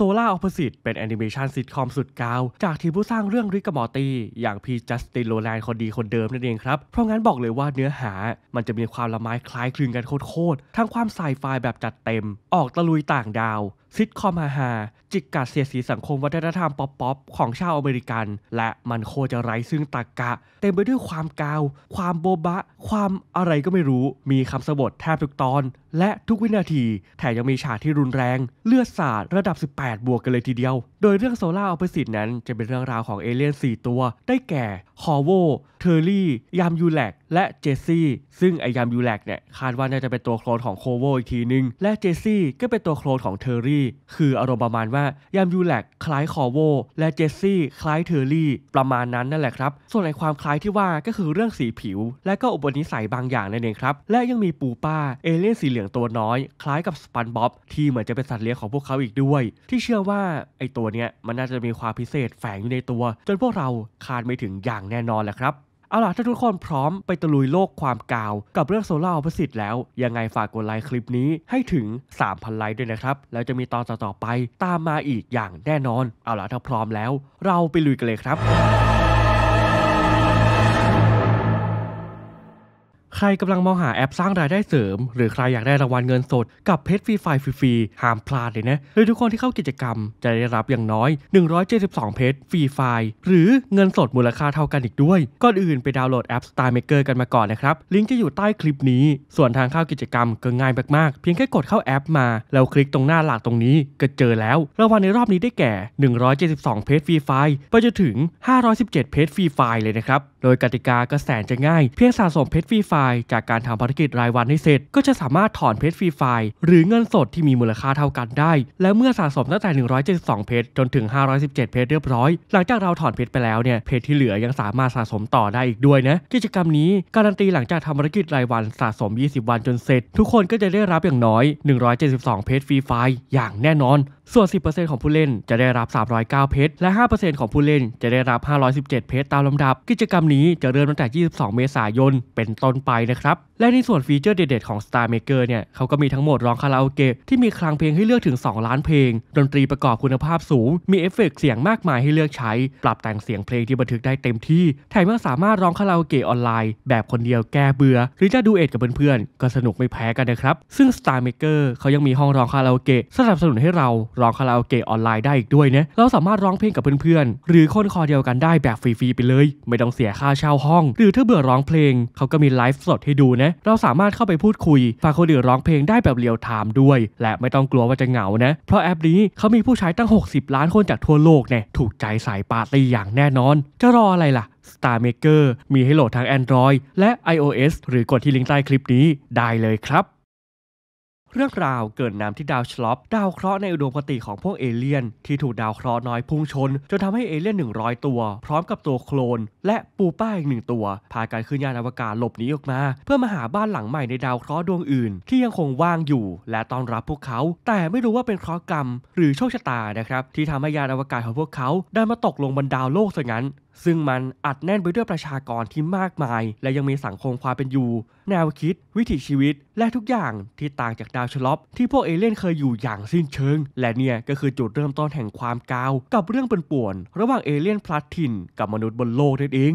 โซล่าออปสิตเป็นแอนิเมชันซิทคอมสุดเกาจากทีมผู้สร้างเรื่องริกกมอ์ตี้อย่างพีจัสตินโรแลนคนดีคนเดิมนั่นเองครับ เพราะงั้นบอกเลยว่าเนื้อหามันจะมีความละไม้คล้ายคลึงกันโคตรๆทั้งความสายไฟแบบจัดเต็มออกตะลุยต่างดาวซิทคอมฮา จิกกัดเสียสีสังคมวัฒนธรรมป๊อปป๊อปของชาวอเมริกัน และมันโคจะไร้ซึ่งตะกกะ เต็มไปด้วยความกาว ความโบบะ ความอะไรก็ไม่รู้มีคำสบทแทบทุกตอนและทุกวินาที แถมยังมีฉากที่รุนแรง เลือดสาดระดับ 18 บวกกันเลยทีเดียว โดยเรื่องโซล่าออปสิตนั้นจะเป็นเรื่องราวของเอเลี่ยน4ตัว ได้แก่ฮอโวเทอร์รี่ ยามยูแลก และเจสซี่ซึ่งไอยามยูแลกเนี่ยคาดว่าน่าจะเป็นตัวโคลนของโคโวอีกทีนึงและเจสซี่ก็เป็นตัวโคลนของเทอร์รี่ี่คืออารมณ์ประมาณว่ายามยูแลกคล้ายคอโวและเจสซี่คล้ายเทอร์รี่ ประมาณนั้นนั่นแหละครับ ส่วนในความคล้ายที่ว่าก็คือเรื่องสีผิว และก็อุปนิสัยบางอย่างนั่นเองครับและยังมีปูป้าเอเลี่ยนสีเหลืองตัวน้อยคล้ายกับสปันบ๊อบที่เหมือนจะเป็นสัตว์เลี้ยงของพวกเขาอีกด้วย ที่เชื่อว่าไอตัวเนี้ยมันน่าจะมีความพิเศษแฝงอยู่ในตัว จนพวกเราคาดไม่ถึงอย่างแน่นอนแหละครับเอาล่ะ ถ้าทุกคนพร้อมไปตะลุยโลกความกาว กับเรื่องโซล่าอภปสิทธิ์แล้วยังไงฝากกดไลค์คลิปนี้ให้ถึง 3,000 ไลค์ด้วยนะครับ แล้วจะมีตอนต่อๆไป ตามมาอีกอย่างแน่นอน เอาล่ะ ถ้าพร้อมแล้ว เราไปลุยกันเลยครับใครกำลังมองหาแอปสร้างรายได้เสริม หรือใครอยากได้รางวัลเงินสดกับเพจฟรีไฟฟรีห้ามพลาดเลยนะโดยทุกคนที่เข้ากิจกรรมจะได้รับอย่างน้อย 172 เพจฟรีไฟหรือเงินสดมูลค่าเท่ากันอีกด้วย ก่อนอื่นไปดาวน์โหลดแอป Star Maker กันมาก่อนนะครับ ลิงก์จะอยู่ใต้คลิปนี้ส่วนทางเข้ากิจกรรมก็ง่ายมากๆเพียงแค่กดเข้าแอปมาแล้วคลิกตรงหน้าหลักตรงนี้ก็เจอแล้วรางวัลในรอบนี้ได้แก่ 172 เพจฟรีไฟไปจนถึง 517 เพจฟรีไฟเลยนะครับโดยกติกาก็แสนจะง่ายเพียงสะสมเพจฟรีไฟไยจากการทำภารกิจรายวันให้เสร็จก็จะสามารถถอนเพชรฟรีไฟล์หรือเงินสดที่มีมูลค่าเท่ากันได้ และเมื่อสะสมตั้งแต่ 172 เพชรจนถึง 517 เพชรเรียบร้อย หลังจากเราถอนเพชรไปแล้วเนี่ยเพชรที่เหลือยังสามารถสะสมต่อได้อีกด้วยนะกิจกรรมนี้การันตีหลังจากทำภารกิจรายวันสะสม 20 วันจนเสร็จ ทุกคนก็จะได้รับอย่างน้อย 172 เพชรฟรีไฟล์อย่างแน่นอนส่วน 10%ของผู้เล่นจะได้รับ 309 เพชร และ 5%ของผู้เล่นจะได้รับ 517 เพชร ตามลำดับ กิจกรรมนี้จะเริ่มตั้งแต่ 22 เมษายน เป็นต้นไปนะครับและในส่วนฟีเจอร์เด็ดๆของ Star Maker เนี่ยเขาก็มีทั้งโหมดร้องคาราโอเกะที่มีคลังเพลงให้เลือกถึง 2 ล้านเพลง ดนตรีประกอบคุณภาพสูง มีเอฟเฟกเสียงมากมายให้เลือกใช้ ปรับแต่งเสียงเพลงที่บันทึกได้เต็มที่ แถมยังสามารถร้องคาราโอเกะออนไลน์ แบบคนเดียวแก้เบื่อหรือจะดูเอ็ดกับเพื่อนๆ ก็สนุกไม่แพ้กันนะครับซึ่ง Star Maker เขายังมีห้องร้องคาราโอเกะสนับสนุนให้เราร้องคาราโอเกะออนไลน์ได้อีกด้วยนะเราสามารถร้องเพลงกับเพื่อนๆหรือคนคอเดียวกันได้แบบฟรีๆไปเลย ไม่ต้องเสียค่าเช่าห้อง หรือถ้าเบื่อร้องเพลงเขาก็มีไลฟ์สดให้ดูนะเราสามารถเข้าไปพูดคุยฟังคนอื่นร้องเพลงได้แบบเรียลไทม์ด้วย และไม่ต้องกลัวว่าจะเหงานะ เพราะแอปนี้เขามีผู้ใช้ตั้ง 60 ล้านคนจากทั่วโลกเนี่ยถูกใจสายปาร์ตี้อย่างแน่นอน จะรออะไรล่ะ Star Maker มีให้โหลดทาง Android และ iOS หรือกดที่ลิงก์ใต้คลิปนี้ได้เลยครับเรื่องราวเกิดน้ำที่ดาวชลอป ดาวเคราะห์ในอุดมคติของพวกเอเลี่ยน ที่ถูกดาวเคราะห์น้อยพุ่งชนจนทำให้เอเลี่ยน 100 ตัว พร้อมกับตัวโคลนและปูป้าอีกหนึ่งตัวพากันขึ้นยานอวกาศหลบหนีออกมา เพื่อมาหาบ้านหลังใหม่ในดาวเคราะห์ดวงอื่นที่ยังคงว่างอยู่และต้อนรับพวกเขา แต่ไม่รู้ว่าเป็นเคราะห์กรรมหรือโชคชะตานะครับ ที่ทำให้ยานอวกาศของพวกเขา ได้มาตกลงบนดาวโลกซะงั้น ซึ่งมันอัดแน่นไปด้วยประชากรที่มากมาย และยังมีสังคมความเป็นอยู่แนวคิดวิถีชีวิตและทุกอย่างที่ต่างจากดาวชลอป ที่พวกเอเลี่ยนเคยอยู่อย่างสิ้นเชิง และเนี่ยก็คือจุดเริ่มต้นแห่งความกาวกับเรื่องปป่วน ระหว่างเอเลี่ยนพลัดถิ่นกับมนุษย์บนโลกนั่นเอง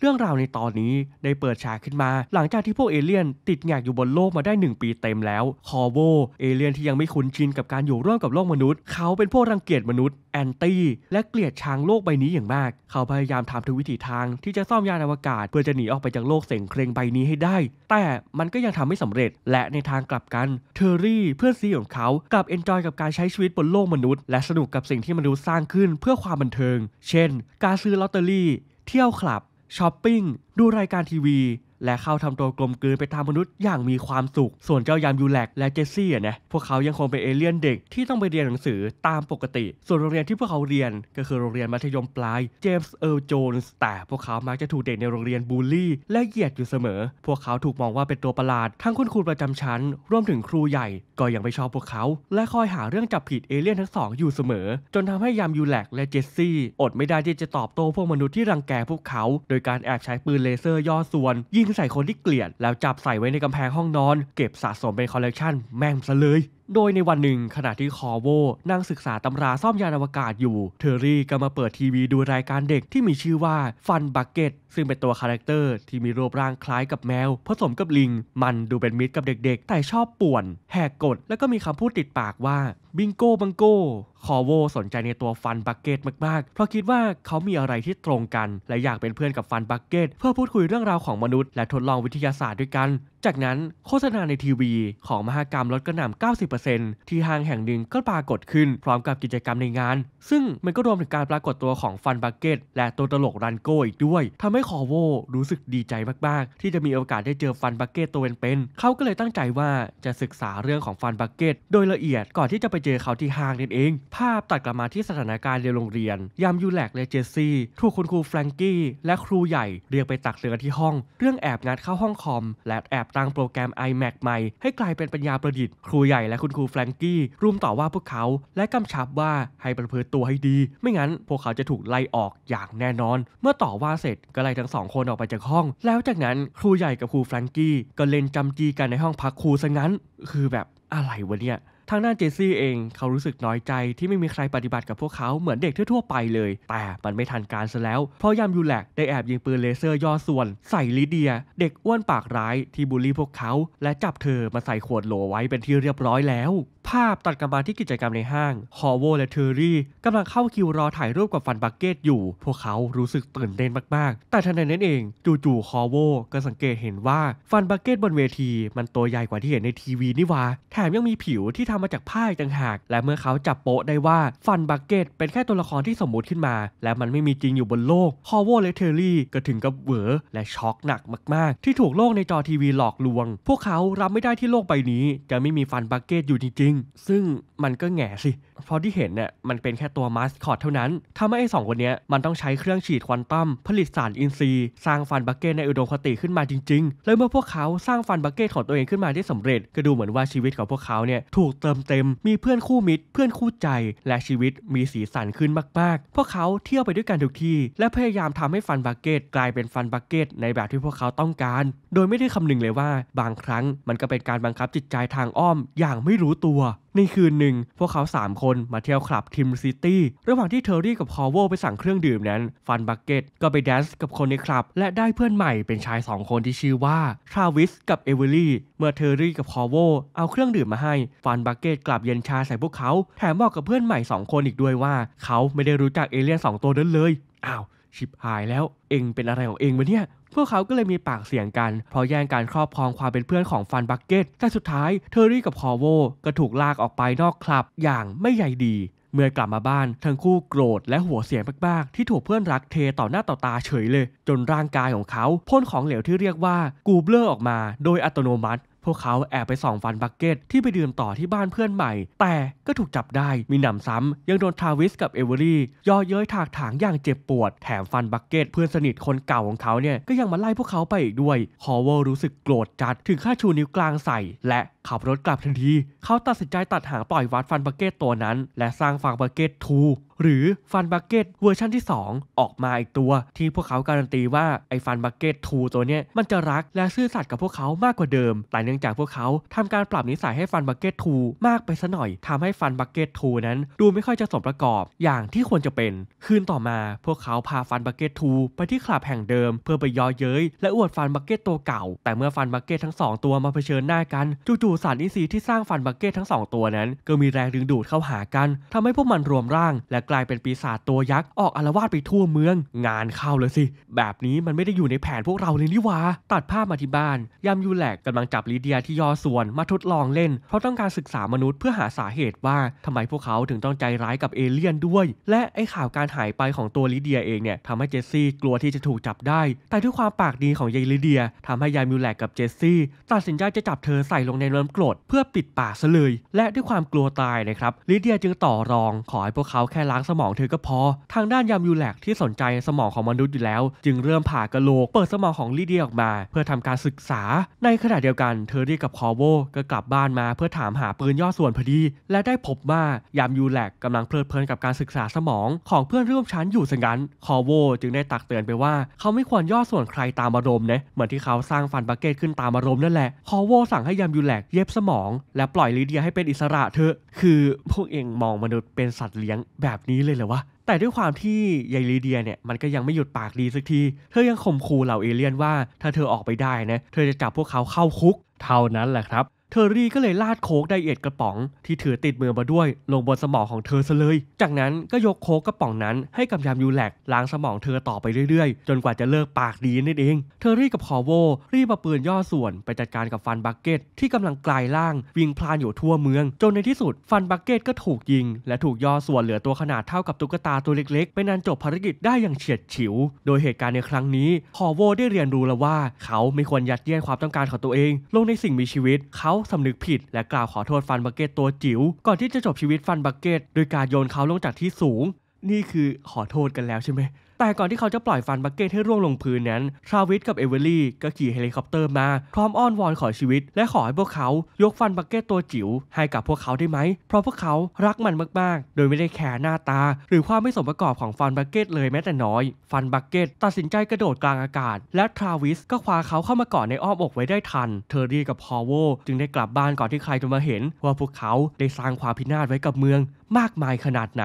เรื่องราวในตอนนี้ได้เปิดฉากขึ้นมาหลังจากที่พวกเอเลี่ยนติดแงกอยู่บนโลกมาได้ 1 ปีเต็มแล้วคอโว เอเลี่ยนที่ยังไม่คุ้นชินกับการอยู่ร่วมกับโลกมนุษย์ เขาเป็นพวกรังเกียจมนุษย์แอนตี้และเกลียดชังโลกใบนี้อย่างมาก เขาพยายามทำทุกวิถีทางที่จะซ่อมยานอวกาศเพื่อจะหนีออกไปจากโลกเสียงเครงใบนี้ให้ได้ แต่มันก็ยังทำไม่สำเร็จและในทางกลับกันเทอร์รี่ เพื่อนซีของเขากลับเอนจอยกับการใช้ชีวิตบนโลกมนุษย์และสนุกกับสิ่งที่มนุษย์สร้างขึ้นเพื่อความบันเทิง เช่น การซื้อลอตเตอรี่เที่ยวคลับช้อปปิ้ง ดูรายการทีวีและเข้าทำตัวกลมกลืนไปตามมนุษย์อย่างมีความสุข ส่วนเจ้ายามยูแลกและเจสซี่อนะนะ พวกเขายังคงเป็นเอเลี่ยนเด็กที่ต้องไปเรียนหนังสือตามปกติ ส่วนโรงเรียนที่พวกเขาเรียนก็คือโรงเรียนมัธยมปลายเจมส์เอิร์ลโจนส์ แต่พวกเขามักจะถูกเด็กในโรงเรียนบูลลี่ และเหยียดอยู่เสมอ พวกเขาถูกมองว่าเป็นตัวประหลาด ทั้งคุณครูประจำชั้น รวมถึงครูใหญ่ก็ยังไม่ชอบพวกเขา และคอยหาเรื่องจับผิดเอเลี่ยนทั้งสองอยู่เสมอ จนทำให้ยามยูแลกและเจสซี่อดไม่ได้ที่จะตอบโต้พวกมนุษย์ที่รังแกพวกเขา โดยการแอบใช้ปืนเลเซอร์ย่อส่วนยิงมใส่คนที่เกลียดแล้วจับใส่ไว้ในกำแพงห้องนอน เก็บสะสมเป็นคอลเลกชันแม่งซะเลยโดยในวันหนึ่งขณะที่คอโวนั่งศึกษาตำราซ่อมยานอวกาศอยู่เทอรี่ก็มาเปิดทีวีดูรายการเด็กที่มีชื่อว่าฟันบักเก็ตซึ่งเป็นตัวคาแรคเตอร์ที่มีรูปร่างคล้ายกับแมวผสมกับลิง มันดูเป็นมิตรกับเด็กๆ แต่ชอบป่วน แหกกฎ แล้วก็มีคำพูดติดปากว่าบิงโก้บังโก้คอโวสนใจในตัวฟันบักเก็ตมากๆ เพราะคิดว่าเขามีอะไรที่ตรงกัน และอยากเป็นเพื่อนกับฟันบักเก็ตเพื่อพูดคุยเรื่องราวของมนุษย์ และทดลองวิทยาศาสตร์ด้วยกันจากนั้นโฆษณาในทีวีของมหกรรมลดกระหน่ำ90%ที่ห้างแห่งหนึ่งก็ปรากฏขึ้นพร้อมกับกิจกรรมในงาน ซึ่งมันก็รวมถึงการปรากฏตัวของฟันบักเก็ตและตัวตลกรันโก้อีกด้วย ทำให้คอโว รู้สึกดีใจมาก ๆ ที่จะมีโอกาสได้เจอฟันบักเก็ตตัวเป็นๆเขาก็เลยตั้งใจว่าจะศึกษาเรื่องของฟันบักเก็ตโดยละเอียดก่อนที่จะไปเจอเขาที่ห้างนั่นเอง ภาพตัดกลับมาที่สถานการณ์ในโรงเรียน ยามยูแลกและเจสซี่ถูกคุณครูแฟรงกี้และครูใหญ่เรียกไปตักเตือนที่ห้อง เรื่องแอบงัดเข้าห้องคอม และแอบตั้งโปรแกรม iMac ใหม่ให้กลายเป็นปัญญาประดิษฐ์ครูใหญ่และคุณครูแฟรงกี้รุมต่อว่าพวกเขาและกำชับว่าให้ประพฤติตัวให้ดี ไม่งั้น พวกเขาจะถูกไล่ออกอย่างแน่นอน เมื่อต่อว่าเสร็จก็ไล่ทั้งสอง คนออกไปจากห้อง แล้วจากนั้น ครูใหญ่กับครูแฟรงกี้ก็เล่นจำจีกันในห้องพักครูซะงั้น คือแบบอะไรวะเนี่ยทางด้านเจสซี่เองเขารู้สึกน้อยใจ ที่ไม่มีใครปฏิบัติกับพวกเขาเหมือนเด็กทั่วไปเลย แต่มันไม่ทันการซะแล้ว เพราะยามยูแลกได้แอบยิงปืนเลเซอร์ย่อส่วน ใส่ลิเดีย เด็กอ้วนปากร้ายที่บูลลี่พวกเขา และจับเธอมาใส่ขวดโหลไว้เป็นที่เรียบร้อยแล้วภาพตัดกลับมาที่กิจกรรมในห้างฮอวโวและเทอรี่กำลังเข้าคิวรอถ่ายรูปกับฟันบักเก็ตอยู่ พวกเขารู้สึกตื่นเต้นมากๆ แต่ทันใดนั้นเอง จู่ๆฮอวโวก็สังเกตเห็นว่าฟันบักเก็ตบนเวที มันตัวใหญ่กว่าที่เห็นในทีวีนี่วาแถมยังมีผิวที่ทำมาจากผ้าต่างหาก และเมื่อเขาจับโปะได้ว่า ฟันบักเก็ตเป็นแค่ตัวละครที่สมมติขึ้นมา และมันไม่มีจริงอยู่บนโลกฮอวโวและเทอรี่ก็ถึงกับเหวอและช็อกหนักมากๆ ที่ถูกโลกในจอทีวีหลอกลวง พวกเขารับไม่ได้ที่โลกใบนี้ จะไม่มีฟันบักเกตอยู่จริงซึ่งมันก็แง่สิ เพราะที่เห็นเนี่ยมันเป็นแค่ตัวมาสคอตเท่านั้นถ้าไม่ไอ้สองคนนี้มันต้องใช้เครื่องฉีดควอนตัมผลิตสารอินทรีย์สร้างฟันบักเก็ตในอุดมคติขึ้นมาจริงๆ แล้วเมื่อพวกเขาสร้างฟันบักเก็ตของตัวเองขึ้นมาได้สำเร็จก็ดูเหมือนว่าชีวิตของพวกเขาเนี่ยถูกเติมเต็มมีเพื่อนคู่มิตรเพื่อนคู่ใจและชีวิตมีสีสันขึ้นมากๆ พวกเขาเที่ยวไปด้วยกันทุกที่และพยายามทำให้ฟันบักเก็ตกลายเป็นฟันบักเก็ตในแบบที่พวกเขาต้องการ โดยไม่ได้คำนึงเลยว่าบางครั้งมันก็เป็นการบังคับจิตใจทางอ้อม อย่างไม่รู้ตัววในคืนหนึ่งพวกเขา 3 คนมาเที่ยวคลับทิมซิตี้ระหว่างที่เทอรี่กับคอวไปสั่งเครื่องดื่มนั้นฟันบักเก็ตก็ไปแดนซ์กับคนในคลับ และได้เพื่อนใหม่เป็นชาย 2 คนที่ชื่อว่าทราวิสกับเอเวอรี่เมื่อเทอรี่กับคอวเอาเครื่องดื่มมาให้ฟันบักเก็ตกลับเย็นชาใส่พวกเขา แถมบอกกับเพื่อนใหม่ 2 คนอีกด้วยว่า เขาไม่ได้รู้จักเอเลี่ยน2ตัวนั้นเลยอ้าวชิบหายแล้วเองเป็นอะไรของเองวะเนี่ยพวกเขาก็เลยมีปากเสียงกัน เพราะแย่งการครอบครองความเป็นเพื่อนของฟันบักเก็ตแต่สุดท้ายเทอรี่กับคอโวก็ถูกลากออกไปนอกคลับ อย่างไม่ใยดี เมื่อกลับมาบ้าน ทั้งคู่โกรธและหัวเสียงมากๆ ที่ถูกเพื่อนรักเทต่อหน้าต่อตาเฉยเลย จนร่างกายของเขาพ่นของเหลวที่เรียกว่ากูเบลอออกมา โดยอัตโนมัติพวกเขาแอบไปส่องฟันบักเก็ตที่ไปดื่มต่อที่บ้านเพื่อนใหม่ แต่ก็ถูกจับได้มีหนำซ้ำยังโดนทาวิสกับเอเวอรี่ย่อเย้ยถากถางอย่างเจ็บปวดแถมฟันบักเก็ตเพื่อนสนิทคนเก่าของเขาเนี่ย ก็ยังมาไล่พวกเขาไปอีกด้วยฮอเวอร์รู้สึกโกรธจัด ถึงข้าชูนิ้วกลางใส่ และขับรถกลับทันที เขาตัดสินใจตัดหางปล่อยวัดฟันบักเก็ตตัวนั้น และสร้างฟันบักเก็ตทูหรือฟันบักเก็ตเวอร์ชันที่2 ออกมาอีกตัว ที่พวกเขาการันตีว่าไอ้ฟันบักเก็ตทูตัวเนี้ยมันจะรักและซื่อสัตย์กับพวกเขามากกว่าเดิมแต่เนื่องจากพวกเขาทำการปรับนิสัยให้ฟันบักเก็ตทูมากไปซะหน่อยทำให้ฟันบักเก็ตทูนั้นดูไม่ค่อยจะสมประกอบ อย่างที่ควรจะเป็นคืนต่อมา พวกเขาพาฟันบักเก็ตทูไปที่คลับแห่งเดิม เพื่อไปย่อเย้ย และอวดฟันบักเก็ตตัวเก่า แต่เมื่อฟันบักเก็ตทั้งสองตัวมาเผชิญหน้ากันจู่ๆสารนอินทรีย์ที่สร้างฟันบักเก็ตทั้งสองตัวนั้น ก็มีแรงดึงดูดเข้าหากัน ทำให้พวกมันรวมร่าง และกลายเป็นปีศาจตัวยักษ์ออกอารวาสไปทั่วเมืองงานเข้าเลยสิ แบบนี้มันไม่ได้อยู่ในแผนพวกเราเลยนี่วะตัดภาพมาที่บ้านยามยูแลกกำลังจับลิเิียที่ย่อส่วน มาทดลองเล่น เพราะต้องการศึกษามนุษย์เพื่อหาสาเหตุว่า ทำไมพวกเขาถึงต้องใจร้ายกับเอเลี่ยนด้วย และไอข่าวการหายไปของตัวลิเดียเองเนี่ยทำให้เจสซี่กลัวที่จะถูกจับได้ แต่ด้วยความปากดีของยายลิเดีย ทำให้ยายมิวแลกกับเจสซี่ตัดสินใจจะจับเธอใส่ลงในน้ำกรดเพื่อปิดปากซะเลย และด้วยความกลัวตายนะครับลิเดียจึงต่อรองขอให้พวกเขาแค่ล้างสมองเธอก็พอทางด้านยามิวแลกที่สนใจสมองของมนุษย์อยู่แล้วจึงเริ่มผ่ากระโหลก เปิดสมองของลิเดียออกมา เพื่อทำการศึกษาในขณะเดียวกันเธอรี่กับคอโวก็กลับบ้านมาเพื่อถามหาปืนย่อส่วนพอดี และได้พบว่ายามยูแลกกำลังเพลิดเพลินกับการศึกษาสมองของเพื่อนร่วมชั้นอยู่สังกันคอโว จึงได้ตักเตือนไปว่า เขาไม่ควรย่อส่วนใครตามอารมณ์นะเหมือนที่เขาสร้างฟันบาเกตขึ้นตามอารมณ์นั่นแหละคอโว สั่งให้ยามยูแลกเย็บสมอง และปล่อยลิเดียให้เป็นอิสระเธอคือพวกเองมองมนุษย์เป็นสัตว์เลี้ยงแบบนี้เลยเหรอวะแต่ด้วยความที่ยายลีเดียเนี่ยมันก็ยังไม่หยุดปากดีสักที เธอยังข่มขู่เหล่าเอเลี่ยนว่าถ้าเธอออกไปได้นะ เธอจะจับพวกเขาเข้าคุกเท่านั้นแหละครับเทอรี่ก็เลยลาดโค้กไดเอทกระป๋องที่ถือติดมือมาด้วยลงบนสมองของเธอซะเลย จากนั้นก็ยกโค้กกระป๋องนั้นให้กับยามยูแลกล้างสมองเธอต่อไปเรื่อยๆ จนกว่าจะเลิกปากดีนั่นเอง เทอรี่กับฮอโว รีบมาปืนย่อส่วนไปจัดการกับฟันบักเก็ตที่กำลังกลายร่างวิ่งพลานอยู่ทั่วเมือง จนในที่สุดฟันบักเก็ตก็ถูกยิง และถูกย่อส่วนเหลือตัวขนาดเท่ากับตุ๊กตาตัวเล็กๆไปนอันจบภารกิจได้อย่างเฉียดฉิว โดยเหตุการณ์ในครั้งนี้ฮอโวได้เรียนรู้แล้วว่า เขาไม่ควรยัดเยียดความต้องการของตัวเองลงในสิ่งมีชีวิตเขาสำนึกผิดและกล่าวขอโทษฟันบักเก็ตตัวจิ๋วก่อนที่จะจบชีวิตฟันบักเก็ตโดยการโยนเขาลงจากที่สูง นี่คือขอโทษกันแล้วใช่ไหมแต่ก่อนที่เขาจะปล่อยฟันบักเก็ตให้ร่วงลงพื้นนั้น ทราวิสกับเอเวอรี่ก็ขี่เฮลิคอปเตอร์มา พร้อมอ้อนวอนขอชีวิตและขอให้พวกเขายกฟันบักเก็ตตัวจิ๋วให้กับพวกเขาได้ไหม เพราะพวกเขารักมันมากๆ โดยไม่ได้แคร์หน้าตา หรือความไม่สมประกอบของฟันบักเก็ตเลยแม้แต่น้อย ฟันบักเก็ตตัดสินใจกระโดดกลางอากาศและทราวิสก็คว้าเขาเข้ามากอดในอ้อมอกไว้ได้ทันเทอร์รี่กับพอโวจึงได้กลับบ้านก่อนที่ใครจะมาเห็น ว่าพวกเขาได้สร้างความพินาศไว้กับเมือง มากมายขนาดไหน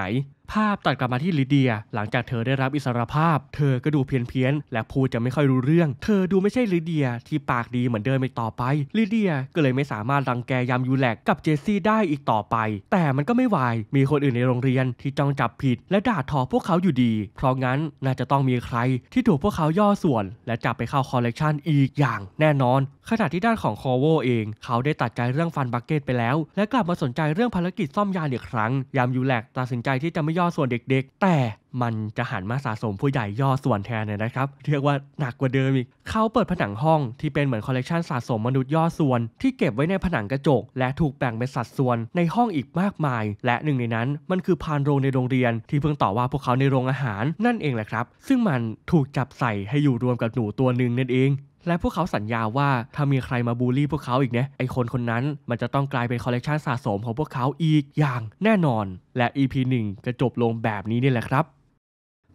ภาพตัดกลับมาที่ลิเดียหลังจากเธอได้รับอิสรภาพ เธอก็ดูเพี้ยนเพี้ยนและพูดจะไม่ค่อยรู้เรื่อง เธอดูไม่ใช่ลิเดียที่ปากดีเหมือนเดิมไปต่อไปลิเดียก็เลยไม่สามารถรังแกยามยูแลกกับเจสซี่ได้อีกต่อไป แต่มันก็ไม่ไหวมีคนอื่นในโรงเรียนที่จ้องจับผิด และด่าทอพวกเขาอยู่ดี เพราะงั้นน่าจะต้องมีใครที่ถูกพวกเขาย่อส่วนและจับไปเข้าคอลเลกชันอีกอย่างแน่นอนขณะที่ด้านของคอโวเอง เขาได้ตัดใจเรื่องฟันบักเก็ตไปแล้ว และกลับมาสนใจเรื่องภารกิจซ่อมยานอีกครั้ง ยามยูแลกตัดสินใจที่จะไม่ย่อส่วนเด็กๆ แต่มันจะหันมาสะสมผู้ใหญ่ย่อส่วนแทนเนี่ยนะครับ เรียกว่าหนักกว่าเดิมอีกเขาเปิดผนังห้องที่เป็นเหมือนคอลเลกชันสะสมมนุษย์ย่อส่วน ที่เก็บไว้ในผนังกระจก และถูกแบ่งเป็นสัดส่วนในห้องอีกมากมาย และหนึ่งในนั้นมันคือพานโรงในโรงเรียน ที่เพิ่งต่อว่าพวกเขาในโรงอาหารนั่นเองแหละครับ ซึ่งมันถูกจับใส่ให้อยู่รวมกับหนูตัวหนึ่งนั่นเองและพวกเขาสัญญาว่าถ้ามีใครมาบูลลี่ พวกเขาอีกเนี่ยไอคนคนนั้น มันจะต้องกลายเป็นคอลเลกชันสะสมของพวกเขาอีกอย่างแน่นอน และ EP 1 จะจบลงแบบนี้นี่แหละครับ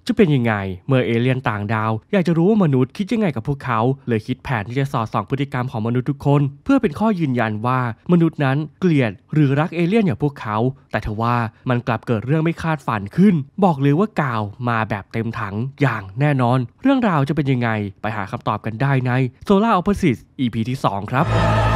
จะเป็นยังไงเมื่อเอเลี่ยนต่างดาว อยากจะรู้ว่ามนุษย์คิดยังไงกับพวกเขา เลยคิดแผนที่จะสอดส่องพฤติกรรมของมนุษย์ทุกคน เพื่อเป็นข้อยืนยันว่า มนุษย์นั้นเกลียดหรือรักเอเลี่ยนอย่างพวกเขา แต่ทว่ามันกลับเกิดเรื่องไม่คาดฝันขึ้น บอกเลยว่ากาวมาแบบเต็มถังอย่างแน่นอน เรื่องราวจะเป็นยังไงไปหาคำตอบกันได้ในโซล่าอ r ปเปอร์ซิส EP ที่ 2 ครับ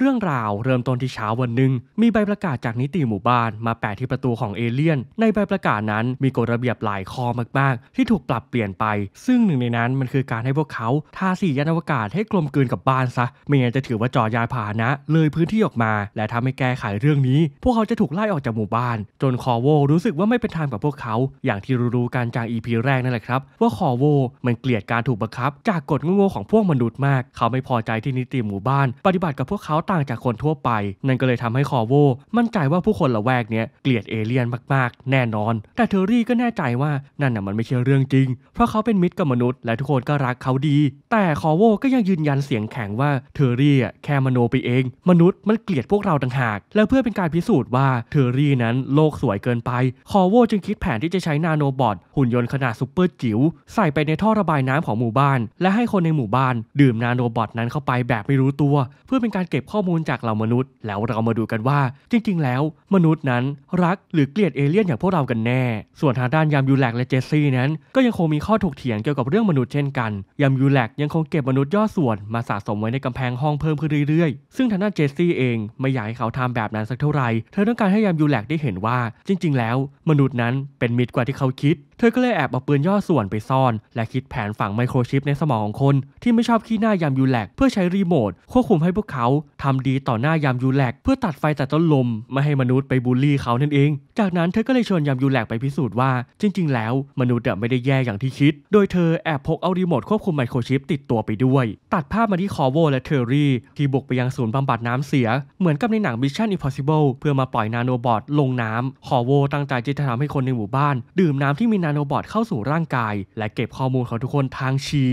เรื่องราวเริ่มต้นที่เช้าวันหนึ่งมีใบประกาศจากนิติหมู่บ้านมาแปะที่ประตูของเอเลี่ยนในใบประกาศนั้นมีกฎระเบียบหลายข้อมากๆที่ถูกปรับเปลี่ยนไป ซึ่งหนึ่งในนั้นมันคือการให้พวกเขาทาสียานอวกาศให้กลมกลืนกับบ้านซะ ไม่งั้นจะถือว่าจอยานพาหนะ เลยพื้นที่ออกมา และถ้าไม่แก้ไขเรื่องนี้ พวกเขาจะถูกไล่ออกจากหมู่บ้าน จนคอโว รู้สึกว่าไม่เป็นธรรมกับพวกเขา อย่างที่รู้ๆกันจากอีพีแรกนั่นแหละครับว่าคอโว มันเกลียดการถูกบังคับจากกฎโง่ๆของพวกมนุษย์มาก เขาไม่พอใจที่นิติหมู่บ้าน ปฏิบัติกับพวกเขาต่างจากคนทั่วไป นั่นก็เลยทำให้คอโว มั่นใจว่าผู้คนละแวกเนี้ยเกลียดเอเลี่ยนมาก ๆ แน่นอน แต่เทอรี่ก็แน่ใจว่านั่นน่ะมันไม่ใช่เรื่องจริง เพราะเขาเป็นมิตรกับมนุษย์ และทุกคนก็รักเขาดี แต่คอโว ก็ยังยืนยันเสียงแข็งว่าเทอรี่อ่ะแค่มโนไปเอง มนุษย์มันเกลียดพวกเราต่างหาก และเพื่อเป็นการพิสูจน์ว่าเทอรี่นั้นโลกสวยเกินไป คอโว จึงคิดแผนที่จะใช้นาโนบอทหุ่นยนต์ขนาดซูเปอร์จิ๋วใส่ไปในท่อระบายน้ำของหมู่บ้าน และให้คนในหมู่บ้าน ดื่มนาโนบอทนั้นเข้าไปแบบไม่รู้ตัว เพื่อเป็นการเก็บข้อข้อมูลจากเหล่ามนุษย์แล้วเรามาดูกันว่า จริงๆ แล้ว มนุษย์นั้นรักหรือเกลียดเอเลี่ยนอย่างพวกเรากันแน่ ส่วนทางด้านยามยูแลกและเจสซี่นั้น ก็ยังคงมีข้อถกเถียงเกี่ยวกับเรื่องมนุษย์เช่นกันยามยูแลกยังคงเก็บมนุษย์ย่อส่วน มาสะสมไว้ในกำแพงห้องเพิ่มขึ้นเรื่อย ๆ ซึ่งทางด้านเจสซี่เองไม่อยากให้เขาทำแบบนั้นสักเท่าไหร่เธอต้องการให้ยามยูแลกได้เห็นว่า จริง ๆ แล้ว มนุษย์นั้นเป็นมิตรกว่าที่เขาคิดเธอก็เลยแอบเอาปืนย่อส่วนไปซ่อน และคิดแผนฝังไมโครชิปในสมองของคน ที่ไม่ชอบขี้หน้ายามยูแลกเพื่อใช้รีโมท ควบคุมให้พวกเขา ทำดีต่อหน้ายามยูแลกเพื่อตัดไฟแต่ต้นลมไม่ให้มนุษย์ไปบูลลี่เขานั่นเอง จากนั้นเธอก็เลยชวนยามยูแลกไปพิสูจน์ว่า จริงๆ แล้ว มนุษย์ไม่ได้แย่อย่างที่คิด โดยเธอแอบพกเอารีโมทควบคุมไมโครชิปติดตัวไปด้วยตัดภาพมาที่คอโวและเทอรี่ที่บุกไปยังศูนย์บำบัดน้ำเสียเหมือนกับในหนังิชชั่นอิมพอสิเบิลเพื่อมาปล่อยนาโนบอทลงน้ำคอโวตั้งใจจะทำให้คนในหมู่บ้าน ดื่มน้าที่มีนนาโนบอทเข้าสู่ร่างกาย และเก็บข้อมูลของทุกคนทางชี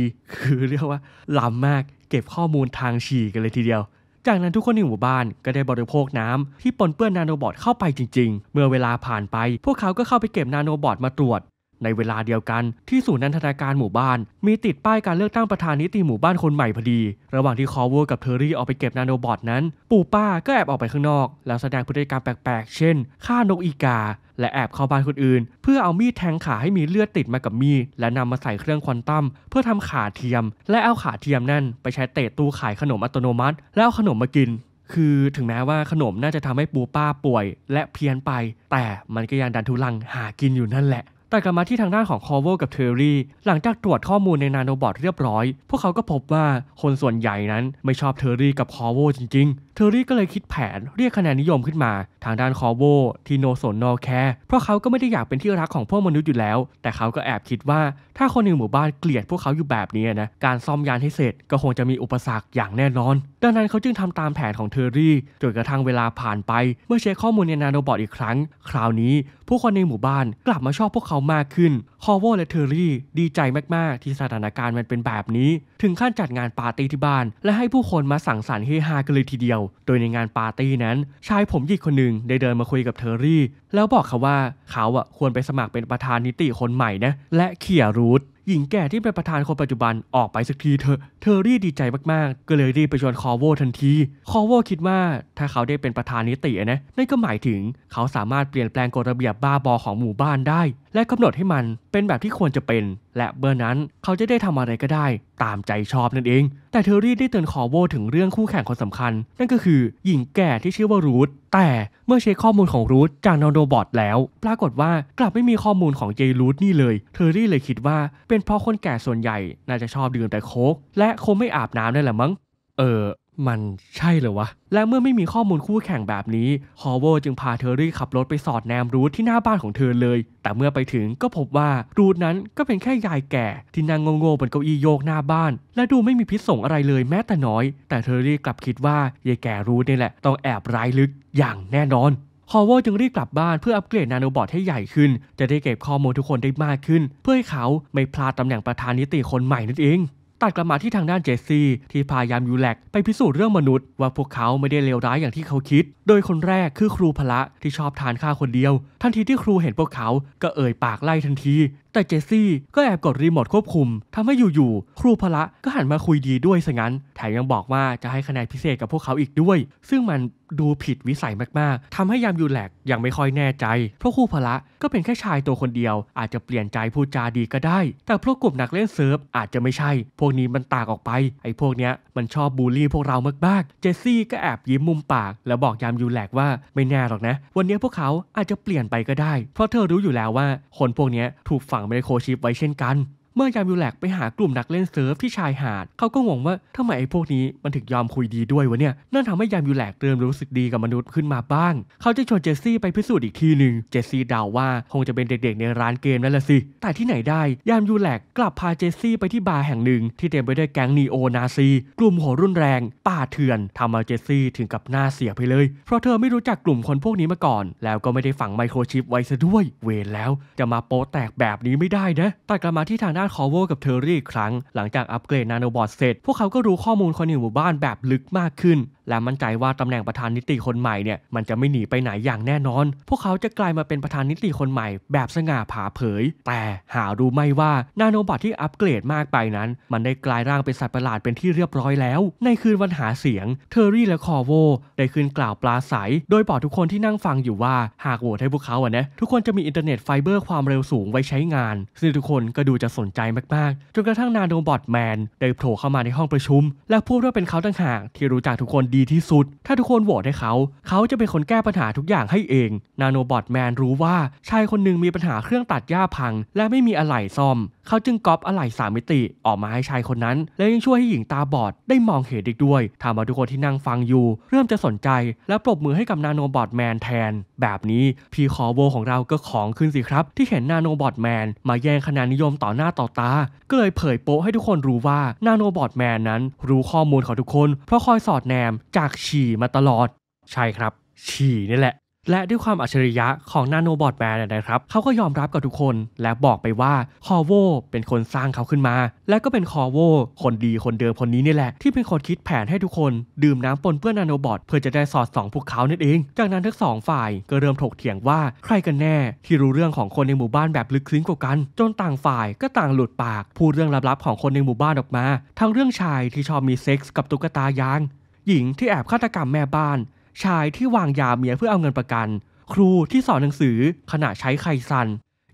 คือเรียกว่าล้ำมากเก็บข้อมูลทางฉี่กันเลยทีเดียว จากนั้นทุกคนในหมู่บ้านก็ได้บริโภคน้ำ ที่ปนเปื้อนนาโนบอทเข้าไปจริงๆ เมื่อเวลาผ่านไป พวกเขาก็เข้าไปเก็บนาโนบอทมาตรวจในเวลาเดียวกันที่ศูนย์นันทนาการหมู่บ้าน มีติดป้ายการเลือกตั้งประธานนิติหมู่บ้านคนใหม่พอดี ระหว่างที่คอเวอร์กับเทอรี่ออกไปเก็บนาโนบอทนั้นปู่ป้าก็แอบออกไปข้างนอก แล้วแสดงพฤติกรรมแปลกๆ เช่นฆ่านกอีกาและแอบเข้าบ้านคนอื่น เพื่อเอามีดแทงขาให้มีเลือดติดมากับมีดและนำมาใส่เครื่องควอนตัมเพื่อทำขาเทียม และเอาขาเทียมนั่นไปใช้เตะตู้ขายขนมอัตโนมัติแล้วขนมมากิน คือถึงแม้ว่าขนมน่าจะทำให้ปูป้าป่วยและเพี้ยนไป แต่มันก็ยังดันทุลังหากินอยู่นั่นแหละแต่กลับมาที่ทางด้านของคอเวลกับเทอรี่หลังจากตรวจข้อมูลในนาโนบอทเรียบร้อย พวกเขาก็พบว่าคนส่วนใหญ่นั้นไม่ชอบเทอรี่กับคอเวลจริงๆเทอรี่ก็เลยคิดแผน เรียกคะแนนนิยมขึ้นมา ทางด้านคอเวลที่โนสนโนแคร์เพราะเขาก็ไม่ได้อยากเป็นที่รักของพวกมนุษย์อยู่แล้ว แต่เขาก็แอบคิดว่าถ้าคนในหมู่บ้านเกลียด พวกเขาอยู่แบบนี้นะการซ่อมยานให้เสร็จ ก็คงจะมีอุปสรรคอย่างแน่นอน ดังนั้นเขาจึงทำตามแผนของเทอรี่จนกระทั่งเวลาผ่านไป เมื่อเช็คข้อมูลในนาโนบอทอีกครั้ง คราวนี้ผู้คนในหมู่บ้านกลับมาชอบพวกเขามากขึ้นคอวอและเทอร์รี่ดีใจมาก ๆ ที่สถานการณ์มันเป็นแบบนี้ ถึงขั้นจัดงานปาร์ตี้ที่บ้าน และให้ผู้คนมาสั่งสรรค์เฮฮากันเลยทีเดียว โดยในงานปาร์ตี้นั้นชายผมหยิกคนหนึ่งได้เดินมาคุยกับเทอร์รี่แล้วบอกเขาว่า เขาอ่ะควรไปสมัครเป็นประธานนิติคนใหม่นะ และเขี่ยรูทหญิงแก่ที่เป็นประธานคนปัจจุบันออกไปสักทีเธอ เธอรีดีใจมาก ๆ ก็เลยรีบไปชวนคอโวทันที คอโวคิดว่าถ้าเขาได้เป็นประธานนิตินะนั่นก็หมายถึงเขาสามารถเปลี่ยนแปลงกฎระเบียบบ้าบอของหมู่บ้านได้ และกำหนดให้มันเป็นแบบที่ควรจะเป็น และเบอร์นั้น เขาจะได้ทำอะไรก็ได้ ตามใจชอบนั่นเอง แต่เทอรี่ได้เตือนคอโวถึงเรื่องคู่แข่งคนสำคัญ นั่นก็คือ หญิงแก่ที่ชื่อว่ารูทแต่เมื่อเช็คข้อมูลของรูทจากนอนโดบอทแล้ว ปรากฏว่ากลับไม่มีข้อมูลของเจรูทนี่เลยเทอรี่เลยคิดว่า เป็นเพราะคนแก่ส่วนใหญ่ น่าจะชอบดื่มแต่โค้กและคงไม่อาบน้ำนั่นแหละมั้ง เออมันใช่เหรอวะ และเมื่อไม่มีข้อมูลคู่แข่งแบบนี้ฮอวเวอร์จึงพาเทอรี่ขับรถไปสอดแนมรูทที่หน้าบ้านของเธอเลย แต่เมื่อไปถึงก็พบว่ารูทนั้นก็เป็นแค่ยายแก่ ที่นั่งงงๆบนเก้าอี้โยกหน้าบ้าน และดูไม่มีพิษสงอะไรเลยแม้แต่น้อย แต่เทอรรี่กลับคิดว่า ยายแก่รูทนี่แหละต้องแอบร้ายลึกอย่างแน่นอนฮอวเวอร์จึงรีบกลับบ้านเพื่ออัปเกรดนาโนบอทให้ใหญ่ขึ้น จะได้เก็บข้อมูลทุกคนได้มากขึ้น เพื่อให้เขาไม่พลาดตำแหน่งประธานนิติคนใหม่นั่นเองตัดกลับมาที่ทางด้านเจสซี่ที่พยายามยูแลก ไปพิสูจน์เรื่องมนุษย์ ว่าพวกเขาไม่ได้เลวร้ายอย่างที่เขาคิด โดยคนแรกคือครูพละที่ชอบทานข้าวคนเดียวทันทีที่ครูเห็นพวกเขา ก็เอ่ยปากไล่ทันที แต่เจสซี่ก็แอบกดรีโมทควบคุมทำให้อยู่ๆครูพละก็หันมาคุยดีด้วยซะงั้น แถมยังบอกว่าจะให้คะแนนพิเศษกับพวกเขาอีกด้วย ซึ่งมันดูผิดวิสัยมากๆทำให้ยามอยู่แหลกยังไม่ค่อยแน่ใจ เพราะครูพละก็เป็นแค่ชายตัวคนเดียว อาจจะเปลี่ยนใจพูดจาดีก็ได้ แต่พวกกลุ่มนักเล่นเซิร์ฟอาจจะไม่ใช่ พวกนี้มันตากออกไป ไอ้พวกเนี้ยมันชอบบูลลี่พวกเรามากๆเจสซี่ก็แอบยิ้มมุมปากแล้วบอกยามอยู่แหลกว่าไม่แน่หรอกนะ วันนี้พวกเขาอาจจะเปลี่ยนไปก็ได้ เพราะเธอรู้อยู่แล้วว่าคนพวกนี้ถูกฝังไมโครชิปไว้เช่นกันเมื่อยามิวแลกไปหากลุ่มนักเล่นเซิร์ฟที่ชายหาด เขาก็งงว่าทำไมไอ้พวกนี้มันถึงยอมคุยดีด้วยวะเนี่ย นั่นทำให้ยามิวแลกเริ่มรู้สึกดีกับมนุษย์ขึ้นมาบ้าง เขาจะชวนเจสซี่ไปพิสูจน์อีกทีหนึ่งเจสซี่เดาว่าคงจะเป็นเด็กๆ ในร้านเกมนั่นแหละสิ แต่ที่ไหนได้ ยามยูแลกกลับพาเจสซี่ไปที่บาร์แห่งหนึ่ง ที่เต็มไปด้วยแก๊งนีโอนาซีกลุ่มหัวรุนแรงป่าเถื่อนทำเอาเจสซี่ถึงกับหน้าเสียไปเลยเพราะเธอไม่รู้จักกลุ่มคนพวกนี้มาก่อน แล้วก็ไม่ได้ฝังไมโครชิปไว้ซะด้วยเวรแล้วจะมาโป๊แตกแบบนี้ไม่ได้นะต่กลับมาที่ทางด้านารถเวอร์กับเทอรี่อีกครั้ง หลังจากอัปเกรดนาโนบอทเสร็จ พวกเขาก็รู้ข้อมูลคนในหมู่บ้านแบบลึกมากขึ้นและมั่นใจว่าตำแหน่งประธานนิติคนใหม่เนี่ยมันจะไม่หนีไปไหนอย่างแน่นอน พวกเขาจะกลายมาเป็นประธานนิติคนใหม่แบบสง่าผ่าเผยแต่หารู้ไม่ว่านาโนบอทที่อัปเกรดมากไปนั้นมันได้กลายร่างเป็นสัตว์ประหลาดเป็นที่เรียบร้อยแล้วในคืนวันหาเสียงเทอร์รี่และคอโว ได้ขึ้นกล่าวปลาใสโดยบอกทุกคนที่นั่งฟังอยู่ว่าหากโหวตให้พวกเขาอะนะทุกคนจะมีอินเทอร์เน็ตไฟเบอร์ความเร็วสูงไว้ใช้งานซึ่งทุกคนก็ดูจะสนใจมาก ๆ จนกระทั่งนาโนบอทแมนได้โผล่เข้ามาในห้องประชุมและพูดว่าเป็นเขาต่างหากที่รู้จักทุกคนดีีที่สุด ถ้าทุกคนโหวตให้เขา เขาจะเป็นคนแก้ปัญหาทุกอย่างให้เอง นาโนบอทแมนรู้ว่าชายคนหนึ่งมีปัญหาเครื่องตัดหญ้าพัง และไม่มีอะไหล่ซ่อมเขาจึงก๊อปอะไหล่สามมิติออกมาให้ชายคนนั้น และยังช่วยให้หญิงตาบอด ได้มองเห็นอีกด้วยทำเอาทุกคนที่นั่งฟังอยู่ เริ่มจะสนใจ และปรบมือให้กับนาโนบอดแมนแทน แบบนี้ พีคอโวของเราก็ของขึ้นสิครับ ที่เห็นนาโนบอดแมนมาแย่งคะแนนนิยมต่อหน้าต่อตา ก็เลยเผยโปะให้ทุกคนรู้ว่านาโนบอดแมนนั้น รู้ข้อมูลของทุกคน เพราะคอยสอดแนมจากฉี่มาตลอด ใช่ครับฉี่นี่แหละและด้วยความอัจฉริยะของนาโนบอทแมนนะครับ เขาก็ยอมรับกับทุกคนและบอกไปว่าคอโวเป็นคนสร้างเขาขึ้นมาและก็เป็นคอโวคนดีคนเดิมคนนี้นี่แหละ ที่เป็นคนคิดแผนให้ทุกคน ดื่มน้ำปนเปื้อนนาโนบอทเพื่อจะได้สอดส่องพวกเขานั่นเอง จากนั้นทั้งสองฝ่ายก็เริ่มถกเถียงว่าใครกันแน่ที่รู้เรื่องของคนในหมู่บ้านแบบลึกซึ้งกว่ากัน จนต่างฝ่ายก็ต่างหลุดปากพูดเรื่องลับๆของคนในหมู่บ้านออกมา ทั้งเรื่องชายที่ชอบมีเซ็กส์กับตุ๊กตายางหญิงที่แอบฆาตกรรมแม่บ้านชายที่วางยาเมียเพื่อเอาเงินประกัน ครูที่สอนหนังสือขณะใช้ไ่ซัน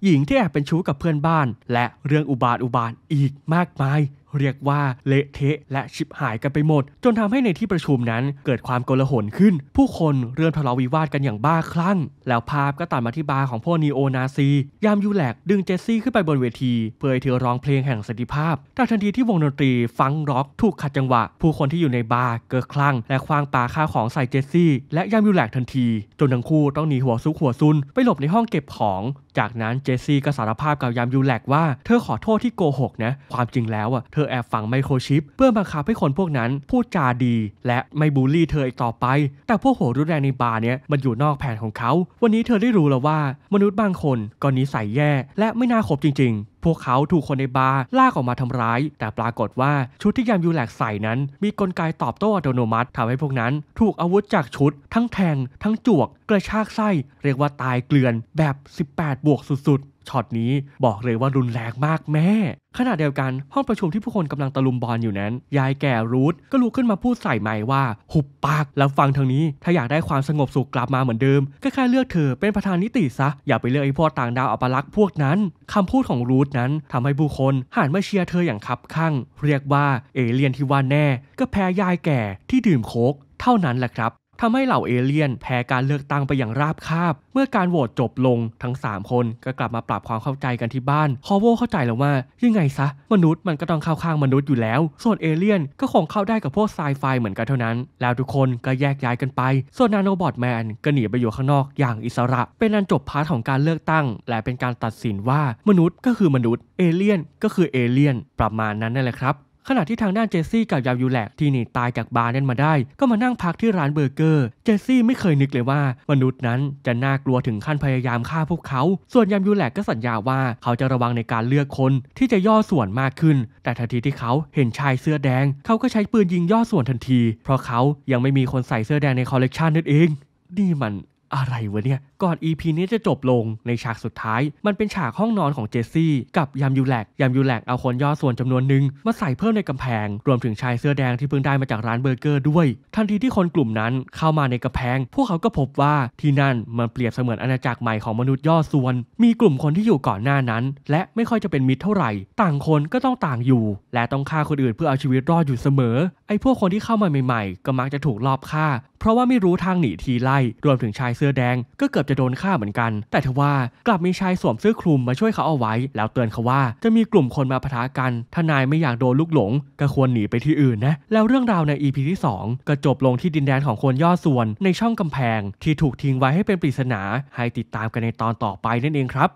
หญิงที่แอบเป็นชู้กับเพื่อนบ้านและเรื่องอุบาทอุบาทอีกมากมายเรียกว่าเละเทะและชิบหายกันไปหมด จนทำให้ในที่ประชุมนั้นเกิดความโกลาหลขึ้น ผู้คนเริ่มทะเลาะวิวาทกันอย่างบ้าคลั่ง แล้วภาพก็ตัดมาที่บาร์ของพวกนีโอนาซี ยามยูแลกดึงเจสซี่ขึ้นไปบนเวทีเพื่อให้เธอร้องเพลงแห่งสันติภาพแต่ทันทีที่วงดนตรีฟังร็อกถูกขัดจังหวะ ผู้คนที่อยู่ในบาร์เกิดคลั่ง และคว้างปาข้าวของใส่เจสซี่ และยามยูแลกทันทีจนทั้งคู่ต้องหนีหัวซุกหัวซุนไปหลบในห้องเก็บของจากนั้นเจสซี่ก็สารภาพกับยามยูแลกว่าเธอขอโทษที่โกหกนะ ความจริงแล้วอ่ะเธอแอบฝังไมโครชิป เพื่อบังคับให้คนพวกนั้นพูดจาดี และไม่บูลลี่เธออีกต่อไป แต่พวกโหรุนแรงในบาร์เนี้ยมันอยู่นอกแผนของเขา วันนี้เธอได้รู้แล้วว่ามนุษย์บางคนก็นิสัยแย่และไม่น่าคบจริง ๆพวกเขาถูกคนในบาร์ลากออกมาทำร้าย แต่ปรากฏว่าชุดที่ยามยูแลกใส่นั้นมีกลไกตอบโต้อัตโนมัติทำให้พวกนั้น ถูกอาวุธจากชุด ทั้งแทง ทั้งจวก กระชากไส้ เรียกว่าตายเกลื่อนแบบ 18 บวกสุดช็อตนี้บอกเลยว่ารุนแรงมากแม่ ขณะเดียวกันห้องประชุมที่ผู้คนกำลังตะลุมบอลอยู่นั้น ยายแก่รูทก็ลุกขึ้นมาพูดใส่ไม้ว่า หุบปากแล้วฟังทางนี้ถ้าอยากได้ความสงบสุขกลับมาเหมือนเดิมก็แค่เลือกเธอเป็นประธานนิติซะ อย่าไปเลือกไอ้พวกต่างดาวอัปลักษ์พวกนั้น คำพูดของรูทนั้นทำให้ผู้คนหันมาเชียร์เธออย่างคับคั่งเรียกว่าเอเลียนที่ว่าแน่ ก็แพ้ยายแก่ที่ดื่มโคกเท่านั้นแหละครับทำให้เหล่าเอเลี่ยนแพ้การเลือกตั้งไปอย่างราบคาบ เมื่อการโหวตจบลงทั้ง 3 คนก็กลับมาปรับความเข้าใจกันที่บ้านคอโวเข้าใจแล้วว่า ยังไงซะ มนุษย์มันก็ต้องเข้าข้างมนุษย์อยู่แล้ว ส่วนเอเลี่ยนก็คงเข้าได้กับพวกไซไฟเหมือนกันเท่านั้น แล้วทุกคนก็แยกย้ายกันไป ส่วนนาโนบอทแมนก็หนีไปอยู่ข้างนอกอย่างอิสระ เป็นอันจบพาร์ทของการเลือกตั้ง และเป็นการตัดสินว่ามนุษย์ก็คือมนุษย์ เอเลี่ยนก็คือเอเลี่ยนประมาณนั้นนั่นแหละครับขณะที่ทางด้านเจสซี่กับยายูแลกที่หนีตายจากบาร์นั้นมาได้ ก็มานั่งพักที่ร้านเบอร์เกอร์เจสซี่ไม่เคยนึกเลยว่ามนุษย์นั้นจะน่ากลัวถึงขั้นพยายามฆ่าพวกเขา ส่วนยามยูแลกก็สัญญาว่าเขาจะระวังในการเลือกคนที่จะย่อส่วนมากขึ้น แต่ทันทีที่เขาเห็นชายเสื้อแดง เขาก็ใช้ปืนยิงย่อส่วนทันที เพราะเขายังไม่มีคนใส่เสื้อแดงในคอลเลกชันนั่นเองนี่มันอะไรวะเนี่ยก่อน EP นี้จะจบลงในฉากสุดท้าย มันเป็นฉากห้องนอนของเจสซี่กับยามยูแลกยามยูแลกเอาคนย่อส่วนจำนวนหนึ่งมาใส่เพิ่มในกำแพง รวมถึงชายเสื้อแดงที่เพิ่งได้มาจากร้านเบอร์เกอร์ด้วย ทันทีที่คนกลุ่มนั้นเข้ามาในกำแพง พวกเขาก็พบว่าที่นั่นมันเปรียบเสมือนอาณาจักรใหม่ของมนุษย์ย่อส่วน มีกลุ่มคนที่อยู่ก่อนหน้านั้น และไม่ค่อยจะเป็นมิตรเท่าไหร่ ต่างคนก็ต้องต่างอยู่ และต้องฆ่าคนอื่นเพื่อเอาชีวิตรอดอยู่เสมอ ไอ้พวกคนที่เข้ามาใหม่ๆ ก็มักจะถูกลอบฆ่า เพราะว่าไม่รู้ทางหนีทีไล่รวมถึงชายเสื้อแดงก็เกือบจะะโดนฆ่าเหมือนกัน แต่ทว่ากลับมีชายสวมเสื้อคลุมมาช่วยเขาเอาไว้ แล้วเตือนเขาว่าจะมีกลุ่มคนมาปะทะกัน ถ้านายไม่อยากโดนลูกหลงก็ควรหนีไปที่อื่นนะ แล้วเรื่องราวใน EP ที่ 2 ก็จบลงที่ดินแดนของคนย่อส่วน ในช่องกำแพงที่ถูกทิ้งไว้ให้เป็นปริศนา ให้ติดตามกันในตอนต่อไปนั่นเองครับ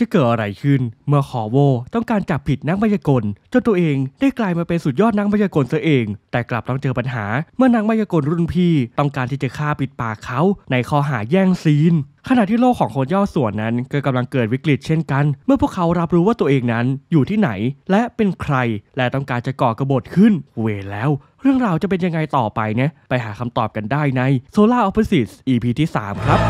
จะเกิดอะไรขึ้นเมื่อขอโวต้องการจับผิดนักมายากลจนตัวเองได้กลายมาเป็นสุดยอดนักมายากลซะเอง แต่กลับต้องเจอปัญหา เมื่อนักมายากลรุ่นพี่ต้องการที่จะฆ่าปิดปากเขา ในข้อหาแย่งซีนขณะที่โลกของคนย่อส่วนนั้นก็กำลังเกิดวิกฤตเช่นกัน เมื่อพวกเขารับรู้ว่าตัวเองนั้นอยู่ที่ไหนและเป็นใคร และต้องการจะก่อกระบฏขึ้นเวแล้ว เรื่องราวจะเป็นยังไงต่อไปเนี่ยไปหาคำตอบกันได้ใน Solar Opposites EP ที่ 3 ครับ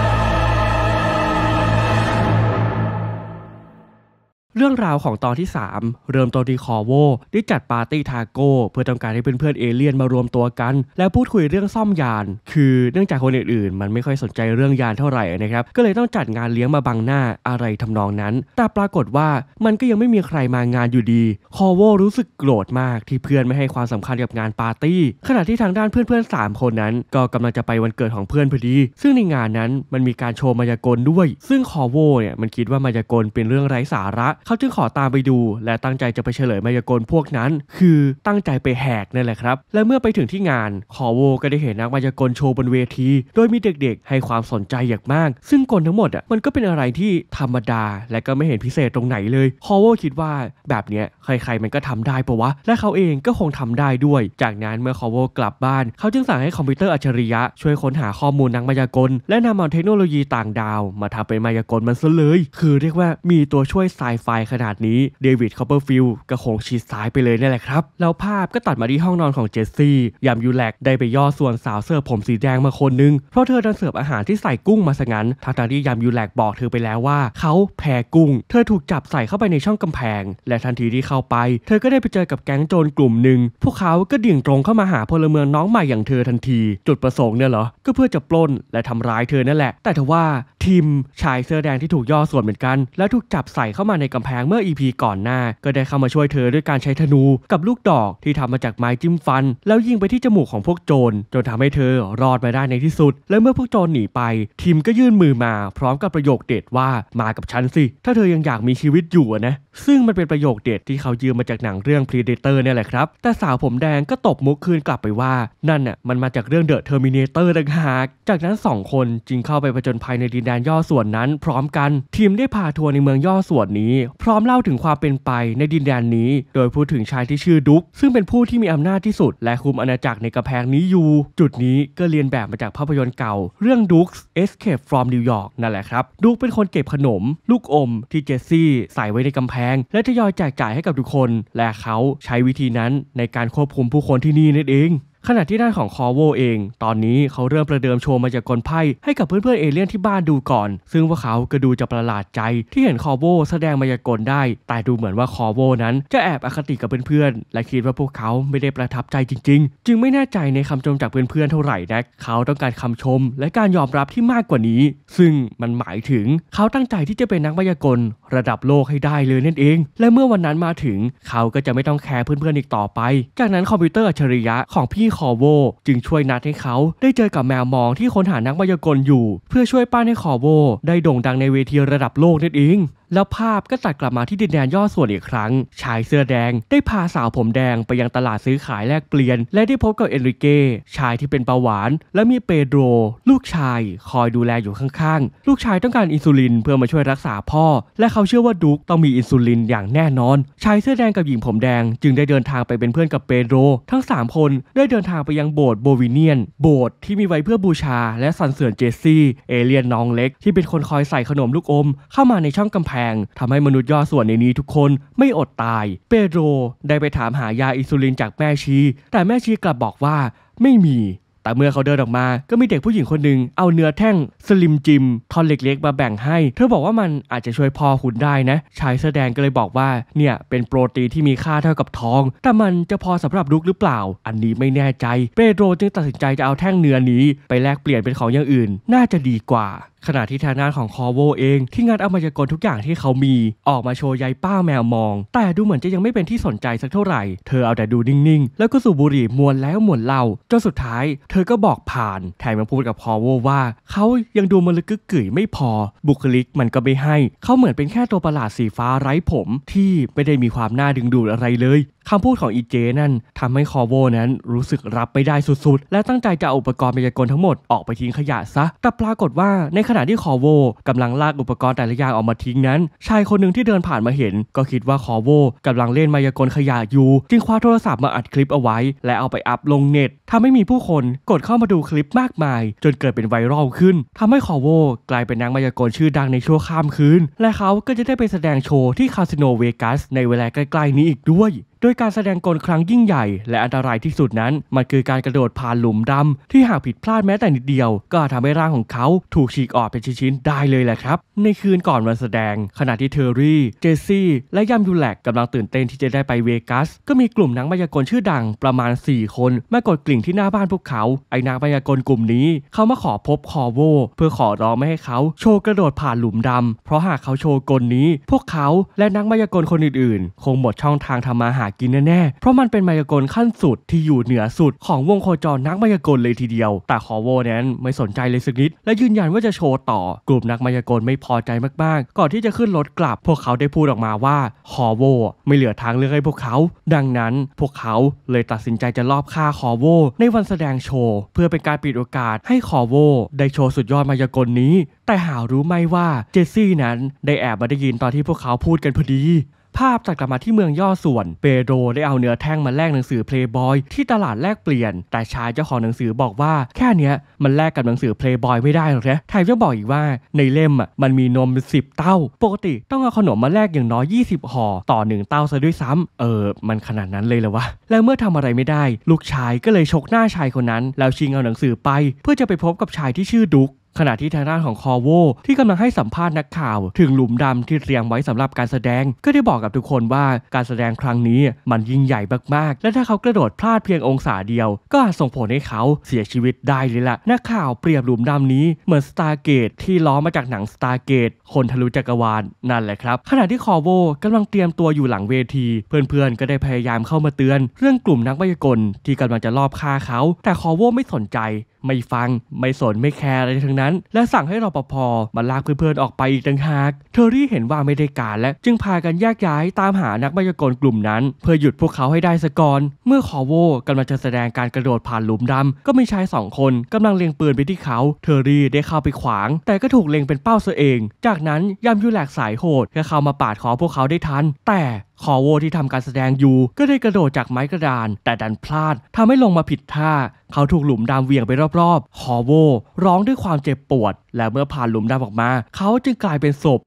เรื่องราวของตอนที่ 3 เริ่มต้นที่คอโวได้จัดปาร์ตี้ทาโก้เพื่อต้องการให้เพื่อนๆ เอเลี่ยนมารวมตัวกัน และพูดคุยเรื่องซ่อมยาน คือเนื่องจากคนอื่นๆ มันไม่ค่อยสนใจเรื่องยานเท่าไหร่นะครับก็เลยต้องจัดงานเลี้ยงมาบังหน้าอะไรทำนองนั้น แต่ปรากฏว่ามันก็ยังไม่มีใครมางานอยู่ดีคอโวรู้สึกโกรธมาก ที่เพื่อนไม่ให้ความสำคัญกับงานปาร์ตี้ขณะที่ทางด้านเพื่อนๆ3คนนั้น ก็กำลังจะไปวันเกิดของเพื่อนพอดี ซึ่งในงานนั้นมันมีการโชว์มายากลด้วยซึ่งคอโวเนี่ยมันคิดว่ามายากลเป็นเรื่องไร้สาระเขาจึงขอตามไปดูและตั้งใจจะไปเฉลยมายากลพวกนั้นคือตั้งใจไปแหกนั่นแหละครับ และเมื่อไปถึงที่งานขอโวก็ได้เห็นนักมายากลโชว์บนเวที โดยมีเด็กๆให้ความสนใจอย่างมาก ซึ่งกลทั้งหมดอ่ะมันก็เป็นอะไรที่ธรรมดา และก็ไม่เห็นพิเศษตรงไหนเลยขอโวคิดว่าแบบเนี้ยใครๆมันก็ทำได้ปะวะ และเขาเองก็คงทำได้ด้วย จากนั้นเมื่อคอโวกลับบ้านเขาจึงสั่งให้คอมพิวเตอร์อัจฉริยะช่วยค้นหาข้อมูลนักมายากลและนำเอาเทคโนโลยีต่างดาว มาทำเป็นมายากลมันซะเลย คือเรียกว่ามีตัวช่วยสายไฟขนาดนี้เดวิดคอปเปอร์ฟิล์ก็คงชีดซ้ายไปเลยนี่แหละครับ แล้วภาพก็ตัดมาที่ห้องนอนของเจสซี่ยามยูแลกได้ไปย่อส่วนสาวเสื้อผมสีแดงมาคนนึง เพราะเธอดันเสิร์ฟอาหารที่ใส่กุ้งมาซะงั้น ทางที่ยามยูแลกบอกเธอไปแล้วว่าเขาแพ้กุ้งเธอถูกจับใส่เข้าไปในช่องกำแพงและทันทีที่เข้าไป เธอก็ได้ไปเจอกับแก๊งโจรกลุ่มหนึ่งพวกเขาก็ดิ่งตรงเข้ามาหาพลเมืองน้องใหม่อย่างเธอทันที จุดประสงค์เนี่ยเหรอก็เพื่อจะปล้นและทำร้ายเธอนั่นแหละ แต่ทว่าิมชายเสื้อแดงที่ถูกย่อส่วนเหมือนกันและถูกจับใส่เข้ามาในกำแพงเมื่ออีพีก่อนหน้า ก็ได้เข้ามาช่วยเธอด้วยการใช้ธนูกับลูกดอกที่ทำมาจากไม้จิ้มฟัน แล้วยิงไปที่จมูกของพวกโจรจนทำให้เธอรอดมาได้ในที่สุด และเมื่อพวกโจรหนีไปทิมก็ยื่นมือมา พร้อมกับประโยคเด็ดว่ามากับฉันสิ ถ้าเธอยังอยากมีชีวิตอยู่นะซึ่งมันเป็นประโยคเด็ดที่เขายืมมาจากหนังเรื่อง Predator เนี่ยแหละครับแต่สาวผมแดงก็ตบมุกคืนกลับไปว่านั่นน่ะมันมาจากเรื่องเดอะเทอร์มินเตอร์ต่างหากจากนั้น2คนจึงเข้าไปผจญภัยในดินแดนนย่อส่วนนั้นพร้อมกันทีมได้พาทัวร์ในเมืองย่อส่วนนี้พร้อมเล่าถึงความเป็นไปในดินแดนนี้โดยพูดถึงชายที่ชื่อดุ๊ก ซึ่งเป็นผู้ที่มีอำนาจที่สุดและคุมอาณาจักรในกระแพงนี้อยู่ จุดนี้ก็เรียนแบบมาจากภาพยนตร์เก่าเรื่องดุ๊ก Escape from New York นั่นแหละครับ ดุ๊กเป็นคนเก็บขนมลูกอมที่เจสซี่ใส่ไว้ในกำแพง และทยอยแจกจ่ายให้กับทุกคน และเขาใช้วิธีนั้นในการควบคุมผู้คนที่นี่นั่นเองขณะที่ด้านของคอโวเอง ตอนนี้เขาเริ่มประเดิมโชว์มายากลไพ่ให้กับเพื่อนๆ เอเลี่ยนที่บ้านดูก่อน ซึ่งพวกเขาก็ดูจะประหลาดใจ ที่เห็นคอโวแสดงมายากลได้ แต่ดูเหมือนว่าคอโวนั้น จะแอบอคติกับเพื่อนๆ และคิดว่าพวกเขาไม่ได้ประทับใจจริง ๆ จึงไม่แน่ใจในคำชมจากเพื่อนๆเท่าไหร่นะเขาต้องการคำชมและการยอมรับที่มากกว่านี้ ซึ่งมันหมายถึงเขาตั้งใจที่จะเป็นนักมายากลระดับโลกให้ได้เลยนั่นเอง และเมื่อวันนั้นมาถึงเขาก็จะไม่ต้องแคร์เพื่อนๆอีกต่อไป จากนั้นคอมพิวเตอร์อัจฉริยะของพี่คอโว จึงช่วยนัดให้เขาได้เจอกับแมวมองที่ค้นหานักมายากลอยู่เพื่อช่วยป้านให้คอโว ได้โด่งดังในเวทีระดับโลกนั่นเองแล้วภาพก็ตัดกลับมาที่ดินแดนย่อส่วนอีกครั้ง ชายเสื้อแดงได้พาสาวผมแดงไปยังตลาดซื้อขายแลกเปลี่ยน และได้พบกับเอนริเกชายที่เป็นเบาหวาน และมีเปโดรลูกชายคอยดูแลอยู่ข้างๆ ลูกชายต้องการอินซูลินเพื่อมาช่วยรักษาพ่อ และเขาเชื่อว่าดุกต้องมีอินซูลินอย่างแน่นอน ชายเสื้อแดงกับหญิงผมแดงจึงได้เดินทางไปเป็นเพื่อนกับเปโดรทั้ง 3 คนได้เดินทางไปยังโบสถ์โบวิเนียน โบสถ์ที่มีไว้เพื่อบูชา และสันเสริญเจสซี่เอเลียนน้องเล็ก ที่เป็นคนคอยใส่ขนมลูกอม เข้ามาในช่องกำแพงงทำให้มนุษย์ย่อส่วนในนี้ทุกคนไม่อดตาย เปโดรได้ไปถามหายาอินซูลิน จากแม่ชี แต่แม่ชีกลับบอกว่าไม่มี แต่เมื่อเขาเดินออกมาก็มีเด็กผู้หญิงคนหนึ่งเอาเนื้อแท่งสลิมจิมทอนเล็กๆมาแบ่งให้ เธอบอกว่ามันอาจจะช่วยพอหุ่นได้นะชายเสื้อแดงก็เลยบอกว่าเนี่ยเป็นโปรตีนที่มีค่าเท่ากับทอง แต่มันจะพอสำหรับลุกหรือเปล่า อันนี้ไม่แน่ใจเปโดรจึงตัดสินใจจะเอาแท่งเนื้อนี้ ไปแลกเปลี่ยนเป็นของอย่างอื่น น่าจะดีกว่าขณะที่ทางด้านของคอโวเอง ที่งานเอามายากลทุกอย่างที่เขามี ออกมาโชว์ยายป้าแมวมอง แต่ดูเหมือนจะยังไม่เป็นที่สนใจสักเท่าไหร่เธอเอาแต่ดูนิ่งๆ แล้วก็สูบบุหรี่มวนแล้วมวนเล่าจนสุดท้ายเธอก็บอกผ่านแถมยังพูดกับคอโวว่า เขายังดูมันลึกกึกกึ๋ยไม่พอ บุคลิกมันก็ไม่ให้ เขาเหมือนเป็นแค่ตัวประหลาดสีฟ้าไร้ผมที่ไม่ได้มีความน่าดึงดูดอะไรเลยคำพูดของอีเจนั่นทำให้คอโวนั้นรู้สึกรับไม่ได้สุดๆ และตั้งใจจะเอาอุปกรณ์มายากลทั้งหมดออกไปทิ้งขยะซะแต่ปรากฏว่าในขณะที่คอโวกำลังลากอุปกรณ์แต่ละอย่างออกมาทิ้งนั้น ชายคนหนึ่งที่เดินผ่านมาเห็นก็คิดว่าคอโว กำลังเล่นมายากลขยะอยู่จึงคว้าโทรศัพท์มาอัดคลิปเอาไว้และเอาไปอัพลงเน็ตทำให้มีผู้คนกดเข้ามาดูคลิปมากมายจนเกิดเป็นไวรัลขึ้น ทำให้คอโว กลายเป็นนักมายากลชื่อดังในชั่วข้ามคืน และเขาก็จะได้ไปแสดงโชว์ที่คาสิโนเวกัสในเวลาใกล้ ๆนี้อีกด้วยโดยการแสดงกลครั้งยิ่งใหญ่และอันตรายที่สุดนั้น มันคือการกระโดดผ่านหลุมดำ ที่หากผิดพลาดแม้แต่นิดเดียว ก็ทำให้ร่างของเขา ถูกฉีกออกเป็นชิ้น ๆ ได้เลยแหละครับ ในคืนก่อนวันแสดง ขณะที่เทอร์รี่ เจสซี่ และยัมยูแลกกำลังตื่นเต้นที่จะได้ไปเวกัส ก็มีกลุ่มนักมายากลชื่อดังประมาณ4คนมากดกลิ่งที่หน้าบ้านพวกเขา ไอ้นักมายากลกลุ่มนี้ เขามาขอพบคอโว เพื่อขอร้องไม่ให้เขา โชว์กระโดดผ่านหลุมดำ เพราะหากเขาโชว์กลนี้พวกเขาและนักมายากลคนอื่น ๆ คงหมดช่องทางทำมาหากินแน่ๆ เพราะมันเป็นมายากลขั้นสุดที่อยู่เหนือสุด ของวงโคจรนักมายากลเลยทีเดียว แต่คอโวนั้นไม่สนใจเลยสักนิดและยืนยันว่าจะโชว์ต่อ กลุ่มนักมายากลไม่พอใจมากๆ ก่อนที่จะขึ้นรถกลับ พวกเขาได้พูดออกมาว่าคอโว ไม่เหลือทางเลือกให้พวกเขา ดังนั้นพวกเขาเลยตัดสินใจจะลอบฆ่าคอโว ในวันแสดงโชว์เพื่อเป็นการปิดโอกาสให้คอโว ได้โชว์สุดยอดมายากลนี้ แต่หารู้ไหมว่าเจสซี่นั้นได้แอบมาได้ยินตอนที่พวกเขาพูดกันพอดีภาพตัดกลับมาที่เมืองย่อส่วนเปโดรได้เอาเนื้อแท่งมาแลกหนังสือเพลย์บอยที่ตลาดแลกเปลี่ยน แต่ชายเจ้าของหนังสือบอกว่า แค่เนี้ยมันแลกกับหนังสือเพลย์บอยไม่ได้หรอกนะแายังบอกอีกว่าในเล่มอ่ะมันมีนมสิบเต้า ปกติต้องเอาขนมมาแลกอย่างน้อย20ห่อต่อหนึ่งเต้าซะด้วยซ้ำ เออ มันขนาดนั้นเลยเหรอวะ แล้วเมื่อทำอะไรไม่ได้ ลูกชายก็เลยชกหน้าชายคนนั้น แล้วชิงเอาหนังสือไปเพื่อจะไปพบกับชายที่ชื่อดุกขณะที่ทางด้านของคอโวที่กำลังให้สัมภาษณ์นักข่าว ถึงหลุมดำที่เตรียมไว้สำหรับการแสดง ก็ได้บอกกับทุกคนว่าการแสดงครั้งนี้มันยิ่งใหญ่มากๆ และถ้าเขากระโดดพลาดเพียงองศาเดียวก็อาจส่งผลให้เขาเสียชีวิตได้เลยละ่ะ นักข่าวเปรียบหลุมดำนี้ เหมือนสตาร์เกตที่ล้อมาจากหนังสตาร์เกตคนทะลุจักรวาลนั่นแหละครับขณะที่คอโวกำลังเตรียมตัวอยู่หลังเวที เพื่อนๆก็ได้พยายามเข้ามาเตือน เรื่องกลุ่มนักวิยากลที่กำลังจะลอบฆ่าเขา แต่คอโวไม่สนใจไม่ฟังไม่สนไม่แคร์อะไรทั้งนั้น และสั่งให้รปภมาลากเพื่อนๆออกไปอีกต่างหากเทอรี่เห็นว่าไม่ได้การและจึงพากันแยกย้ายตามหานักมายากลกลุ่มนั้น เพื่อหยุดพวกเขาให้ได้สก่อน เมื่อคอโวกำลังจะแสดงการกระโดดผ่านหลุมดำก็มีชายสองคนกำลังเล็งปืนไปที่เขาเทอรี่ได้เข้าไปขวางแต่ก็ถูกเล็งเป็นเป้าเสียเอง จากนั้นยามยูแหลกสายโหดก็เข้ามาปาดคอพวกเขาได้ทันแต่คอโวที่ทำการแสดงอยู่ก็ได้กระโดดจากไม้กระดาน แต่ดันพลาดทำให้ลงมาผิดท่า เขาถูกหลุมดำเวียงไปรอบๆคอโว ร้องด้วยความเจ็บปวด และเมื่อผ่านหลุมดำออกมา เขาจึงกลายเป็นศพ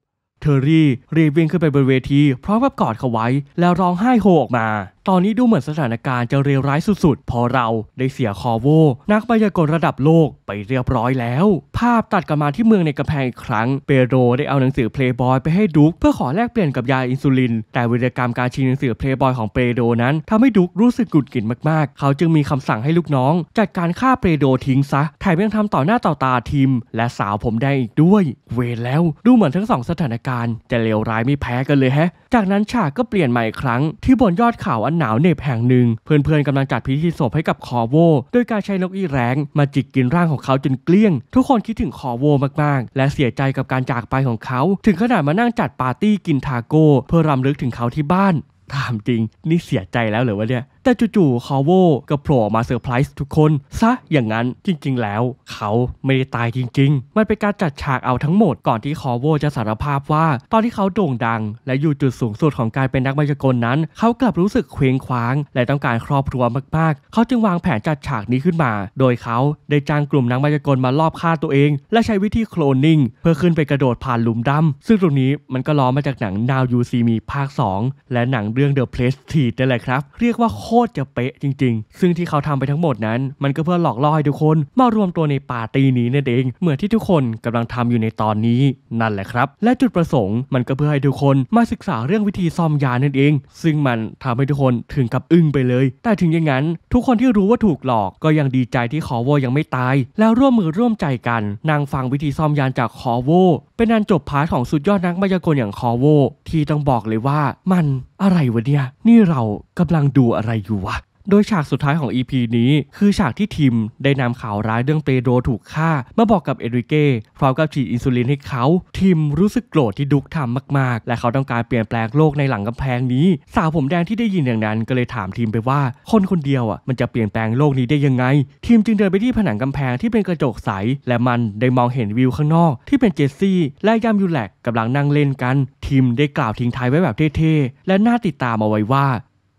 เทอรี่ รีบวิ่งขึ้นไปบนเวทีพร้อมกับกอดเขาไว้แล้วร้องไห้โฮออกมาตอนนี้ดูเหมือนสถานการณ์จะเลวร้ายสุดๆ พอเราได้เสียคอโวนักบายากลระดับโลกไปเรียบร้อยแล้ว ภาพตัดกลับมาที่เมืองในกำแพงอีกครั้ง เปโดได้เอาหนังสือเพลย์บอยไปให้ดุกเพื่อขอแลกเปลี่ยนกับยาอินซูลิน แต่วิีกรรมการชิงหนังสือเพลย์บอยของเปโดนั้นทำให้ดุกรู้สึกกุดกินมากๆ เขาจึงมีคำสั่งให้ลูกน้องจัดการฆ่าเปโดทิ้งซะแถมยังทำต่อหน้าต่อตาทีมและสาวผมแดงอีกด้วย เวรแล้วดูเหมือนทั้งสองสถานการณ์จะเลวร้ายไม่แพ้กันเลยแฮะ จากนั้นฉากก็เปลี่ยนใหม่อีกครั้งที่บนยอดเขาอนหนาวเหน็บแห่งหนึ่ง เพื่อนๆกำลังจัดพิธีศพให้กับคอโวโดยการใช้นกอีแรงมาจิกกินร่างของเขาจนเกลี้ยง ทุกคนคิดถึงคอโวมากๆ และเสียใจกับการจากไปของเขา ถึงขนาดมานั่งจัดปาร์ตี้กินทาโก้ เพื่อรำลึกถึงเขาที่บ้านตามจริง นี่เสียใจแล้วหรือวะเนี่ยแต่จู่ๆคาโวก็โผล่มาเซอร์ไพรส์ทุกคนซะ อย่างนั้นจริง ๆ แล้ว เขาไม่ได้ตายจริงๆ มันเป็นการจัดฉากเอาทั้งหมดก่อนที่คาโวจะสารภาพว่า ตอนที่เขาโด่งดัง และอยู่จุดสูงสุดของการเป็นนักมายากลนั้น เขากลับรู้สึกเคว้งคว้างและต้องการครอบครัวมาก ๆ เขาจึงวางแผนจัดฉากนี้ขึ้นมา โดยเขาได้จ้างกลุ่มนักมายากลมาลอบฆ่าตัวเอง และใช้วิธีโคลนนิ่งเพื่อขึ้นไปกระโดดผ่านหลุมดำซึ่งตรงนี้มันก็ล้อมาจากหนัง Now You See Me ภาค2และหนังเรื่อง The Place ที e ด t นั่นแหละครับ เรียกว่าโคคตรจะเป๊ะจริงๆ ซึ่งที่เขาทำไปทั้งหมดนั้น มันก็เพื่อหลอกล่อให้ทุกคนมารวมตัวในปาร์ตี้นี้นั่นเอง เหมือนที่ทุกคนกำลังทำอยู่ในตอนนี้นั่นแหละครับ และจุดประสงค์มันก็เพื่อให้ทุกคนมาศึกษาเรื่องวิธีซ่อมยานั่นเอง ซึ่งมันทำให้ทุกคนถึงกับอึ้งไปเลย แต่ถึงอย่างนั้น ทุกคนที่รู้ว่าถูกหลอกก็ยังดีใจที่คอโวยังไม่ตาย แล้วร่วมมือร่วมใจกันนางฟังวิธีซ่อมยานจากคอโว เป็นอันจบพาร์ทของสุดยอดนักมายากลอย่างคอโวที่ต้องบอกเลยว่ามันอะไรวะเนี่ยนี่เรากำลังดูอะไรอยู่วะโดยฉากสุดท้ายของ EP นี้ คือฉากที่ทิมได้นำข่าวร้ายเรื่องเปโดรถูกฆ่า มาบอกกับเอริเก้พร้อมกับฉีดอินซูลินให้เขาทิมรู้สึกโกรธที่ดุกทำมากๆ และเขาต้องการเปลี่ยนแปลงโลกในหลังกำแพงนี้ สาวผมแดงที่ได้ยินอย่างนั้น ก็เลยถามทิมไปว่า คนคนเดียวอ่ะมันจะเปลี่ยนแปลงโลกนี้ได้ยังไงทิมจึงเดินไปที่ผนังกำแพงที่เป็นกระจกใสและมันได้มองเห็นวิวข้างนอก ที่เป็นเจสซี่และยามยูแลกกำลังนั่งเล่นกันทิมได้กล่าวทิ้งท้ายไว้แบบเท่ๆและน่าติดตามเอาไว้ว่า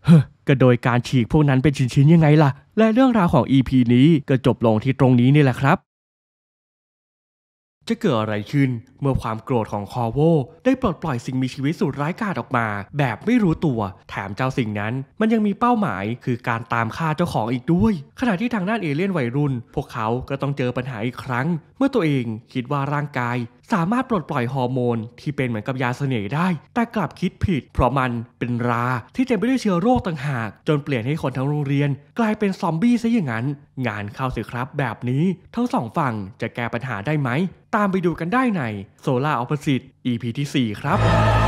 เฮ้ก็โดยการฉีกพวกนั้นเป็นชิ้นๆยังไงล่ะ และเรื่องราวของ EP นี้ ก็จบลงที่ตรงนี้นี่แหละครับ จะเกิดอะไรขึ้นเมื่อความโกรธของคอโวได้ปลดปล่อยสิ่งมีชีวิตสุดร้ายกาจออกมา แบบไม่รู้ตัว แถมเจ้าสิ่งนั้นมันยังมีเป้าหมายคือการตามฆ่าเจ้าของอีกด้วย ขณะที่ทางด้านเอเลี่ยนวัยรุ่น พวกเขาก็ต้องเจอปัญหาอีกครั้ง เมื่อตัวเองคิดว่าร่างกายสามารถปลดปล่อยฮอร์โมนที่เป็นเหมือนกับยาเสน่ห์ได้ แต่กลับคิดผิด เพราะมันเป็นราที่เต็มไปด้วยเชื้อโรคต่างหากจนเปลี่ยนให้คนทั้งโรงเรียนกลายเป็นซอมบี้ซะอย่างนั้น งานเข้าสิครับ แบบนี้ทั้งสองฝั่งจะแก้ปัญหาได้ไหม ตามไปดูกันได้ในโซล่าออปเปอร์ซิต EP ที่ 4 ครับ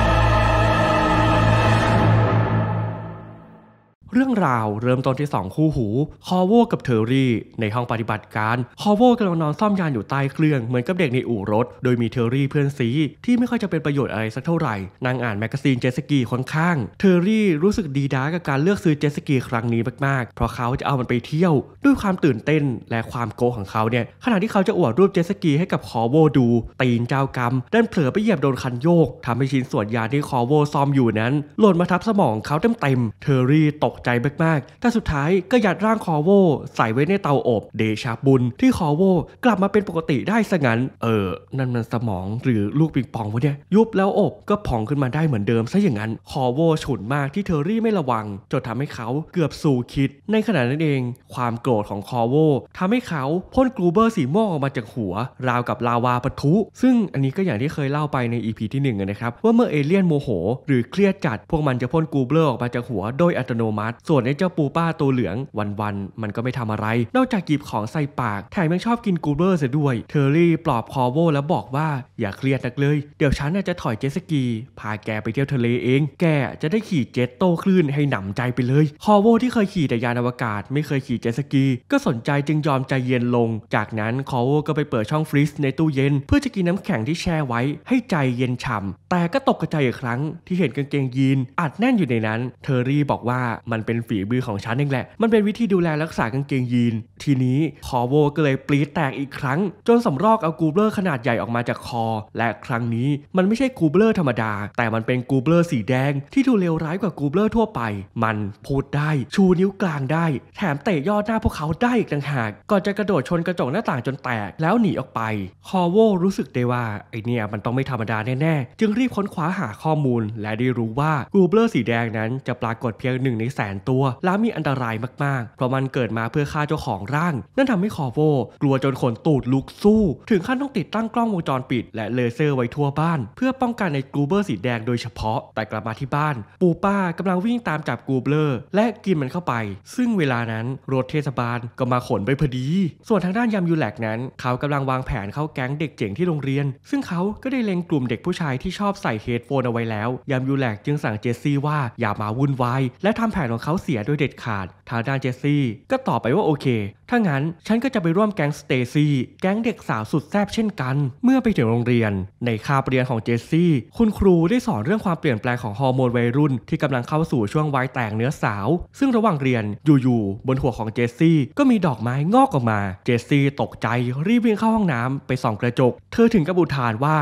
เรื่องราวเริ่มต้นที่ 2 คู่หูคอโวกับเทอรี่ในห้องปฏิบัติการคอโวกำลังนอนซ่อมยานอยู่ใต้เครื่อง เหมือนกับเด็กในอู่รถ โดยมีเทอรี่เพื่อนซีที่ไม่ค่อยจะเป็นประโยชน์อะไรสักเท่าไหร่นางอ่านแมกกาซีนเจสกีค่อนข้างเทอรี่รู้สึกดีด้ากับการเลือกซื้อเจสกีครั้งนี้มากๆ เพราะเขาจะเอามันไปเที่ยว ด้วยความตื่นเต้นและความโกของเขาเนี่ยขณะที่เขาจะอวดรูปเจสกีให้กับคอโวดูตีนเจ้ากรรมดันเผลอไปเหยียบโดนคันโยก ทำให้ชิ้นส่วนยานที่คอโวซ่อมอยู่นั้นหล่นมาทับสมองเขาเต็มมเทอรี่ตกใจมากๆแต่สุดท้ายก็ยัดร่างคอโว ใส่ไว้ในเตาอบเดชาบุญที่คอโวกลับมาเป็นปกติได้ซะงั้น เออ นั่นมันสมองหรือลูกปิงปองวะเนี่ย ยุบแล้วอบก็ผ่องขึ้นมาได้เหมือนเดิมซะอย่างนั้นคอโวฉุนมากที่เทอรี่ไม่ระวังจนทำให้เขาเกือบสู่คิด ในขณะนั้นเองความโกรธของคอโวทำให้เขาพ่นกรูเบอร์สีม่วงออกมาจากหัว ราวกับลาวาปะทุ ซึ่งอันนี้ก็อย่างที่เคยเล่าไปในอีพีที่หนึ่งนะครับว่าเมื่อเอเลี่ยนโมโหหรือเครียดจัด พวกมันจะพ่นกรูเบอร์ออกมาจากหัวโดยอัตโนมััดส่วนไอ้เจ้าปูป้าตัวเหลืองวัน ๆ มันก็ไม่ทำอะไร นอกจากหยิบของใส่ปาก แถมยังชอบกินกูเบอร์เสียด้วยเทอร์รี่ปลอบคอโว แล้วบอกว่าอย่าเครียดนักเลย เดี๋ยวฉันจะถอยเจสกีพาแกไปเที่ยวทะเลเอง แกจะได้ขี่เจ็ตโต้คลื่นให้หนำใจไปเลยคอโวที่เคยขี่แต่ยานอวกาศ ไม่เคยขี่เจสกี ก็สนใจจึงยอมใจเย็นลง จากนั้นคอโวก็ไปเปิดช่องฟรีซในตู้เย็น เพื่อจะกินน้ำแข็งที่แช่ไว้ ให้ใจเย็นฉ่าแต่ก็ตกใจอีกครั้ง ที่เห็นกางเกงยีนอัดแน่นอยู่ในนั้นเทอร์รี่บอกว่ามัมันเป็นฝีมือของฉันเองแหละ มันเป็นวิธีดูแลรักษากางเกงยีน ทีนี้คอโวก็เลยปลีดแตกอีกครั้ง จนสำรอกเอากูเบอร์ขนาดใหญ่ออกมาจากคอ และครั้งนี้มันไม่ใช่กูเบอร์ธรรมดา แต่มันเป็นกูเบอร์สีแดง ที่ดูเลวร้ายกว่ากูเบอร์ทั่วไป มันพูดได้ชูนิ้วกลางได้ แถมเตะยอดหน้าพวกเขาได้อีกต่างหากก่อนจะกระโดดชนกระจกหน้าต่างจนแตกแล้วหนีออกไปคอโวรู้สึกได้ว่าไอเนี่ยมันต้องไม่ธรรมดาแน่ๆจึงรีบค้นคว้าหาข้อมูล และได้รู้ว่ากูเบอร์สีแดงนั้นจะปรากฏเพียงหนึ่งในแสนตัวและมีอันตรายมากๆ เพราะมันเกิดมาเพื่อฆ่าเจ้าของร่าง นั่นทำให้คอโว กลัวจนขนตูดลุกสู้ ถึงขั้นต้องติดตั้งกล้องวงจรปิด และเลเซอร์ไว้ทั่วบ้าน เพื่อป้องกันในกรูเบอร์สีแดงโดยเฉพาะ แต่กลับมาที่บ้าน ปูป้ากำลังวิ่งตามจับกรูเบอร์ และกินมันเข้าไป ซึ่งเวลานั้นรถเทศบาลก็มาขนไปพอดี ส่วนทางด้านยามยูแลกนั้น เขากำลังวางแผนเข้าแก๊งเด็กเจ๋งที่โรงเรียน ซึ่งเขาก็ได้เล็งกลุ่มเด็กผู้ชายที่ชอบใส่เฮดโฟนเอาไว้แล้ว ยามยูแลกจึงสั่งเจสซี่ว่าอย่ามาวุ่นวายและทำแผนของเขาเสียโดยเด็ดขาด ทางด้านเจสซี่ก็ตอบไปว่าโอเค ถ้างั้นฉันก็จะไปร่วมแก๊งสเตซี่ แก๊งเด็กสาวสุดแซบเช่นกัน เมื่อไปถึงโรงเรียน ในคาบเรียนของเจสซี่ คุณครูได้สอนเรื่องความเปลี่ยนแปลงของฮอร์โมนวัยรุ่นที่กำลังเข้าสู่ช่วงวัยแต่งเนื้อสาว ซึ่งระหว่างเรียนอยู่ๆบนหัวของเจสซี่ก็มีดอกไม้งอกออกมา เจสซี่ตกใจรีบวิ่งเข้าห้องน้ำไปส่องกระจก เธอถึงกับอุทานว่า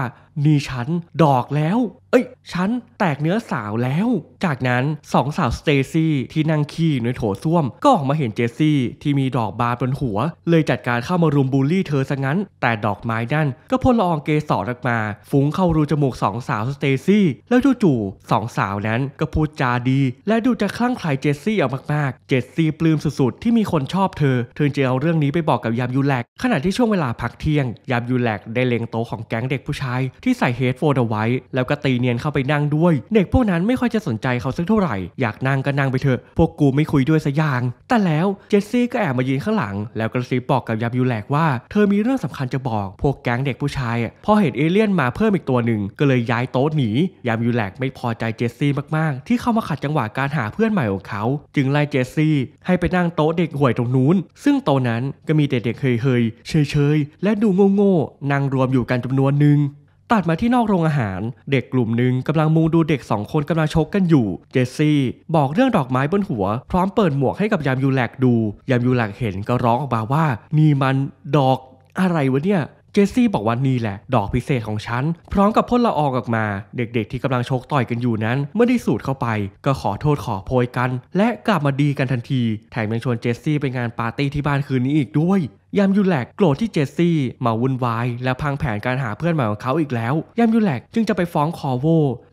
นี่ฉันดอกแล้วเอ้ยฉันแตกเนื้อสาวแล้ว จากนั้นสองสาวสเตซี่ที่นั่งขี้ในโถส้วมก็ออกมาเห็นเจสซี่ที่มีดอกบานบนหัว เลยจัดการเข้ามารุมบูลลี่เธอซะงั้น แต่ดอกไม้นั่นก็พ่นละอองเกสรออกมาฟุ้งเข้ารูจมูกสองสาวสเตซี่แล้วจู่ๆสองสาวนั้นก็พูดจาดี และดูจะคลั่งไคล้เจสซี่เอามากๆ เจสซี่ปลื้มสุดๆที่มีคนชอบเธอเธอจึงเอาเรื่องนี้ไปบอกกับยามยูแลกขณะที่ช่วงเวลาพักเที่ยงยามยูแลกได้เล็งโต๊ะของแก๊งเด็กผู้ชายที่ใส่เฮดโฟนเอาไว้ แล้วก็ตีเนียนเข้าไปนั่งด้วย เด็กพวกนั้นไม่ค่อยจะสนใจเขาสักเท่าไหร่ อยากนั่งก็นั่งไปเถอะ พวกกูไม่คุยด้วยสักอย่าง แต่แล้วเจสซี่ก็แอบมายืนข้างหลัง แล้วกระซิบบอกกับยาบยูแหลกว่า เธอมีเรื่องสำคัญจะบอก พวกแก๊งเด็กผู้ชายพอเห็นเอเลี่ยนมาเพิ่มอีกตัวหนึ่ง ก็เลยย้ายโต๊ะหนี ยาบยูแหลกไม่พอใจเจสซี่มากๆที่เข้ามาขัดจังหวะการหาเพื่อนใหม่ของเขา จึงไล่เจสซี่ให้ไปนั่งโต๊ะเด็กห่วยตรงนู้น ซึ่งโต๊ะนั้นก็มีเด็กๆ เฮยๆเชยๆ และดูโง่ๆนั่งรวมอยู่กันจำนวนหนึ่งัดมาที่นอกโรงอาหาร เด็กกลุ่มหนึ่งกำลังมุงดูเด็ก2คนกำลังชกกันอยู่ เจสซี่บอกเรื่องดอกไม้บนหัว พร้อมเปิดหมวกให้กับยามยูแลกดู ยามยูแลกเห็นก็ร้องออกมาว่านี่มันดอกอะไรวะเนี่ยเจสซี่บอกว่านี่แหละดอกพิเศษของฉันพร้อมกับพ่นละอองออกมา เด็ก ๆ ที่กำลังชกต่อยกันอยู่นั้นเมื่อได้สูดเข้าไปก็ขอโทษขอโพยกัน และกลับมาดีกันทันที แถมยังชวนเจสซี่ไปงานปาร์ตี้ที่บ้านคืนนี้อีกด้วยยามยูแลกโกรธที่เจสซี่มาวุ่นวายและพังแผนการหาเพื่อนใหม่ของเขาอีกแล้วยามยูแลกจึงจะไปฟ้องคอโว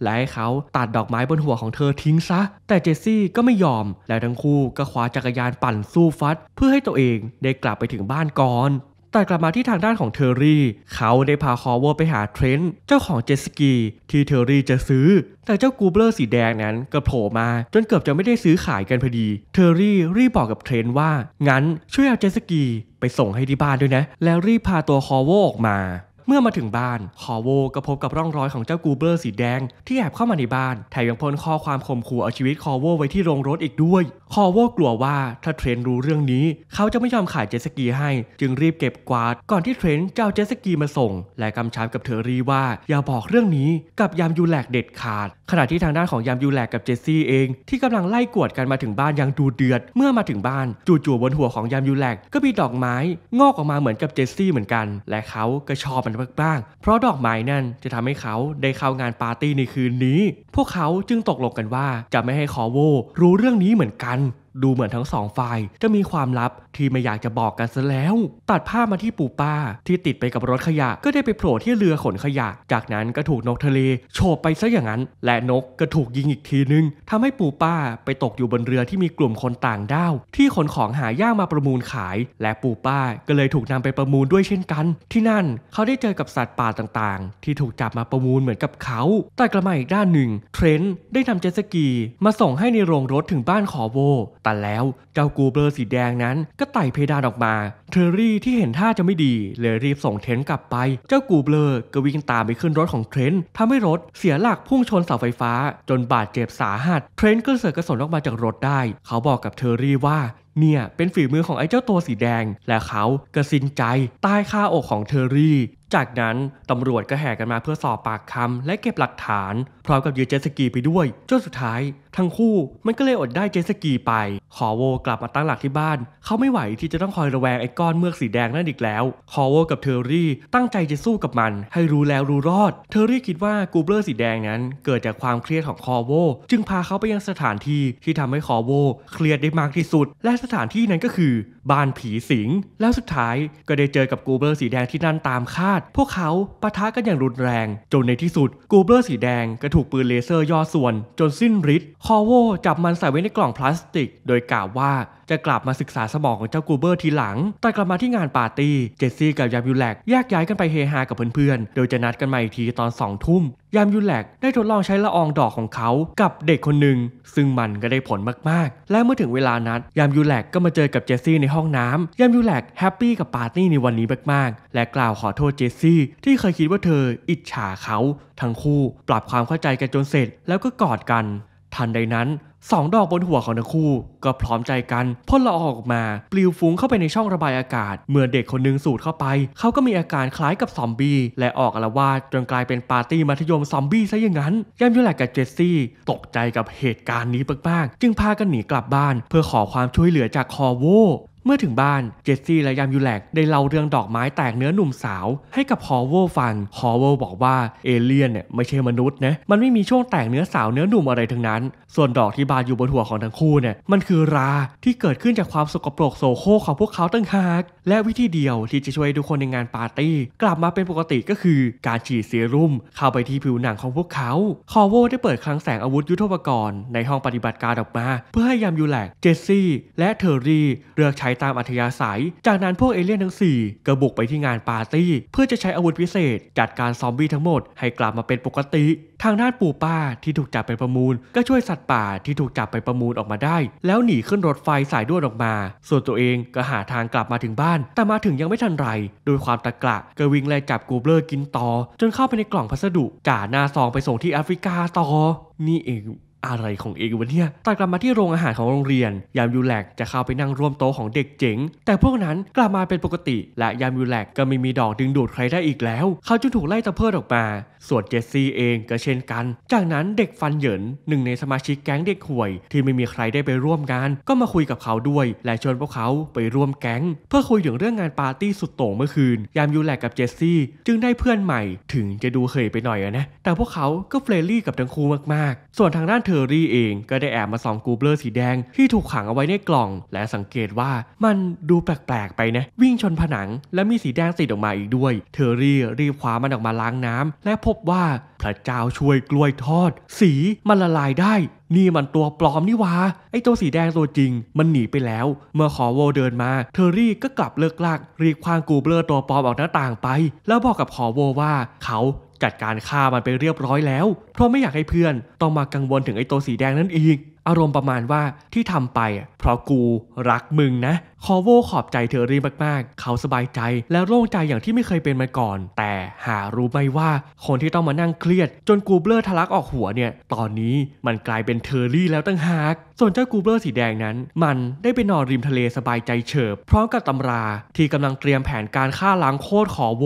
และให้เขาตัดดอกไม้บนหัวของเธอทิ้งซะ แต่เจสซี่ก็ไม่ยอมและทั้งคู่ก็คว้าจักรยานปั่นสู้ฟัด เพื่อให้ตัวเองได้กลับไปถึงบ้านก่อนแต่กลับมาที่ทางด้านของเทอรี่ เขาได้พาคอเวอร์ไปหาเทรนต์เจ้าของเจสกีที่เทอรี่จะซื้อแต่เจ้ากูเบอร์สีแดงนั้นก็โผล่มาจนเกือบจะไม่ได้ซื้อขายกันพอดีเทอรี่รีบบอกกับเทรนต์ว่า งั้น ช่วยเอาเจสกีไปส่งให้ที่บ้านด้วยนะ แล้วรีบพาตัวคอเวอร์ออกมา เมื่อมาถึงบ้านคอโวก็พบกับร่องรอยของเจ้ากูเบอร์สีแดงที่แอบเข้ามาในบ้านแถมยังพ่นข้อความข่มขู่เอาชีวิตคอโวไว้ที่โรงรถอีกด้วยคอววกลัวว่าถ้าเทรนรู้เรื่องนี้เขาจะไม่ยอมขายเจสกีให้จึงรีบเก็บกวาดก่อนที่เทรนจะเอาเจสกีมาส่งและกำชับกับเธอรีว่าอย่าบอกเรื่องนี้กับยามยูแลกเด็ดขาดขณะที่ทางด้านของยามยูแลกกับเจสซี่เองที่กำลังไล่กวดกันมาถึงบ้านยังดูเดือดเมื่อมาถึงบ้านจู่ๆบนหัวของยามยูแลกก็มีดอกไม้งอกออกมาเหมือนกับเจสซี่เหมือนกันและเขาก็ชอบมันบ้างเพราะดอกไม้นั่นจะทำให้เขาได้เข้างานปาร์ตี้ในคืนนี้พวกเขาจึงตกลงกันว่าจะไม่ให้คอโวรู้เรื่องนี้เหมือนกัน mạnh ดูเหมือนทั้งสองฝ่ายจะมีความลับที่ไม่อยากจะบอกกันซะแล้ว ตัดภาพมาที่ปู่ป้าที่ติดไปกับรถขยะ ก็ได้ไปโผล่ที่เรือขนขยะจากนั้นก็ถูกนกทะเลโฉบไปซะอย่างนั้น และนกก็ถูกยิงอีกทีนึง ทำให้ปู่ป้าไปตกอยู่บนเรือที่มีกลุ่มคนต่างด้าวที่ขนของหายากมาประมูลขายและปู่ป้าก็เลยถูกนำไปประมูลด้วยเช่นกัน ที่นั่นเขาได้เจอกับสัตว์ป่าต่าง ๆ ที่ถูกจับมาประมูลเหมือนกับเขา แต่กระมาอีกด้านหนึ่ง เทรน์ได้นำเจสกีมาส่งให้ในโรงรถถึงบ้านขอโวตันแล้วเจ้ากูเบอร์สีแดงนั้นก็ไต่เพดานออกมา เทอรี่ที่เห็นท่าจะไม่ดีเลยรีบส่งเทนกลับไป เจ้ากูเบอร์ก็วิ่งตามไปขึ้นรถของเทรนท์ทำให้รถเสียหลักพุ่งชนเสาไฟฟ้าจนบาดเจ็บสาหัส เทรน์ก็เสือกกระสนออกมาจากรถได้ เขาบอกกับเทอรี่ว่าเนี่ยเป็นฝีมือของไอ้เจ้าตัวสีแดงและเขากระสินใจตายคาอกของเทอรี่ จากนั้นตำรวจก็แห่กันมาเพื่อสอบปากคำและเก็บหลักฐาน พร้อมกับยืดเจสกี ไปด้วย จนสุดท้ายทั้งคู่มันก็เลยอดได้เจสกีไปขอโวกลับมาตั้งหลักที่บ้าน เขาไม่ไหวที่จะต้องคอยระแวงไอ้ก้อนเมือกสีแดงนั่นอีกแล้วขอโวกับเทอรี่ตั้งใจจะสู้กับมันให้รู้แล้วรู้รอด เทอรี่คิดว่ากูเบอร์สีแดงนั้นเกิดจากความเครียดของคอโว จึงพาเขาไปยังสถานที่ที่ทำให้คอโวเครียดได้มากที่สุด และสถานที่นั้นก็คือบ้านผีสิงแล้วสุดท้ายก็ได้เจอกับกูเบอร์สีแดงที่นั่นตามคาด พวกเขาปะทะกันอย่างรุนแรงจนในที่สุดกูเบอร์สีแดงก็ถูกปืนเลเซอร์ย่อส่วนจนสิ้นฤทธิ์คอโวจับมันใส่ไว้ในกล่องพลาสติก โดยกล่าวว่าจะกลับมาศึกษาสมองของเจ้ากูเบอร์ทีหลัง แต่กลับมาที่งานปาร์ตี้ เจสซี่กับยามยูแลกแยกย้ายกันไปเฮฮากับเพื่อนๆ โดยจะนัดกันมาอีกทีตอนสองทุ่ม ยามยูแลกได้ทดลองใช้ละอองดอกของเขากับเด็กคนหนึ่ง ซึ่งมันก็ได้ผลมากๆ และเมื่อถึงเวลานัด ยามยูแลกก็มาเจอกับเจสซี่ในห้องน้ำยามยูแลกแฮปปี้กับปาร์ตี้ในวันนี้มากๆและกล่าวขอโทษเจสซี่ที่เคยคิดว่าเธอ อิจฉาเขา ทั้งคู่ ปรับความเข้าใจกันจนเสร็จแล้วก็กอดกันทันใดนั้นสองดอกบนหัวของทั้งคู่ก็พร้อมใจกันพ่นละออกมาปลิวฟุ้งเข้าไปในช่องระบายอากาศ เมื่อเด็กคนนึงสูดเข้าไป เขาก็มีอาการคล้ายกับซอมบี้และออกอารวาสจนกลายเป็นปาร์ตี้มัธยมซอมบี้ซะอย่างนั้นยามยงแหลกกับเจสซี่ ตกใจกับเหตุการณ์นี้มาก ๆ จึงพากันหนีกลับบ้าน เพื่อขอความช่วยเหลือจากคอโวเมื่อถึงบ้านเจสซี่และยามยูแลกได้เล่าเรื่องดอกไม้แตกเนื้อหนุ่มสาว ให้กับฮอเวลฟังฮอเวลบอกว่าเอเลี่ยนเนี่ยไม่ใช่มนุษย์นะ มันไม่มีช่วงแตกเนื้อสาวเนื้อหนุ่มอะไรทั้งนั้น ส่วนดอกที่บานอยู่บนหัวของทั้งคู่เนี่ยมันคือราที่เกิดขึ้นจากความสกปรกโซโคของพวกเขาตั้งหาก และวิธีเดียวที่จะช่วยทุกคนในงานปาร์ตี้กลับมาเป็นปกติก็คือ การฉีดเซรุ่มเข้าไปที่ผิวหนังของพวกเขา ฮอเวลได้เปิดคลังแสงอาวุธยุทโธปกรณ์ในห้องปฏิบัติการออกมาเพื่อให้ยามยูแลกเจสซี่และเทอร์รี่เลือกใช้ช้ตามอัธยาศัย จากนั้นพวกเอเลี่ยนทั้ง4ก็บุกไปที่งานปาร์ตี้ เพื่อจะใช้อาวุธพิเศษจัดการซอมบี้ทั้งหมดให้กลับมาเป็นปกติ ทางด้านปู่ป้าที่ถูกจับไปประมูล ก็ช่วยสัตว์ป่าที่ถูกจับไปประมูลออกมาได้ แล้วหนีขึ้นรถไฟสายด่วนออกมา ส่วนตัวเองก็หาทางกลับมาถึงบ้าน แต่มาถึงยังไม่ทันไร โดยความตะกละก็วิ่งไล่จับกูเบลกินต่อจนเข้าไปในกล่องพัสดุจ่าหน้าซองไปส่งที่แอฟริกาต่อนี่เองอะไรของเองวะเนี่ยตอนกลับมาที่โรงอาหารของโรงเรียน ยามยูแลกจะเข้าไปนั่งร่วมโต๊ะของเด็กเจ๋ง แต่พวกนั้นกลับมาเป็นปกติ และยามยูแลกก็ไม่มีดอกดึงดูดใครได้อีกแล้ว เขาจึงถูกไล่ตะเพิดออกมา ส่วนเจสซี่เองก็เช่นกัน จากนั้นเด็กฟันเหยินหนึ่งในสมาชิกแก๊งเด็กห่วยที่ไม่มีใครได้ไปร่วมงานก็มาคุยกับเขาด้วย และชวนพวกเขาไปร่วมแก๊ง เพื่อคุยถึงเรื่องงานปาร์ตี้สุดโต่งเมื่อคืน ยามยูแลกกับเจสซี่จึงได้เพื่อนใหม่ ถึงจะดูเคยไปหน่อยนะ แต่พวกเขา ก็เฟรนลี่กับทั้งคู่มาก ๆส่วนทางด้านทอรี่เองก็ได้แอบมาส่องกูเบลอสีแดงที่ถูกขังเอาไว้ในกล่องและสังเกตว่ามันดูแปลกๆไปนะ วิ่งชนผนังและมีสีแดงติดออกมาอีกด้วยเทอรี่รีบคว้ามันออกมาล้างน้ำ และพบว่าพระเจ้าช่วยกล้วยทอด สีมันละลายได้นี่มันตัวปลอมนี่วะไอตัวสีแดงตัวจริงมันหนีไปแล้ว เมื่อขอโวเดินมาเทอรี่ก็กลับเลิกลากรีบควางกูเบลอตัวปลอมออกหน้าต่างไปแล้วบอกกับขอโวว่าเขาจัดการฆ่ามันไปเรียบร้อยแล้ว เพราะไม่อยากให้เพื่อน ต้องมากังวลถึงไอ้ตัวสีแดงนั่นอีก อารมณ์ประมาณว่าที่ทำไป เพราะกูรักมึงนะคอโวขอบใจเธอรีมากๆ เขาสบายใจและโล่งใจอย่างที่ไม่เคยเป็นมาก่อน แต่หารู้ไหมว่าคนที่ต้องมานั่งเครียดจนกูเบลอทะลักออกหัวเนี่ย ตอนนี้มันกลายเป็นเทอรี่แล้วตั้งหาก ส่วนเจ้ากูเบลอสีแดงนั้น มันได้ไปนอนริมทะเลสบายใจเฉิบพร้อมกับตำราที่กำลังเตรียมแผนการฆ่าล้างโคตรขอโว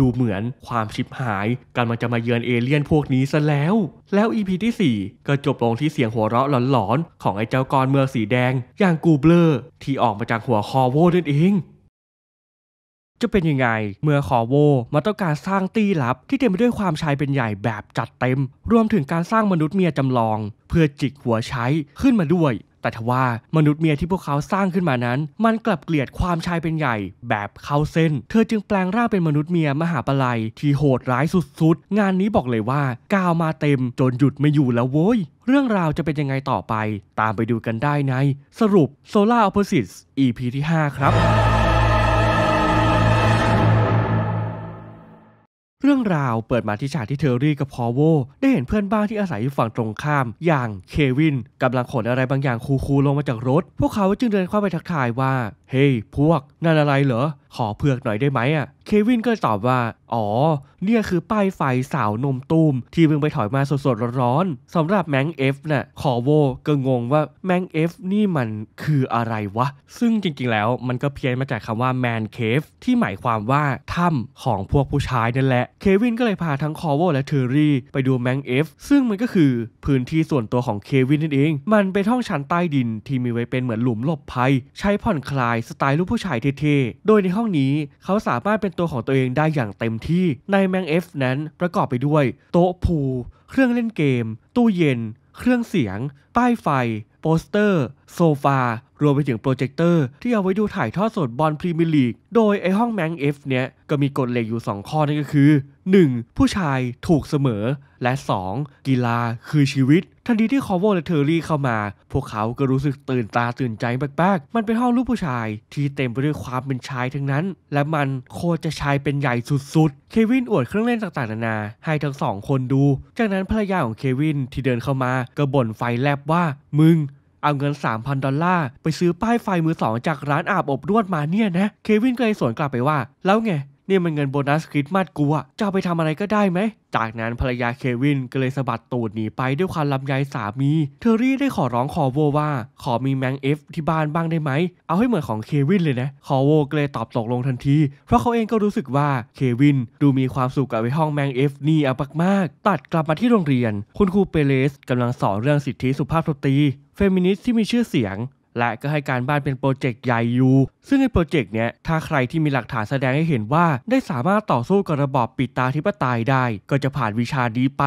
ดูเหมือนความชิบหายกนมันจะมาเยือนเอเลี่ยนพวกนี้ซะแล้ว แล้ว EP ที่ 4ก็จบลงที่เสียงหัวเราะหลอนๆของไอ้เจ้ากรเมืองสีแดง อย่างกูเบลอที่ออกมาจากหัวคอโว นั่นเอง จะเป็นยังไง เมื่อคอโวมาต้องการสร้างตี้ลับที่เต็มไปด้วยความชายเป็นใหญ่แบบจัดเต็ม รวมถึงการสร้างมนุษย์เมียจำลอง เพื่อจิกหัวใช้ขึ้นมาด้วยแต่ทว่ามนุษย์เมียที่พวกเขาสร้างขึ้นมานั้น มันกลับเกลียดความชายเป็นใหญ่ แบบเข้าเส้น เธอจึงแปลงร่างเป็นมนุษย์เมียมหาปลัย ที่โหดร้ายสุดๆ งานนี้บอกเลยว่าก้าวมาเต็ม จนหยุดไม่อยู่แล้วโว้ย เรื่องราวจะเป็นยังไงต่อไป ตามไปดูกันได้ในสรุป Solar Opposites EP ที่ 5 ครับเรื่องราวเปิดมาที่ฉากที่เทอร์รี่กับพอโวได้เห็นเพื่อนบ้านที่อาศัยอยู่ฝั่งตรงข้าม อย่างเควินกำลังขนอะไรบางอย่างคูคูลงมาจากรถ พวกเขาจึงเดินเข้าไปทักทายว่าเฮ้ยพวกนั่นอะไรเหรอ ขอเผือกหน่อยได้ไหมอ่ะ เควินก็ตอบว่า อ๋อ เนี่ยคือป้ายไฟสาวนมตูม ที่เพิ่งไปถอยมาสดๆร้อนๆ สำหรับแมงเอฟน่ะขอโว ก็งงว่าแมงเอฟนี่มันคืออะไรวะ ซึ่งจริงๆแล้วมันก็เพี้ยนมาจากคำว่าแมนเคฟ ที่หมายความว่าถ้ำของพวกผู้ชายนั่นแหละ เควินก็เลยพาทั้งคอโว และเทอรี่ไปดูแมงเอฟซึ่งมันก็คือพื้นที่ส่วนตัวของเควินนั่นเอง มันเป็นห้องชั้นใต้ดิน ที่มีไว้เป็นเหมือนหลุมหลบภัย ใช้ผ่อนคลายสไตล์ลูกผู้ชายเท่ๆ โดยในห้องนี้เขาสามารถเป็นตัวของตัวเองได้อย่างเต็มที่ ในแมงเอฟนั้นประกอบไปด้วย โต๊ะพูเครื่องเล่นเกม ตู้เย็น เครื่องเสียง ป้ายไฟ โปสเตอร์ โซฟา รวมไปถึงโปรเจคเตอร์ที่เอาไว้ดูถ่ายทอดสดบอลพรีเมียร์ลีก โดยไอห้องแมงเอฟเนี้ยก็มีกฎเหล็กอยู่ 2 ข้อนั่นก็คือ 1. ผู้ชายถูกเสมอและ 2. กีฬาคือชีวิตทันทีที่คอโวและเทอร์รี่เข้ามา พวกเขาก็รู้สึกตื่นตาตื่นใจมากๆ มันเป็นห้องลูกผู้ชายที่เต็มไปด้วยความเป็นชายทั้งนั้น และมันโคจะชายเป็นใหญ่สุดๆ เควินอวดเครื่องเล่นต่างๆ นานาให้ทั้งสองคนดู จากนั้นภรรยาของเควินที่เดินเข้ามาก็บ่นไฟแลบว่า มึงเอาเงิน 3,000 ดอลลาร์ไปซื้อป้ายไฟมือสองจากร้านอาบอบนวดมาเนี่ยนะ เควินก็เลยสวนกลับไปว่าแล้วไงนี่มันเงินโบนัสคริสต์มาสกูอะจะไปทำอะไรก็ได้ไหม จากนั้นภรรยาเควินก็เลยสะบัดตูดหนีไปด้วยความลำยายสามี เทอรี่ได้ขอร้องขอโวว่า ขอมีแมงเอฟที่บ้านบ้างได้ไหม เอาให้เหมือนของเควินเลยนะ ขอโวก็เลยตอบตกลงทันที เพราะเขาเองก็รู้สึกว่าเควินดูมีความสุขกับไอห้องแมงเอฟนี่อะมากๆ ตัดกลับมาที่โรงเรียน คุณครูเปเลสกำลังสอนเรื่องสิทธิสุภาพสตรีเฟมินิสต์ที่มีชื่อเสียง และก็ให้การบ้านเป็นโปรเจกต์ใหญ่อยู่ซึ่งในโปรเจกต์เนี้ยถ้าใครที่มีหลักฐานแสดงให้เห็นว่า ได้สามารถต่อสู้กับระบอบปิดตาธิปไตยได้ก็จะผ่านวิชานี้ไป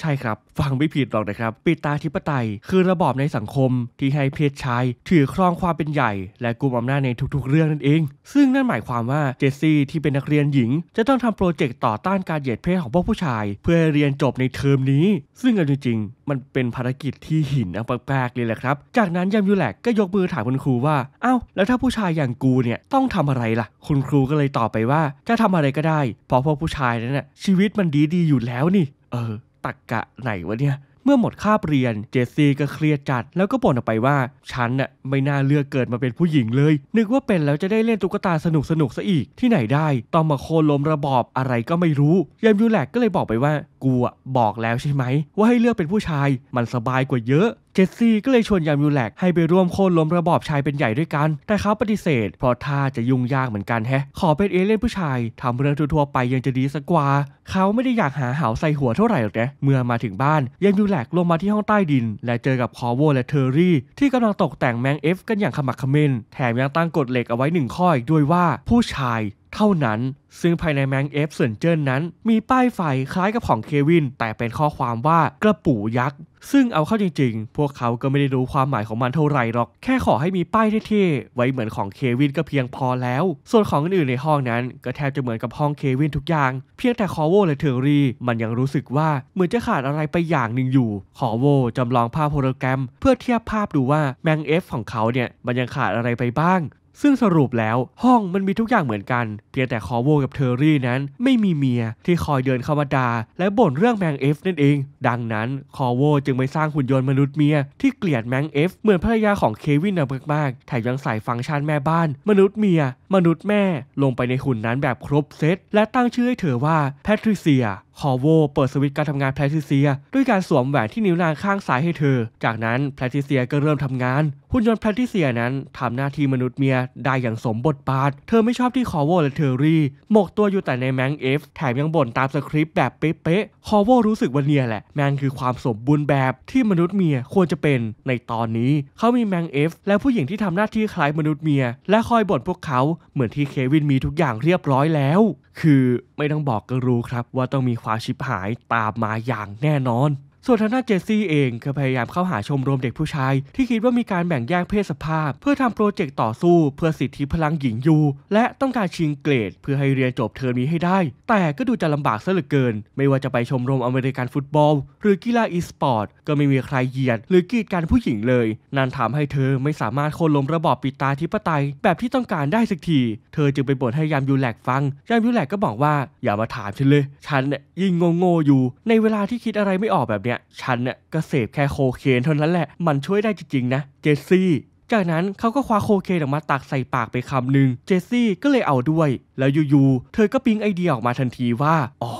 ใช่ครับ ฟังไม่ผิดหรอกนะครับ ปิดตาธิปไตย คือระบอบในสังคมที่ให้เพศชายถือครองความเป็นใหญ่ และกุมอำนาจในทุกๆเรื่องนั่นเอง ซึ่งนั่นหมายความว่า เจสซี่ที่เป็นนักเรียนหญิง จะต้องทำโปรเจกต์ต่อต้านการเหยียดเพศของพวกผู้ชาย เพื่อเรียนจบในเทอมนี้ ซึ่งเอาจริงมันเป็นภารกิจที่หินอันแปลกๆเลยแหละครับ จากนั้นยามยูแลกก็ยกมือถามคุณครูว่าเอ้า แล้วถ้าผู้ชายอย่างกููเนี่ยต้องทำอะไรล่ะ คุณครูก็เลยตอบไปว่าจะทำอะไรก็ได้ เพราะพวกผู้ชายนั้นน่ะชีวิตมันดีดีอยู่แล้วนี่เออตักกะไหนวะเนี่ยเมื่อหมดคาบเรียนเจสซี่ก็เครียดจัดแล้วก็บ่นออกไปว่า ฉันน่ะไม่น่าเลือกเกิดมาเป็นผู้หญิงเลย นึกว่าเป็นแล้วจะได้เล่นตุ๊กตาสนุกสนุกซะอีกที่ไหนได้ต้องมาโคลนลมระบอบอะไรก็ไม่รู้ยามยูแลกก็เลยบอกไปว่ากูอ่ะบอกแล้วใช่ไหมว่าให้เลือกเป็นผู้ชาย มันสบายกว่าเยอะเจสซี่ก็เลยชวนยามยูแลกให้ไปร่วมโค่นล้มระบอบชายเป็นใหญ่ด้วยกัน แต่เขาปฏิเสธเพราะท่าจะยุ่งยากเหมือนกันแฮะ ขอเป็นเอเลนผู้ชายทำเรื่องทั่วไปยังจะดีสักกว่า เขาไม่ได้อยากหาหาใส่หัวเท่าไหร่หรอกนะ เมื่อมาถึงบ้านยามยูแลกลงมาที่ห้องใต้ดิน และเจอกับคอโวและเทอร์รี่ที่กำลังตกแต่งแมงเอฟกันอย่างขมักขม้นแถมยังตั้งกฎเหล็กเอาไว้หนึ่งข้ออีกด้วยว่าผู้ชายเท่านั้น ซึ่งภายในแมงเอฟเซนเจิ้นนั้น มีป้ายไฟคล้ายกับของเควิน แต่เป็นข้อความว่ากระปู่ยักษ์ ซึ่งเอาเข้าจริงๆ พวกเขาก็ไม่ได้รู้ความหมายของมันเท่าไหร่หรอกแค่ขอให้มีป้ายเท่ๆไว้เหมือนของเควินก็เพียงพอแล้ว ส่วนของอื่นๆในห้องนั้น ก็แทบจะเหมือนกับห้องเควินทุกอย่าง เพียงแต่คอโวและเทอรี่มันยังรู้สึกว่าเหมือนจะขาดอะไรไปอย่างหนึ่งอยู่ คอโวจำลองภาพโฮโลแกรม เพื่อเทียบภาพดูว่าแมงเอฟของเขาเนี่ยมันยังขาดอะไรไปบ้างซึ่งสรุปแล้วห้องมันมีทุกอย่างเหมือนกันเพียงแต่คอโวกับเทอรี่นั้นไม่มีเมียที่คอยเดินเข้ามาดา และบ่นเรื่องแมงเอฟนั่นเอง ดังนั้นคอโวจึงไปสร้างหุ่นยนต์มนุษย์เมียที่เกลียดแมงเอฟเหมือนภรรยาของเควินนะมากๆแถมยังใส่ฟังก์ชันแม่บ้าน มนุษย์เมีย มนุษย์แม่ลงไปในหุ่นนั้นแบบครบเซตและตั้งชื่อให้เธอว่าแพทริเซียฮอโวเปิดสวิตช์การทำงานแพทริเซีย ด้วยการสวมแหวนที่นิ้วนางข้างซ้ายให้เธอ จากนั้นแพทริเซียก็เริ่มทำงาน หุ่นยนต์แพทริเซียนั้นทำหน้าที่มนุษย์เมียได้อย่างสมบทบาท เธอไม่ชอบที่คอโวและเทอรี่ หมกตัวอยู่แต่ในแมงเอฟแถมยังบ่นตามสคริปต์แบบเป๊ะๆคอโวรู้สึกว่าเนี่ยแหละแมงคือความสมบูรณ์แบบที่มนุษย์เมียควรจะเป็น ในตอนนี้เขามีแมงเอฟและผู้หญิงที่ทำหน้าที่คล้ายมนุษย์เมีย และคอยบ่นพวกเขาเหมือนที่เควินมีทุกอย่างเรียบร้อยแล้วคือไม่ต้องบอกก็รู้ครับว่าต้องมีความชิบหายตามมาอย่างแน่นอนส่วนทางด้านเจสซี่เองก็พยายามเข้าหาชมรมเด็กผู้ชาย ที่คิดว่ามีการแบ่งแยกเพศสภาพ เพื่อทำโปรเจกต์ต่อสู้ เพื่อสิทธิพลังหญิงยูและต้องการชิงเกรด เพื่อให้เรียนจบเทอมนี้ให้ได้ แต่ก็ดูจะลำบากซะเหลือเกิน ไม่ว่าจะไปชมรมอเมริกันฟุตบอล หรือกีฬาอีสปอร์ต ก็ไม่มีใครเหยียดหรือกีดกันผู้หญิงเลยนั่นทำให้เธอไม่สามารถโค่นล้มระบอบปิตาธิปไตย แบบที่ต้องการได้สักทีเธอจึงไปบ่นให้ยามยูแลกฟังยามยูแลกก็บอกว่าอย่ามาถามฉันเลย ฉันเนี่ยยิ่งโง่ๆอยู่ ในเวลาที่คิดอะไรไม่ออกแบบเนี้ย่ยฉันเนี่ยก็เสพแค่โคเคนเท่านั้นแหละมันช่วยได้จริงๆนะเจสซี่ จากนั้นเขาก็คว้าโคเคนออกมาตักใส่ปากไปคำหนึ่งเจสซี่ก็เลยเอาด้วยแล้วยูยๆเธอก็ปิ๊งไอเดียออกมาทันทีว่า อ๋อ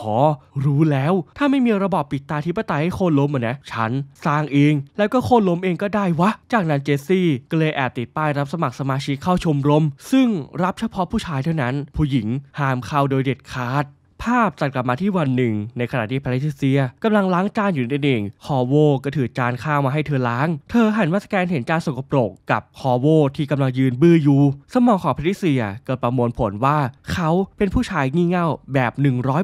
รู้แล้วถ้าไม่มีระบอบปิดตาธิปไตยให้โคนล้มอ่ะนะฉันสร้างเอง แล้วก็โคนล้มเองก็ได้วะ จากนั้นเจสซี่ก็เลยแอบติดป้ายรับสมัครสมาชิกเข้าชมรม ซึ่งรับเฉพาะผู้ชายเท่านั้นผู้หญิงห้ามเข้าโดยเด็ดขาดภาพจัดกลับมาที่วันหนึ่ง ในขณะที่พาริเซียกำลังล้างจานอยู่นนเองฮอโวก็ถือจานข้าวมาให้เธอล้าง เธอหันมาสแกนเห็นจานสกปรกกับฮอโว ที่กำลังยืนบื้ออยู่ สมองของพาริเซียก็ประมวลผลว่าเขาเป็นผู้ชายงี่เง่าแบบ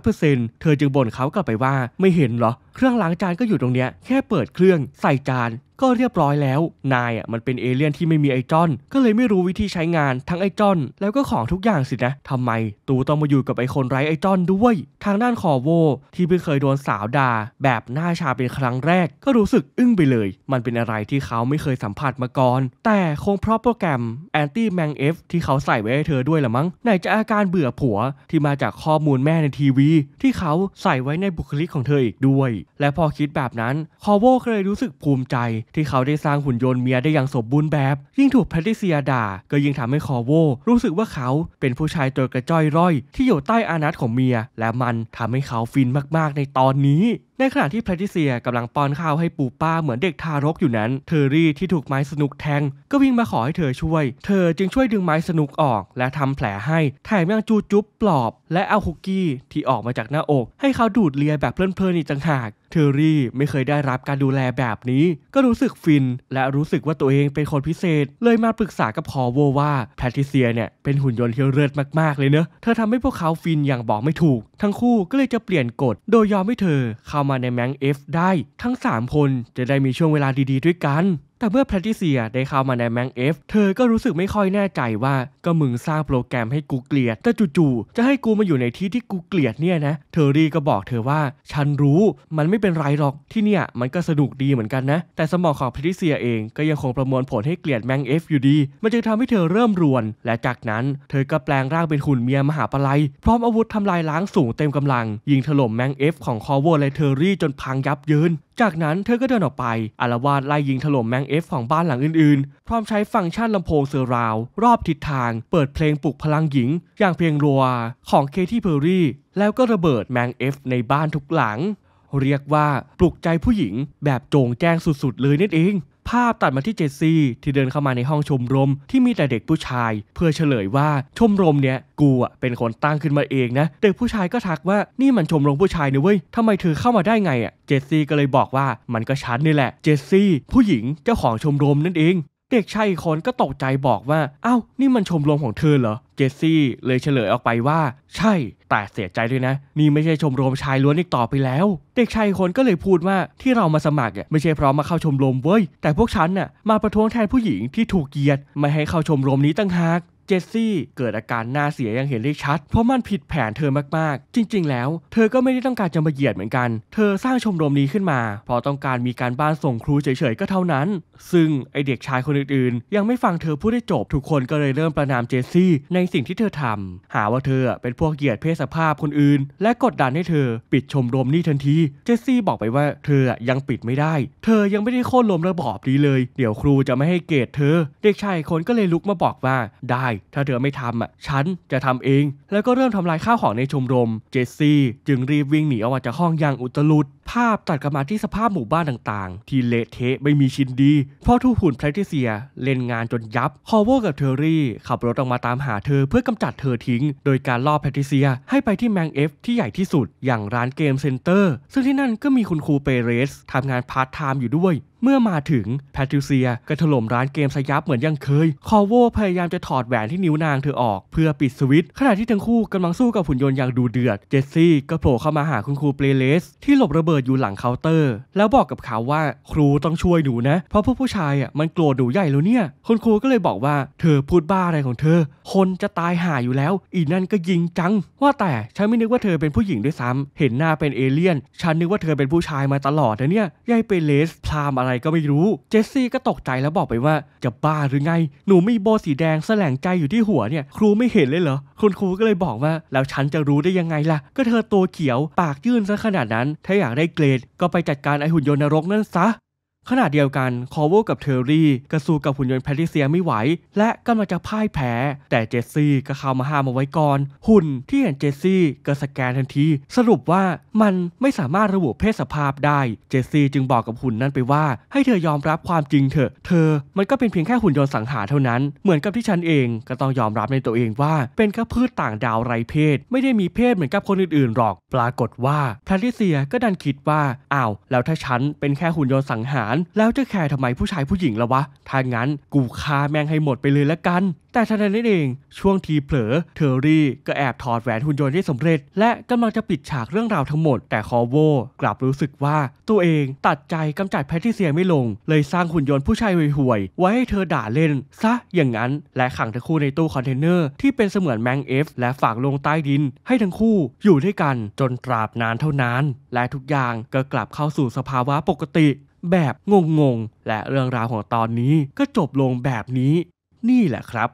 100%เธอจึงบ่นเขากลับไปว่าไม่เห็นเหรอเครื่องล้างจานก็อยู่ตรงเนี้ยแค่เปิดเครื่องใส่จานก็เรียบร้อยแล้วนายอ่ะมันเป็นเอเลี่ยนที่ไม่มีไอจอน ก็เลยไม่รู้วิธีใช้งานทั้งไอจอน แล้วก็ของทุกอย่างสินะทำไมตูต้องมาอยู่กับไอคนไร้ไอจอนด้วย ทางด้านคอโวที่เพิ่งเคยโดนสาวด่าแบบหน้าชาเป็นครั้งแรกก็รู้สึกอึ้งไปเลย มันเป็นอะไรที่เขาไม่เคยสัมผัสมาก่อนแต่คงเพราะโปรแกรมแอนตี้แมงเอฟที่เขาใส่ไว้ให้เธอด้วยละมั้งไหนจะอาการเบื่อผัวที่มาจากข้อมูลแม่ในทีวีที่เขาใส่ไว้ในบุคลิกของเธออีกด้วย และพอคิดแบบนั้นคอโวก็เลยรู้สึกภูมิใจที่เขาได้สร้างหุ่นยนต์เมียได้อย่างสมบูรณ์แบบ ยิ่งถูกแพทริเซียด่าก็ยิ่งทำให้คอโว รู้สึกว่าเขาเป็นผู้ชายตัวกระจ้อยร่อย ที่อยู่ใต้อานัตของเมีย และมันทำให้เขาฟินมากๆในตอนนี้ในขณะที่แพทริเซียกำลังป้อนข้าวให้ปูป้าเหมือนเด็กทารกอยู่นั้นเทอรี่ที่ถูกไม้สนุกแทงก็วิ่งมาขอให้เธอช่วย เธอจึงช่วยดึงไม้สนุกออกและทำแผลให้แถมยังจูจุ๊บปลอบและเอาคุกกี้ที่ออกมาจากหน้าอกให้เขาดูดเลียแบบเพลินๆอีกต่างหากเทอรี่ไม่เคยได้รับการดูแลแบบนี้ก็รู้สึกฟินและรู้สึกว่าตัวเองเป็นคนพิเศษเลยมาปรึกษากับคอโวว่าแพทริเซียเนี่ยเป็นหุ่นยนต์ที่เลิศมากๆเลยเนอะเธอทำให้พวกเขาฟินอย่างบอกไม่ถูก ทั้งคู่ก็เลยจะเปลี่ยนกฎโดยยอมให้เธอเข้าามาในแมงเอฟได้ ทั้ง 3 คน จะได้มีช่วงเวลาดีๆด้วยกันแต่เมื่อแพทริเซียได้เข้ามาในแมงเอฟเธอก็รู้สึกไม่ค่อยแน่ใจว่า ก็มึงสร้างโปรแกรมให้กูเกลียด แต่จู่ๆ จะให้กูมาอยู่ในที่ที่กูเกลียดเนี่ยนะเธอรีก็บอกเธอว่า ฉันรู้ มันไม่เป็นไรหรอกที่เนี่ย มันก็สนุกดีเหมือนกันนะ แต่สมองของแพทริเซียเอง ก็ยังคงประมวลผลให้เกลียดแมงเอฟอยู่ดี มันจึงทำให้เธอเริ่มรวน และจากนั้น เธอก็แปลงร่างเป็นหุ่นเมียมหาปลัยพร้อมอาวุธทำลายล้างสูงเต็มกำลัง ยิงถล่มแมงเอฟของคอวอลและเทอรี่จนพังยับเยินจากนั้นเธอก็เดินออกไปอารวาสไล่ยิงถล่มแมงเอฟของบ้านหลังอื่นๆ พร้อมใช้ฟังก์ชันลำโพงเซอร์ราว รอบทิศทาง เปิดเพลงปลุกพลังหญิง อย่างเพลงรัวของเคที่เพอร์รี่แล้วก็ระเบิดแมงเอฟในบ้านทุกหลัง เรียกว่าปลุกใจผู้หญิงแบบโจงแจ้งสุด ๆ เลยนั่นเองภาพตัดมาที่เจสซี่ ที่เดินเข้ามาในห้องชมรม ที่มีแต่เด็กผู้ชายเพื่อเฉลยว่าชมรมเนี้ยกูอ่ะเป็นคนตั้งขึ้นมาเองนะเด็กผู้ชายก็ทักว่านี่มันชมรมผู้ชายนี่เว้ยทำไมเธอเข้ามาได้ไงอ่ะเจสซี่ก็เลยบอกว่ามันก็ฉันนี่แหละเจสซี่ผู้หญิงเจ้าของชมรมนั่นเองเด็กชายอีกคนก็ตกใจบอกว่า เอา้านี่มันชมรมของเธอเหรอ เจสซี่เลยเฉลยออกไปว่า ใช่ แต่เสียใจด้วยนะ นี่ไม่ใช่ชมรมชายล้วนอีกต่อไปแล้ว เด็กชายคนก็เลยพูดว่า ที่เรามาสมัคร่ไม่ใช่เพราะมาเข้าชมรมเว้ย แต่พวกฉันน่ะมาประท้วงแทนผู้หญิงที่ถูกเกียดไม่ให้เข้าชมรมนี้ตั้งหากเจสซี่เกิดอาการหน้าเสียอย่างเห็นได้ชัด เพราะมันผิดแผนเธอมากๆ จริงๆ แล้ว เธอก็ไม่ได้ต้องการจะมาเหยียดเหมือนกัน เธอสร้างชมรมนี้ขึ้นมาเพราะต้องการมีการบ้านส่งครูเฉยๆก็เท่านั้น ซึ่งไอเด็กชายคนอื่นๆยังไม่ฟังเธอพูดได้จบทุกคนก็เลยเริ่มประนามเจสซี่ในสิ่งที่เธอทำหาว่าเธอเป็นพวกเหยียดเพศสภาพคนอื่น และกดดันให้เธอปิดชมรมนี้ทันทีเจสซี่บอกไปว่าเธอยังปิดไม่ได้เธอยังไม่ได้โค่นล้มระบอบดีเลย เดี๋ยวครูจะไม่ให้เกรดเธอเด็กชายคนก็เลยลุกมาบอกว่าได้ถ้าเธอไม่ทำอ่ะ ฉันจะทำเอง แล้วก็เริ่มทำลายข้าวของในชมรม เจสซี่ จึงรีบวิ่งหนีออกมาจากห้องอย่างอุตลุดภาพตัดกลับมาที่สภาพหมู่บ้านต่างๆ ที่เละเทะไม่มีชิ้นดี เพราะทูหุ่นแพทริเซีย เล่นงานจนยับคอเวอร์กับเทอรี่ขับรถออกมาตามหาเธอเพื่อกำจัดเธอทิ้ง โดยการล่อแพทริเซียให้ไปที่แมงเอฟที่ใหญ่ที่สุด อย่างร้านเกมเซ็นเตอร์ ซึ่งที่นั่นก็มีคุณครูเปเรสทำงานพาร์ทไทม์อยู่ด้วยเมื่อมาถึงแพทริเซียก็ถล่มร้านเกมสยับเหมือนยังเคยคอโวพยายามจะถอดแหวนที่นิ้วนางเธอออกเพื่อปิดสวิตช์ขณะที่ทั้งคู่กำลังสู้กับหุ่นยนต์อย่างดูเดือดเจสซี่ก็โผล่เข้ามาหาคุณครูเปเรสที่หลบระเบิดอยู่หลังเคาน์เตอร์แล้วบอกกับเขาว่าครูต้องช่วยหนูนะ เพราะพวกผู้ชายอ่ะมันโกรธหนูใหญ่แล้วเนี่ย คุณครูก็เลยบอกว่า เธอพูดบ้าอะไรของเธอ คนจะตายหายอยู่แล้ว อีนั่นก็ยิงจัง ว่าแต่ฉันไม่นึกว่าเธอเป็นผู้หญิงด้วยซ้ำ เห็นหน้าเป็นเอเลี่ยนฉันนึกว่าเธอเป็นผู้ชายมาตลอดนะเนี่ยยายเปเลสพรามอะไรก็ไม่รู้เจสซี่ก็ตกใจแล้วบอกไปว่าจะบ้าหรือไง หนูมีโบสีแดงแสลงใจอยู่ที่หัวเนี่ย ครูไม่เห็นเลยเหรอคุณครูก็เลยบอกว่า แล้วฉันจะรู้ได้ยังไงล่ะ ก็เธอตัวเขียวปากยื่นซะขนาดนั้น ถ้าอยากได้ได้เกรดก็ไปจัดการไอหุ่นยนต์นรกนั่นซะขณะเดียวกันคอเวลกับเทอรี่ก็สู้กับหุ่นยนต์แพทิเซียไม่ไหว และกำลังจะพ่ายแพ้ แต่เจสซี่ก็เข้ามาห้ามเอาไว้ก่อน หุ่นที่เห็นเจสซี่ก็สแกนทันที สรุปว่ามันไม่สามารถระบุเพศสภาพได้ เจสซี่จึงบอกกับหุ่นนั้นไปว่า ให้เธอยอมรับความจริงเถอะ เธอมันก็เป็นเพียงแค่หุ่นยนต์สังหารเท่านั้น เหมือนกับที่ฉันเอง ก็ต้องยอมรับในตัวเองว่า เป็นแค่พืชต่างดาวไร้เพศ ไม่ได้มีเพศเหมือนกับคนอื่นๆหรอก ปรากฏว่าแพทิเซียก็ดันคิดว่า อ้าว แล้วถ้าฉันเป็นแค่หุ่นยนต์สังหารารแล้วจะแคร์ทำไมผู้ชายผู้หญิงละวะ ถ้างั้นกูฆ่าแม่งให้หมดไปเลยละกัน แต่ทันใดนั้นเอง ช่วงทีเผลอ เทอร์รี่ก็แอบถอดแหวนหุ่นยนต์ได้สำเร็จและกำลังจะปิดฉากเรื่องราวทั้งหมดแต่คอโวกลับรู้สึกว่า ตัวเองตัดใจกำจัดแพทริเซียไม่ลง เลยสร้างหุ่นยนต์ผู้ชายห่วยๆไว้ให้เธอด่าเล่น ซะอย่างนั้น และขังทั้งคู่ในตู้คอนเทนเนอร์ที่เป็นเสมือนแมงเอฟและฝากลงใต้ดินให้ทั้งคู่อยู่ด้วยกันจนตราบนานเท่านานและทุกอย่างก็กลับเข้าสู่สภาวะปกติแบบงงๆ และเรื่องราวของตอนนี้ก็จบลงแบบนี้ นี่แหละครับ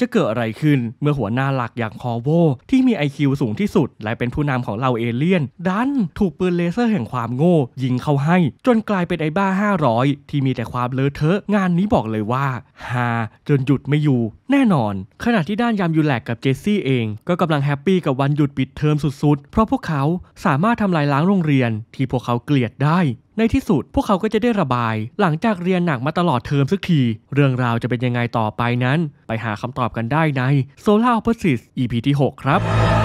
จะเกิดอะไรขึ้นเมื่อหัวหน้าหลักอย่างคอโว ที่มี IQ สูงที่สุดและเป็นผู้นำของเราเอเลี่ยน ดันถูกปืนเลเซอร์แห่งความโง่ยิงเข้าให้ จนกลายเป็นไอ้บ้า 500 ที่มีแต่ความเลอะเทอะ งานนี้บอกเลยว่าฮาจนหยุดไม่อยู่แน่นอน ขณะที่ด้านยามยูแลกกับเจสซี่เอง ก็กำลังแฮปปี้กับวันหยุดปิดเทอมสุดๆ เพราะพวกเขาสามารถทำลายล้างโรงเรียนที่พวกเขาเกลียดได้ ในที่สุดพวกเขาก็จะได้ระบาย หลังจากเรียนหนักมาตลอดเทอมสักที เรื่องราวจะเป็นยังไงต่อไปนั้น ไปหาคำตอบกันได้ใน Solar Opposites EP ที่ 6 ครับ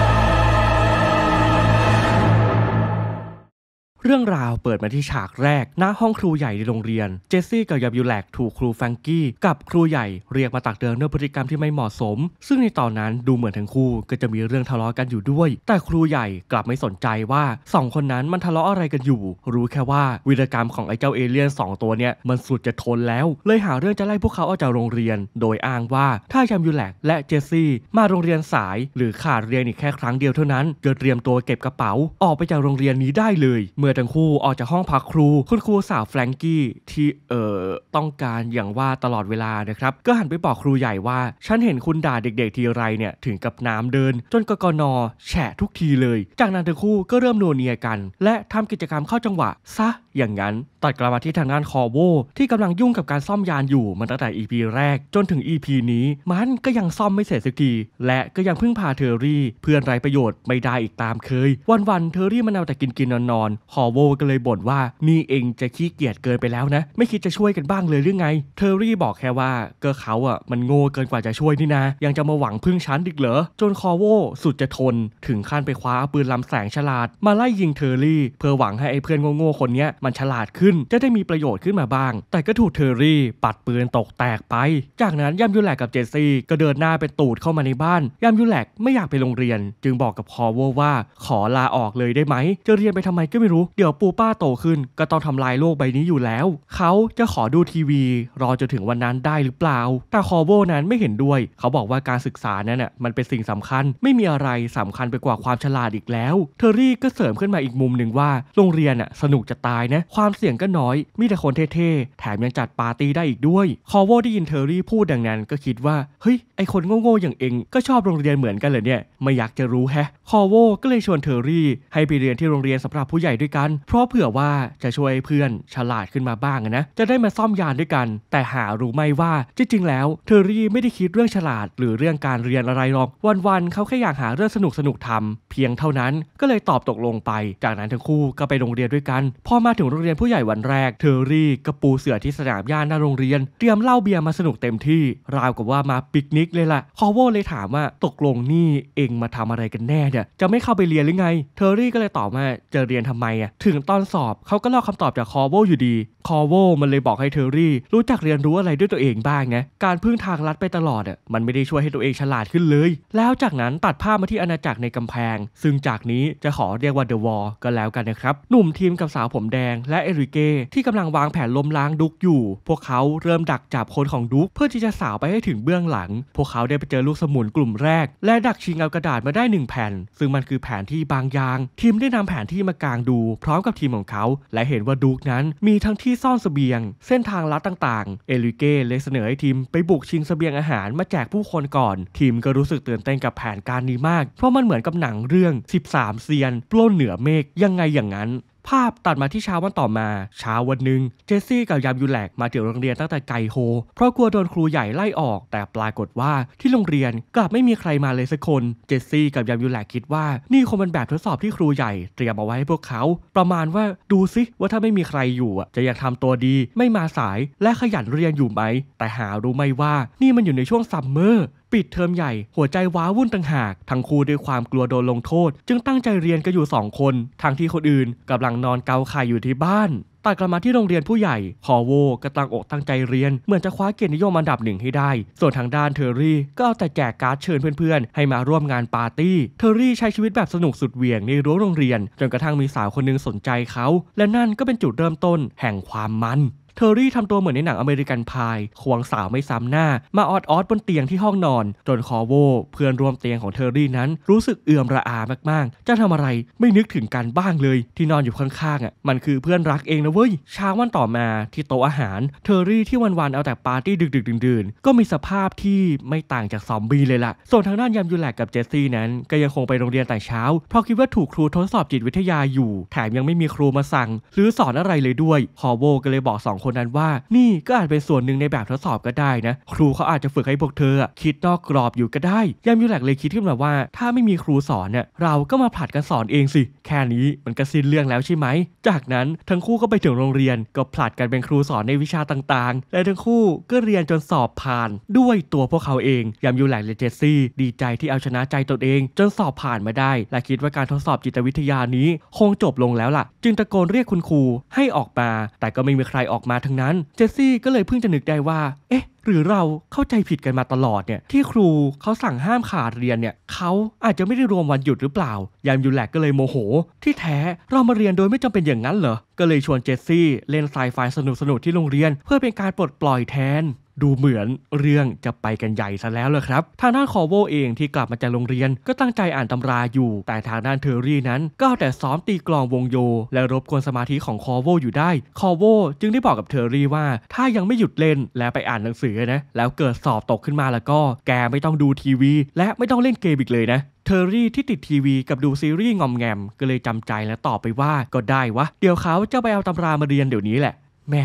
เรื่องราวเปิดมาที่ฉากแรกหน้าห้องครูใหญ่ในโรงเรียน เจสซี่กับยาบิวแลก ถูกครูแฟงกี้กับครูใหญ่เรียกมาตักเตือนด้วยพฤติกรรมที่ไม่เหมาะสม ซึ่งในตอนนั้นดูเหมือนทั้งคู่ ก็จะมีเรื่องทะเลาะกันอยู่ด้วย แต่ครูใหญ่กลับไม่สนใจว่าสองคนนั้นมันทะเลาะอะไรกันอยู่ รู้แค่ว่าวีรกรรมของไอ้เจ้าเอเลี่ยน2ตัวเนี่ยมันสุดจะทนแล้ว เลยหาเรื่องจะไล่พวกเขาออกจากโรงเรียน โดยอ้างว่าถ้ายาบิวแลกและเจสซี่มาโรงเรียนสายหรือขาดเรียนอีกแค่ครั้งเดียวเท่านั้นจะเตรียมตัวเก็บกระเป๋าออกไปจากโรงเรียนนี้ได้เลยเมื่ออทั้งคู่ออกจากห้องพักครู คุณครูสาวแฟรงกี้ ที่เอ่อต้องการอย่างว่าตลอดเวลานะครับก็หันไปบอกครูใหญ่ว่าฉันเห็นคุณด่าเด็กๆทีไรเนี่ยถึงกับน้ำเดิน จนกกนแฉะทุกทีเลย จากนั้นทั้งคู่ก็เริ่มโนเนียกันและทำกิจกรรมเข้าจังหวะซะอย่างนั้น ตัดกลับมาที่ทางด้านคอโวที่กำลังยุ่งกับการซ่อมยานอยู่มาตั้งแต่ EP แรกจนถึง EP นี้ มันก็ยังซ่อมไม่เสร็จสักทีและก็ยังพึ่งพาเทอรี่ เพื่อนไร้ประโยชน์ไม่ได้อีกตามเคย วันๆเทอรี่มันเอาแต่กินกินนอนนอนคอคอโวก็เลยบ่นว่านี่เองจะขี้เกียจเกินไปแล้วนะ ไม่คิดจะช่วยกันบ้างเลยหรือไงเทอรี่บอกแค่ว่าก็เขาอ่ะมันโง่เกินกว่าจะช่วยนี่นะยังจะมาหวังพึ่งชันอีกเหรอจนคอโว สุดจะทนถึงขั้นไปคว้าปืนลำแสงฉลาด มาไล่ยิงเทอรี่เพื่อหวังให้ไอ้เพื่อนโง่ๆคนนี้มันฉลาดขึ้นจะได้มีประโยชน์ขึ้นมาบ้าง แต่ก็ถูกเทอรี่ปัดปืนตกแตกไป จากนั้นย่ำยุแหลกกับเจสซี่ก็เดินหน้าเป็นตูดเข้ามาในบ้านย่ำยุแหลกไม่อยากไปโรงเรียน จึงบอกกับคอโวว่าขอลาออกเลยได้ไหมจะเรียนไปทำไมก็ไม่รู้เดี๋ยวปูป้าโตขึ้นก็ต้องทำลายโลกใบนี้อยู่แล้ว เขาจะขอดูทีวีรอจนถึงวันนั้นได้หรือเปล่า แต่คอโวนั้นไม่เห็นด้วย เขาบอกว่าการศึกษานั้นน่ะมันเป็นสิ่งสำคัญไม่มีอะไรสำคัญไปกว่าความฉลาดอีกแล้วเทอรี่ก็เสริมขึ้นมาอีกมุมหนึ่งว่าโรงเรียนน่ะสนุกจะตายนะ ความเสี่ยงก็น้อย มีแต่คนเท่ๆแถมยังจัดปาร์ตี้ได้อีกด้วย คอโวได้ยินเทอรี่พูดดังนั้นก็คิดว่าเฮ้ยไอคนโง่ๆอย่างเองก็ชอบโรงเรียนเหมือนกันเลยเนี่ยไม่อยากจะรู้แฮะคอโว ก็เลยชวนเทอรี่ ให้ไปเรียนที่โรงเรียนสำหรับผู้ใหญ่ด้วยกันันเพราะเผื่อว่าจะช่วยเพื่อนฉลาดขึ้นมาบ้างนะ จะได้มาซ่อมยานด้วยกัน แต่หารู้ไม่ว่าจริงๆแล้วเทอรี่ไม่ได้คิดเรื่องฉลาดหรือเรื่องการเรียนอะไรหรอก วัน ๆเขาแค่อยากหาเรื่องสนุกสนุกทำเพียงเท่านั้นก็เลยตอบตกลงไปจากนั้นทั้งคู่ก็ไปโรงเรียนด้วยกัน พอมาถึงโรงเรียนผู้ใหญ่วันแรกเทอรี่กระปูเสือที่สนามหญ้าหน้าโรงเรียนเตรียมเหล้าเบียร์มาสนุกเต็มที่ราวกับว่ามาปิกนิกเลยล่ะคอวเลยถามว่าตกลงนี่เองมาทำอะไรกันแน่เนี่ยจะไม่เข้าไปเรียนหรือไงเทอรี่ก็เลยตอบว่าจะเรียนทำไมอ่ะถึงตอนสอบเขาก็ลอคำตอบจากคอโวอยู่ดีคอโวมันเลยบอกให้เทอรี่ รู้จักเรียนรู้อะไรด้วยตัวเองบ้างนะการพึ่งทางลัดไปตลอดอ่ะมันไม่ได้ช่วยให้ตัวเองฉลาดขึ้นเลย แล้วจากนั้นตัดภาพมาที่อาณาจักรในกำแพง ซึ่งจากนี้จะขอเรียกว่าเดอะวอลก็แล้วกันนะครับ หนุ่มทีมกับสาวผมแดง และเอริเก ที่กำลังวางแผนล้มล้างดุกอยู่ พวกเขาเริ่มดักจับคนของดุกเพื่อที่จะสาวไปให้ถึงเบื้องหลัง พวกเขาได้ไปเจอลูกสมุนกลุ่มแรก และดักชิงเอากระดาษมาได้หนึ่งแผ่น ซึ่งมันคือแผนที่บางอย่างทีมได้นำแผนที่มากางดูพร้อมกับทีมของเขาและเห็นว่าดูกนั้นมีทั้งที่ซ่อนสเสบียง เส้นทางลัดต่าง ๆ เอลิเก้เลยเสนอให้ทีมไปบุกชิงสเสบียงอาหารมาแจกผู้คนก่อน ทีมก็รู้สึกตื่นเต้นกับแผนการนี้มาก เพราะมันเหมือนกับหนังเรื่อง 13 เซียน ปล้นเหนือเมฆยังไงอย่างนั้นภาพตัดมาที่เช้าวันต่อมาเช้าวันหนึ่งเจสซี่กับยามยูแลกมาถึงโรงเรียนตั้งแต่ไกลโฮเพราะกลัวโดนครูใหญ่ไล่ออก แต่ปรากฏว่าที่โรงเรียนกลับไม่มีใครมาเลยสักคนเจสซี่กับยามยูแลกคิดว่า นี่คงเป็นแบบทดสอบที่ครูใหญ่เตรียมเอาไว้ให้พวกเขา ประมาณว่าดูซิ ว่าถ้าไม่มีใครอยู่จะยังทำตัวดีไม่มาสายและขยันเรียนอยู่ไหม แต่หารู้ไม่ว่านี่มันอยู่ในช่วงซัมเมอร์ปิดเทอมใหญ่หัวใจว้าวุ่นต่างหาก ทั้งคู่ด้วยความกลัวโดนลงโทษ จึงตั้งใจเรียนกันอยู่สองคน ทั้งที่คนอื่นกำลังนอนเกาไข่อยู่ที่บ้านตัดกลับมาที่โรงเรียนผู้ใหญ่ฮอโวก็ตั้งอกตั้งใจเรียนเหมือนจะคว้าเกียรตินิยมอันดับหนึ่งให้ได้ ส่วนทางด้านเทอรี่ก็เอาแต่แจกการ์ดเชิญเพื่อนๆให้มาร่วมงานปาร์ตี้ เทอรี่ใช้ชีวิตแบบสนุกสุดเหวี่ยง ในรั้วโรงเรียนจนกระทั่งมีสาวคนนึงสนใจเขา และนั่นก็เป็นจุดเริ่มต้นแห่งความมันเทอร์รี่ทำตัวเหมือนในหนังอเมริกันพายควงสาวไม่ซ้ำหน้ามาออดออดบนเตียงที่ห้องนอนจนคอโว เพื่อนร่วมเตียงของเทอร์รี่นั้น รู้สึกเอื่อมระอามากๆ จะทำอะไรไม่นึกถึงการบ้างเลยที่นอนอยู่ข้างๆอ่ะมันคือเพื่อนรักเองนะเว้ยเช้าวันต่อมาที่โต๊ะอาหารเทอร์รี่ที่วันๆเอาแต่ปาร์ตี้ดึก ๆดื่นๆก็มีสภาพที่ไม่ต่างจากซอมบี้เลยล่ะส่วนทางด้านยามยูแลกกับเจสซี่นั้น ก็ยังคงไปโรงเรียนแต่เช้าเพราะคิดว่าถูกครูทดสอบจิตวิทยาอยู่ แถมยังไม่มีครูมาสั่ง หรือสอนอะไรเลยด้วยคอโวก็เลยบอกสองคนคนนั้นว่านี่ก็อาจเป็นส่วนหนึ่งในแบบทดสอบก็ได้นะครูเขาอาจจะฝึกให้พวกเธอ คิดนอกกรอบอยู่ก็ได้ ยามยูแลกเลยคิดขึ้นมาว่า ถ้าไม่มีครูสอนเนี่ยเราก็มาผลัดกันสอนเองสิ แค่นี้มันก็สิ้นเรื่องแล้วใช่ไหม จากนั้นทั้งคู่ก็ไปถึงโรงเรียนก็ผลัดกันเป็นครูสอนในวิชาต่างๆ และทั้งคู่ก็เรียนจนสอบผ่านด้วยตัวพวกเขาเองยามยูแลกและเจสซี่ดีใจที่เอาชนะใจตนเอง จนสอบผ่านมาได้ และคิดว่าการทดสอบจิตวิทยานี้คงจบลงแล้วล่ะ จึงตะโกนเรียกคุณครูให้ออกมา แต่ก็ไม่มีใครออกมาทั้งนั้นเจสซี่ก็เลยเพิ่งจะนึกได้ว่าเอ๊ะหรือเราเข้าใจผิดกันมาตลอดเนี่ยที่ครูเขาสั่งห้ามขาดเรียนเนี่ยเขาอาจจะไม่ได้รวมวันหยุดหรือเปล่ายามยูแลกก็เลยโมโห ที่แท้เรามาเรียนโดยไม่จำเป็นอย่างนั้นเหรอก็เลยชวนเจสซี่เล่นายไฟสนุกสนุกที่โรงเรียน เพื่อเป็นการปลดปล่อยแทน ดูเหมือนเรื่องจะไปกันใหญ่ซะแล้วเลยครับทางด้านคอโวเองที่กลับมาจากโรงเรียนก็ตั้งใจอ่านตำราอยู่ แต่ทางด้านเทอรี่นั้น ก็แต่ซ้อมตีกลองวงโยและรบกวนสมาธิของคอโวอยู่ได้คอโวจึงได้บอกกับเทอรี่ว่า ถ้ายังไม่หยุดเล่นและไปอ่านหนังสือือนะแล้วเกิดสอบตกขึ้นมาแล้วก็ แกไม่ต้องดูทีวี และไม่ต้องเล่นเกมอีกเลยนะเทอรี่ที่ติดทีวีกับดูซีรีส์งอมแงมก็เลยจำใจและตอบไปว่าก็ได้วะเดี๋ยวเขาจะไปเอาตำรามาเรียนเดี๋ยวนี้แหละแม่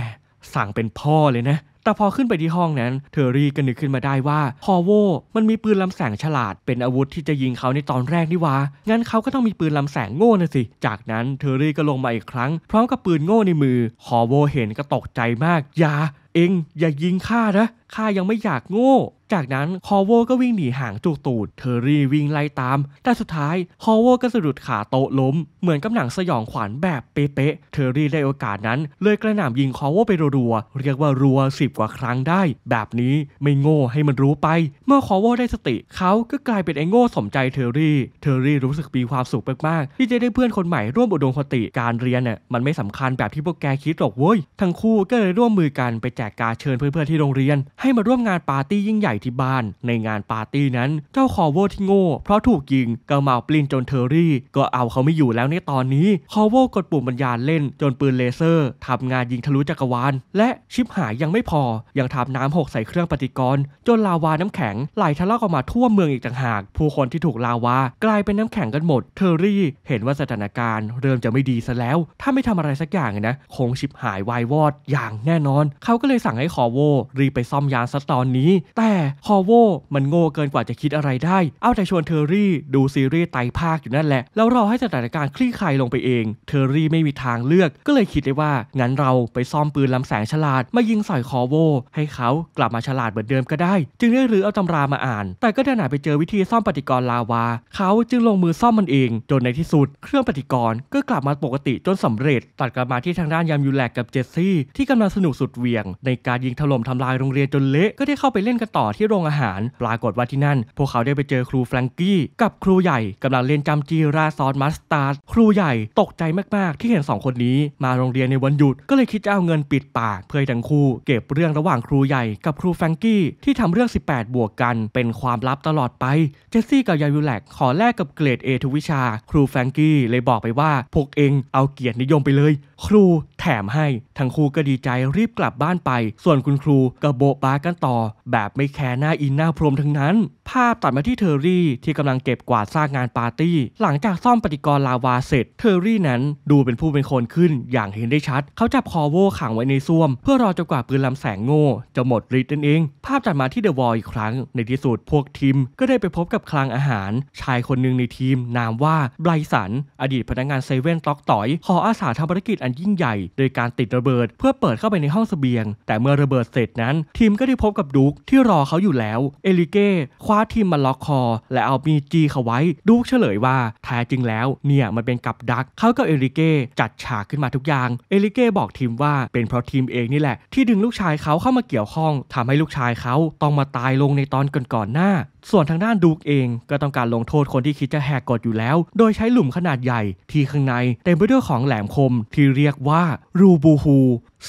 สั่งเป็นพ่อเลยนะ แต่พอขึ้นไปที่ห้องนั้นเทอรี่ก็นึกขึ้นมาได้ว่าฮอโว มันมีปืนลำแสงฉลาดเป็นอาวุธที่จะยิงเขาในตอนแรกนี่วะงั้นเขาก็ต้องมีปืนลำแสงโง่นะสิ จากนั้นเทอรี่ก็ลงมาอีกครั้งพร้อมกับปืนโง่ในมือฮอโว เห็นก็ตกใจมากยาเองอย่ายิงข้านะข้ายังไม่อยากโง่จากนั้นคอโวก็วิ่งหนีห่างจูกตูด เธอรีวิ่งไล่ตาม แต่สุดท้ายคอโวก็สะดุดขาโต๊ะล้ม เหมือนกับหนังสยองขวัญแบบเป๊ะ เธอรีได้โอกาสนั้น เลยกระหน่ำยิงคอโวไปรัวๆ เรียกว่ารัวสิบกว่าครั้งได้ แบบนี้ไม่โง่ให้มันรู้ไป เมื่อคอโวได้สติ เขาก็กลายเป็นไอ้โง่สมใจเธอรีเธอรีรู้สึกมีความสุขมากๆที่จะได้เพื่อนคนใหม่ร่วมอุดมคติการเรียนน่ะมันไม่สำคัญแบบที่พวกแกคิดหรอกเว้ย ทั้งคู่ก็เลยร่วมมือกันไปแจกการเชิญเพื่อนๆที่โรงเรียน ให้มาร่วมงานปาร์ตี้ยิ่งใหญ่ที่บ้านในงานปาร์ตี้นั้น เจ้าคอเวอร์ที่โง่เพราะถูกยิงก็เมาปลิ้นจนเทอรี่ก็เอาเขาไม่อยู่แล้วในตอนนี้คอเวอร์กดปุ่มบัญยานเล่นจนปืนเลเซอร์ทำงานยิงทะลุจักรวาลและชิปหายยังไม่พอยังทำน้ำหกใส่เครื่องปฏิกรณ์จนลาวาน้ำแข็งไหลทะลักออกมาทั่วเมืองอีกต่างหาก ผู้คนที่ถูกลาวา กลายเป็นน้ำแข็งกันหมด เทอรี่ เห็นว่าสถานการณ์เริ่มจะไม่ดีซะแล้ว ถ้าไม่ทำอะไรสักอย่างนะคงชิปหายวายวอดอย่างแน่นอนเขาก็เลยสั่งให้คอโวรีไปซ่อมยานซะตอนนี้แต่ฮอวโวมันโง่เกินกว่าจะคิดอะไรได้ เอาแต่ชวนเทอรี่ดูซีรีส์ไต่ภาคอยู่นั่นแหละ แล้วรอให้สถานการณ์คลี่คลายลงไปเอง เทอรี่ไม่มีทางเลือก ก็เลยคิดได้ว่า งั้นเราไปซ่อมปืนลำแสงฉลาด มายิงใส่คอโว ให้เขากลับมาฉลาดเหมือนเดิมก็ได้ จึงได้รื้อเอาตำรามาอ่าน แต่ก็ได้หนาไปเจอวิธีซ่อมปฏิกรณ์ลาวา เขาจึงลงมือซ่อมมันเองจนในที่สุดเครื่องปฏิกรณ์ก็กลับมาปกติจนสำเร็จ ตัดกลับมาที่ทางด้านยามยูแลกกับเจสซี่ที่กำลังสนุกสุดเหวี่ยง ในการยิงถล่มทำลายโรงเรียนจนเละก็ได้เข้าไปเล่นกันต่อที่โรงอาหารปรากฏว่าที่นั่น พวกเขาได้ไปเจอครูแฟรงกี้กับครูใหญ่กำลังเรียนจำจีราซอนมัสตาร์ดครูใหญ่ตกใจมาก ๆ ที่เห็น 2 คนนี้มาโรงเรียนในวันหยุด ก็เลยคิดจะเอาเงินปิดปากเพื่อทั้งคู่เก็บเรื่องระหว่างครูใหญ่กับครูแฟรงกี้ ที่ทำเรื่อง 18 บวกกันเป็นความลับตลอดไปเจสซี่กับยาวิลแลกขอแลกกับเกรด A ทุกวิชาครูแฟรงกี้เลยบอกไปว่าพวกเองเอาเกียรตินิยมไปเลยครูแถมให้ ทั้งครูก็ดีใจรีบกลับบ้านไป ส่วนคุณครูก็โบะบ้ากันต่อ แบบไม่แคร์หน้าอินหน้าพรมทั้งนั้น ภาพตัดมาที่เทอรี่ที่กำลังเก็บกวาดสร้างงานปาร์ตี้ หลังจากซ่อมปฏิกรณ์ลาวาเสร็จ เทอรี่นั้นดูเป็นผู้เป็นคนขึ้นอย่างเห็นได้ชัด เขาจับคอโวขังไว้ในซ่วม เพื่อรอจนกว่าปืนลำแสงโง่จะหมดฤทธิ์นั่นเอง ภาพตัดมาที่เดอะวอลอีกครั้ง ในที่สุดพวกทีมก็ได้ไปพบกับคลังอาหาร ชายคนหนึ่งในทีม นามว่าไบรสันอดีตพนักงานเซเว่นต็อกต่อยขออาสาทำภารกิจอันยิ่งใหญ่โดยการติดระเบิดเพื่อเปิดเข้าไปในห้องสเสบียง แต่เมื่อระเบิดเสร็จนั้น ทีมก็ได้พบกับดูกที่รอเขาอยู่แล้วเอลิเก้คว้าทีมมาล็อกคอ และเอามีจีเขาไว้ดูกเฉลยว่าแท้จริงแล้วเนี่ยมันเป็นกับดักเขากับเอลิเก้จัดฉากขึ้นมาทุกอย่างเอลิเก้บอกทีมว่าเป็นเพราะทีมเองนี่แหละที่ดึงลูกชายเขาเข้ามาเกี่ยวข้อง ทำให้ลูกชายเขาต้องมาตายลงในตอนก่อนๆหน้าส่วนทางด้านดูกเองก็ต้องการลงโทษคนที่คิดจะแหกกฎอยู่แล้ว โดยใช้หลุมขนาดใหญ่ที่ข้างในเต็มไปด้วยของแหลมคมที่เรียกว่า รูบูฮู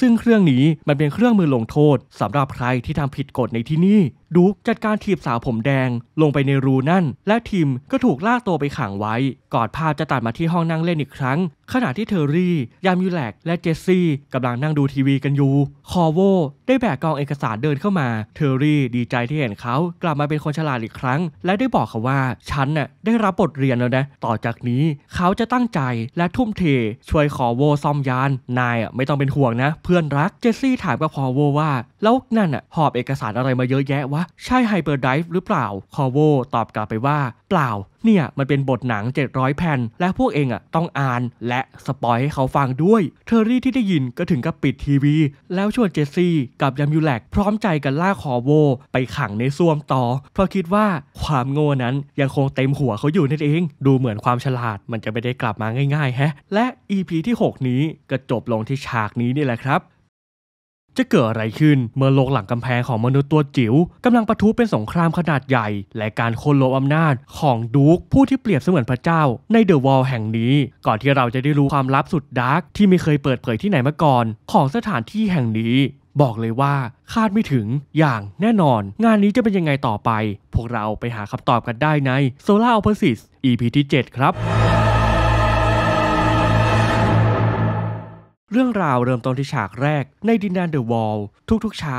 ซึ่งเครื่องนี้มันเป็นเครื่องมือลงโทษสำหรับใครที่ทำผิดกฎในที่นี่ ดูกจัดการทีบสาวผมแดงลงไปในรูนั่น และทีมก็ถูกลากตัวไปขังไว้ กอดภาพจะตัดมาที่ห้องนั่งเล่นอีกครั้งขณะที่เทอร์รี่ยามิแลกและเจสซี่กำลังนั่งดูทีวีกันอยู่คอโวได้แบกกองเอกสารเดินเข้ามาเทอรี่ดีใจที่เห็นเขากลับมาเป็นคนฉลาดอีกครั้ง และได้บอกเขาว่าฉันน่ะได้รับบทเรียนแล้วนะ ต่อจากนี้เขาจะตั้งใจและทุ่มเทช่วยคอโวซ่อมยาน นายอ่ะไม่ต้องเป็นห่วงนะเพื่อนรักเจสซี่ถามกับคอโวว่าแล้วนั่นอะหอบเอกสารอะไรมาเยอะแยะวะ ใช่ไฮเปอร์ไดฟ์หรือเปล่าคอโวตอบกลับไปว่า เปล่าเนี่ยมันเป็นบทหนัง 700แผ่น และพวกเองอะต้องอ่าน และสปอยให้เขาฟังด้วยเทอรี่ที่ได้ยินก็ถึงกับปิดทีวี แล้วชวนเจสซี่กับยามูแลกพร้อมใจกันล่าคอโวไปขังในซ่วมต่อ เพราะคิดว่าความโง่นั้นยังคงเต็มหัวเขาอยู่นั่นเอง ดูเหมือนความฉลาดมันจะไม่ได้กลับมาง่าย ๆ แฮะ และ EP ที่6 นี้ก็จบลงที่ฉากนี้นี่แหละครับจะเกิดอะไรขึ้นเมื่อโลกหลังกำแพงของมนุษย์ตัวจิ๋วกำลังปะทุเป็นสงครามขนาดใหญ่ และการโค่นล้มอำนาจของดูกผู้ที่เปรียบเสมือนพระเจ้า ในเดอะวอลแห่งนี้ ก่อนที่เราจะได้รู้ความลับสุดดาร์ก ที่ไม่เคยเปิดเผยที่ไหนมาก่อน ของสถานที่แห่งนี้ บอกเลยว่าคาดไม่ถึงอย่างแน่นอน งานนี้จะเป็นยังไงต่อไป พวกเราไปหาคำตอบกันได้ในโซาอั a เปอร์ซิสอี EP ที่7ครับเรื่องราวเริ่มต้นที่ฉากแรกในดินแดนเดอะวอลทุกๆเช้า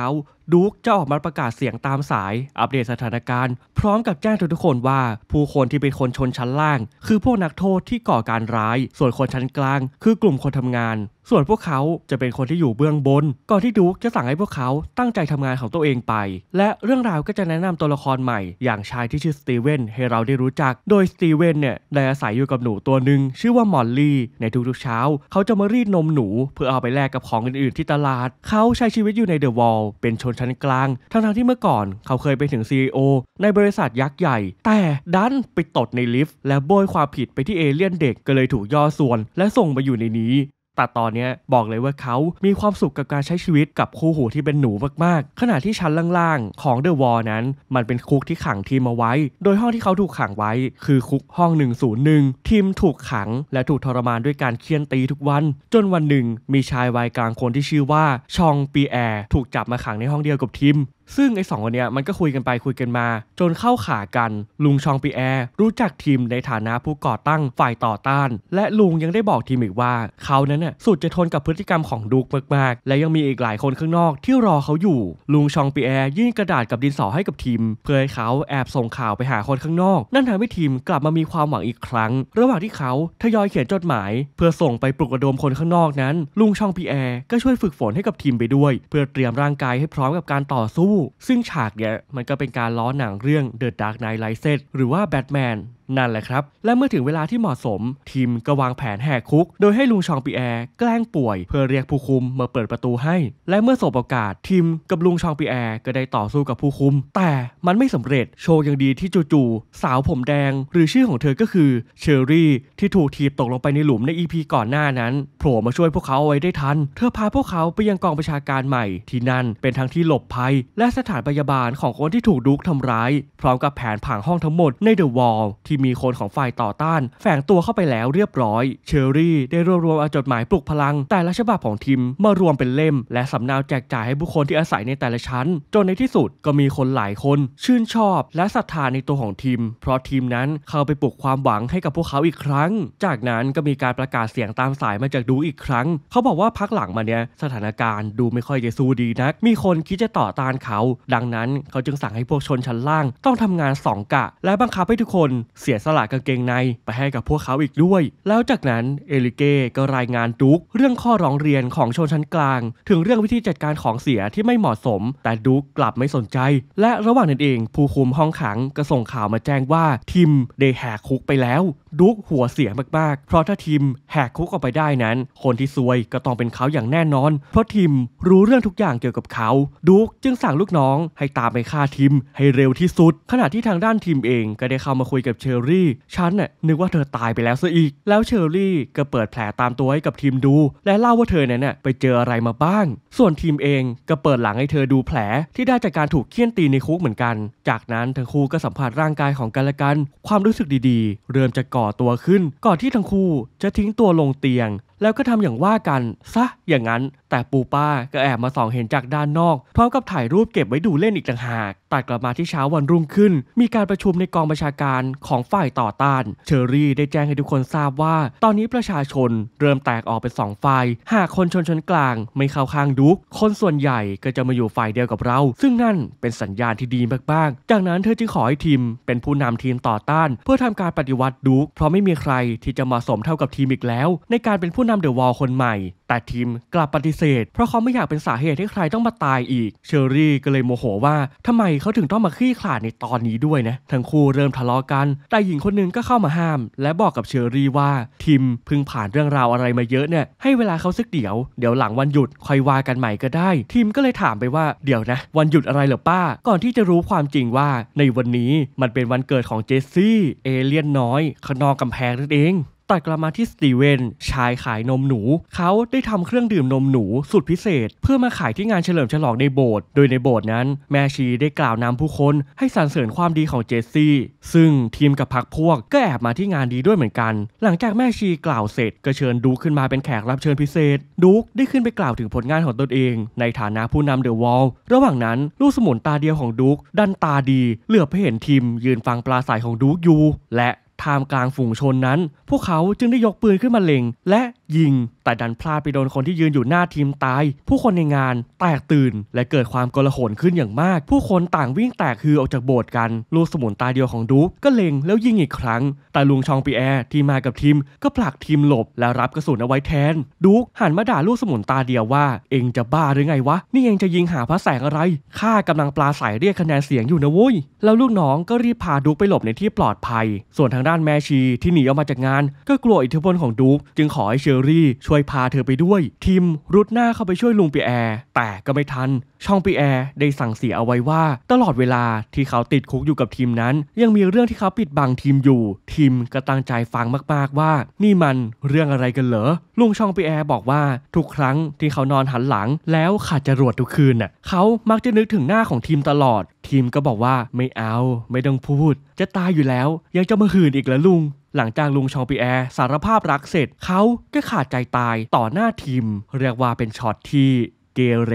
ดูกจะออกมาประกาศเสียงตามสาย อัปเดตสถานการณ์ พร้อมกับแจ้งทุกคนว่า ผู้คนที่เป็นคนชนชั้นล่าง คือพวกนักโทษที่ก่อการร้าย ส่วนคนชั้นกลาง คือกลุ่มคนทำงาน ส่วนพวกเขาจะเป็นคนที่อยู่เบื้องบนก่อนที่ดูกจะสั่งให้พวกเขาตั้งใจทำงานของตัวเองไป และเรื่องราวก็จะแนะนำตัวละครใหม่อย่างชายที่ชื่อสตีเวนให้เราได้รู้จัก โดยสตีเวนเนี่ยได้อาศัยอยู่กับหนูตัวหนึ่งชื่อว่ามอลลี่ในทุกๆเช้า เขาจะมารีดนมหนู เพื่อเอาไปแลกกับของอื่นๆที่ตลาดเขาใช้ชีวิตอยู่ในเดอะวอลเป็นชนชั้นกลางทั้งทที่เมื่อก่อนเขาเคยไปถึง CEO ในบริษัทยักษ์ใหญ่ แต่ดันไปตดในลิฟต์ และโบยความผิดไปที่เอเลี่ยนเด็ก ก็เลยถูกย่อส่วนและส่งมาอยู่ในนี้แต่ตอนนี้บอกเลยว่าเขามีความสุขกับการใช้ชีวิตกับคู่หูที่เป็นหนูมากๆ ขณะที่ชั้นล่างๆ ของเดอะวอลนั้น มันเป็นคุกที่ขังทีมเอาไว้ โดยห้องที่เขาถูกขังไว้คือคุกห้อง 101ทีมถูกขังและถูกทรมานด้วยการเคี่ยนตีทุกวัน จนวันหนึ่งมีชายวัยกลางคนที่ชื่อว่า ชองปีแอร์ถูกจับมาขังในห้องเดียวกับทีมซึ่งไอ้สองคนเนี้ยมันก็คุยกันไปคุยกันมาจนเข้าขากัน ลุงชองปีแอร์รู้จักทีมในฐานะผู้ก่อตั้งฝ่ายต่อต้าน และลุงยังได้บอกทีมอีกว่าเขานั้นน่ยสุดจะทนกับพฤติกรรมของดุกมาก ๆ และยังมีอีกหลายคนข้างนอกที่รอเขาอยู่ ลุงชองปีแอร์ยื่นกระดาษกับดินสอให้กับทีม เพื่อให้เขาแอบส่งข่าวไปหาคนข้างนอกนั่นทำให้ทีมกลับมามีความหวังอีกครั้ง ระหว่างที่เขาทยอยเขียนจดหมายเพื่อส่งไปปลุกระดมคนข้างนอกนั้น ลุงชองปีแอร์ก็ช่วยฝึกฝนให้กับทีมไปด้วย เพื่อเตรียมร่างกายให้พร้อมกับการต่อสู้ซึ่งฉากเนี้ยมันก็เป็นการล้อหนังเรื่อง The Dark Knight Rises หรือว่า Batman นั่นแหละครับ และเมื่อถึงเวลาที่เหมาะสม ทีมก็วางแผนแหกคุก โดยให้ลุงชองปีแอร์แกล้งป่วยเพื่อเรียกผู้คุมมาเปิดประตูให้ และเมื่อสบโอกาส ทีมกับลุงชองปีแอร์ก็ได้ต่อสู้กับผู้คุม แต่มันไม่สำเร็จ โช์ยังดีที่จู่ๆสาวผมแดง หรือชื่อของเธอก็คือเชอรี่ที่ถูกทีบตกลงไปในหลุมในอีพีก่อนหน้านั้นโผล่มาช่วยพวกเขาเอาไว้ได้ทันเธอพาพวกเขาไปยังกองประชาการใหม่ ที่นั่นเป็นทั้งที่หลบภัย และสถานพยาบาลของคนที่ถูกดุกทำร้ายพร้อมกับแผนผังห้องทั้งหมดในเดอะวอลที่ที่มีคนของฝ่ายต่อต้านแฝงตัวเข้าไปแล้วเรียบร้อย เชอรี่ได้รวบรวมเอาจดหมายปลุกพลัง แต่ละฉบับของทีมมารวมเป็นเล่ม และสำเนาแจกจ่ายให้บุคคลที่อาศัยในแต่ละชั้น จนในที่สุดก็มีคนหลายคน ชื่นชอบและศรัทธาในตัวของทีม เพราะทีมนั้นเข้าไปปลุกความหวังให้กับพวกเขาอีกครั้ง จากนั้นก็มีการประกาศเสียงตามสายมาจากดูอีกครั้ง เขาบอกว่าพักหลังมาเนี้ยสถานการณ์ดูไม่ค่อยจะสู้ดีนักมีคนคิดจะต่อต้านเขาดังนั้น เขาจึงสั่งให้พวกชนชั้นล่างต้องทำงานสองกะ และบังคับให้ทุกคนเเสียสละกางเกงในไปให้กับพวกเขาอีกด้วย แล้วจากนั้นเอลิเก้ก็รายงานดุ๊กเรื่องข้อร้องเรียนของชนชั้นกลาง ถึงเรื่องวิธีจัดการของเสียที่ไม่เหมาะสม แต่ดุ๊กกลับไม่สนใจ และระหว่างนั้นเอง ผู้คุมห้องขัง ก็ส่งข่าวมาแจ้งว่าทิมได้แหกคุกไปแล้ว ดุ๊กหัวเสียมากๆ เพราะถ้าทิมแหกคุกออกไปได้นั้น คนที่ซวยก็ต้องเป็นเขาอย่างแน่นอน เพราะทิมรู้เรื่องทุกอย่างเกี่ยวกับเขาดุ๊กจึงสั่งลูกน้องให้ตามไปฆ่าทิมให้เร็วที่สุด ขณะที่ทางด้านทิมเอง ก็ได้เข้ามาคุยกับเชออรี่ฉันน่ยนึกว่าเธอตายไปแล้วซะอีก แล้วเชอรี่ ก็เปิดแผลตามตัวให้กับทีมดู และเล่าว่าเธอเนี่ยไปเจออะไรมาบ้าง ส่วนทีมเองก็เปิดหลังให้เธอดูแผลที่ได้จากการถูกเคี่ยนตีในคุกเหมือนกัน จากนั้นทั้งคู่ก็สัมผัสร่างกายของกันและกัน ความรู้สึกดีๆ เริ่มจะก่อตัวขึ้น ก่อนที่ทั้งคู่จะทิ้งตัวลงเตียงแล้วก็ทำอย่างว่ากันซะอย่างนั้นแต่ปูป้าก็แอบมาส่องเห็นจากด้านนอกพร้อมกับถ่ายรูปเก็บไว้ดูเล่นอีกต่างหากตัดกลับมาที่เช้าวันรุ่งขึ้น มีการประชุมในกองประชาการของฝ่ายต่อต้าน เชอรี่ได้แจ้งให้ทุกคนทราบว่า ตอนนี้ประชาชนเริ่มแตกออกเป็นสองฝ่าย หากคนชนชั้นกลางไม่เข้าข้างดุกคนส่วนใหญ่ก็จะมาอยู่ฝ่ายเดียวกับเรา ซึ่งนั่นเป็นสัญญาณที่ดีมากๆ จากนั้นเธอจึงขอให้ทีมเป็นผู้นำทีมต่อต้าน เพื่อทำการปฏิวัติดุกเพราะไม่มีใครที่จะมาสมเท่ากับทีมอีกแล้ว ในการเป็นผู้นำเดอะวอลคนใหม่ แต่ทีมกลับปฏิเสธ เพราะเขาไม่อยากเป็นสาเหตุให้ใครต้องมาตายอีก เชอรี่ก็เลยโมโหว่าทำไมเขาถึงต้องมาขี้ขลาดในตอนนี้ด้วยนะ ทั้งคู่เริ่มทะเลาะกัน แต่หญิงคนนึงก็เข้ามาห้าม และบอกกับเชอรี่ว่าทีมพึ่งผ่านเรื่องราวอะไรมาเยอะเนี่ย ให้เวลาเขาสักเดี๋ยวเดี๋ยวหลังวันหยุดค่อยว่ากันใหม่ก็ได้ ทีมก็เลยถามไปว่าเดี๋ยวนะ วันหยุดอะไรเหรอป้า ก่อนที่จะรู้ความจริงว่า ในวันนี้มันเป็นวันเกิดของเจสซี่เอเลียนน้อยขนอกกำแพงนั่นเองตัดกลับมาที่สตีเวนชายขายนมหนู เขาได้ทำเครื่องดื่มนมหนูสุดพิเศษเพื่อมาขายที่งานเฉลิมฉลองในโบสถ์โดยในโบสถ์นั้น แม่ชีได้กล่าวนำผู้คนให้สรรเสริญความดีของเจสซี่ ซึ่งทีมกับพักพวกก็แอบมาที่งานดีด้วยเหมือนกัน หลังจากแม่ชีกล่าวเสร็จ ก็เชิญดูขึ้นมาเป็นแขกรับเชิญพิเศษ ดูกได้ขึ้นไปกล่าวถึงผลงานของตนเอง ในฐานะผู้นำเดอะวอลระหว่างนั้นลูกสมุนตาเดียวของดูกดันตาดีเหลือบไปเห็นทีม ยืนฟังปลาสายของดูกอยู่และท่ามกลางฝูงชนนั้น พวกเขาจึงได้ยกปืนขึ้นมาเล็งและยิงแต่ดันพลาด ไปโดนคนที่ยืนอยู่หน้าทีมตาย ผู้คนในงานแตกตื่นและเกิดความกลาหนขึ้นอย่างมาก ผู้คนต่างวิ่งแตกฮือออกจากโบสถ์กัน ลูกสมุนตาเดียวของดู๊กก็เล็งแล้วยิงอีกครั้ง แต่ลุงชองปีแอร์ที่มากับทีมก็ผลักทีมหลบและรับกระสุนเอาไว้แทน ดู๊กหันมาด่าลูกสมุนตาเดียวว่าเองจะบ้าหรือไงวะ นี่เองจะยิงหาพระแสงอะไร ข้ากำลังปลาใสเรียกคะแนนเสียงอยู่นะวุ้ย แล้วลูกน้องก็รีบพาดู๊กไปหลบในที่ปลอดภัย ส่วนทางด้านแม่ชีที่หนีออกมาจากงานก็กลัวอิทธิพลของดูจึงขอให้เชอรี่ช่วยยพาเธอไปด้วยทิมรุดหน้าเข้าไปช่วยลุงปีแอร์แต่ก็ไม่ทันช่องปีแอร์ได้สั่งเสียเอาไว้ว่า ตลอดเวลาที่เขาติดคุกอยู่กับทีมนั้น ยังมีเรื่องที่เขาปิดบังทีมอยู่ทีมก็ตั้งใจฟังมาก ๆ ว่านี่มันเรื่องอะไรกันเหรอ ลุงช่องปีแอร์บอกว่า ทุกครั้งที่เขานอนหันหลังแล้วขาดจรวดทุกคืนน่ะ เขามักจะนึกถึงหน้าของทีมตลอดทีมก็บอกว่าไม่เอา ไม่ต้องพูด จะตายอยู่แล้ว ยังจะมาหื่นอีกเหรอลุงหลังจากลุงชองปีแอร์สารภาพรักเสร็จเขาก็ขาดใจตายต่อหน้าทีม เรียกว่าเป็นช็อตที่เกเร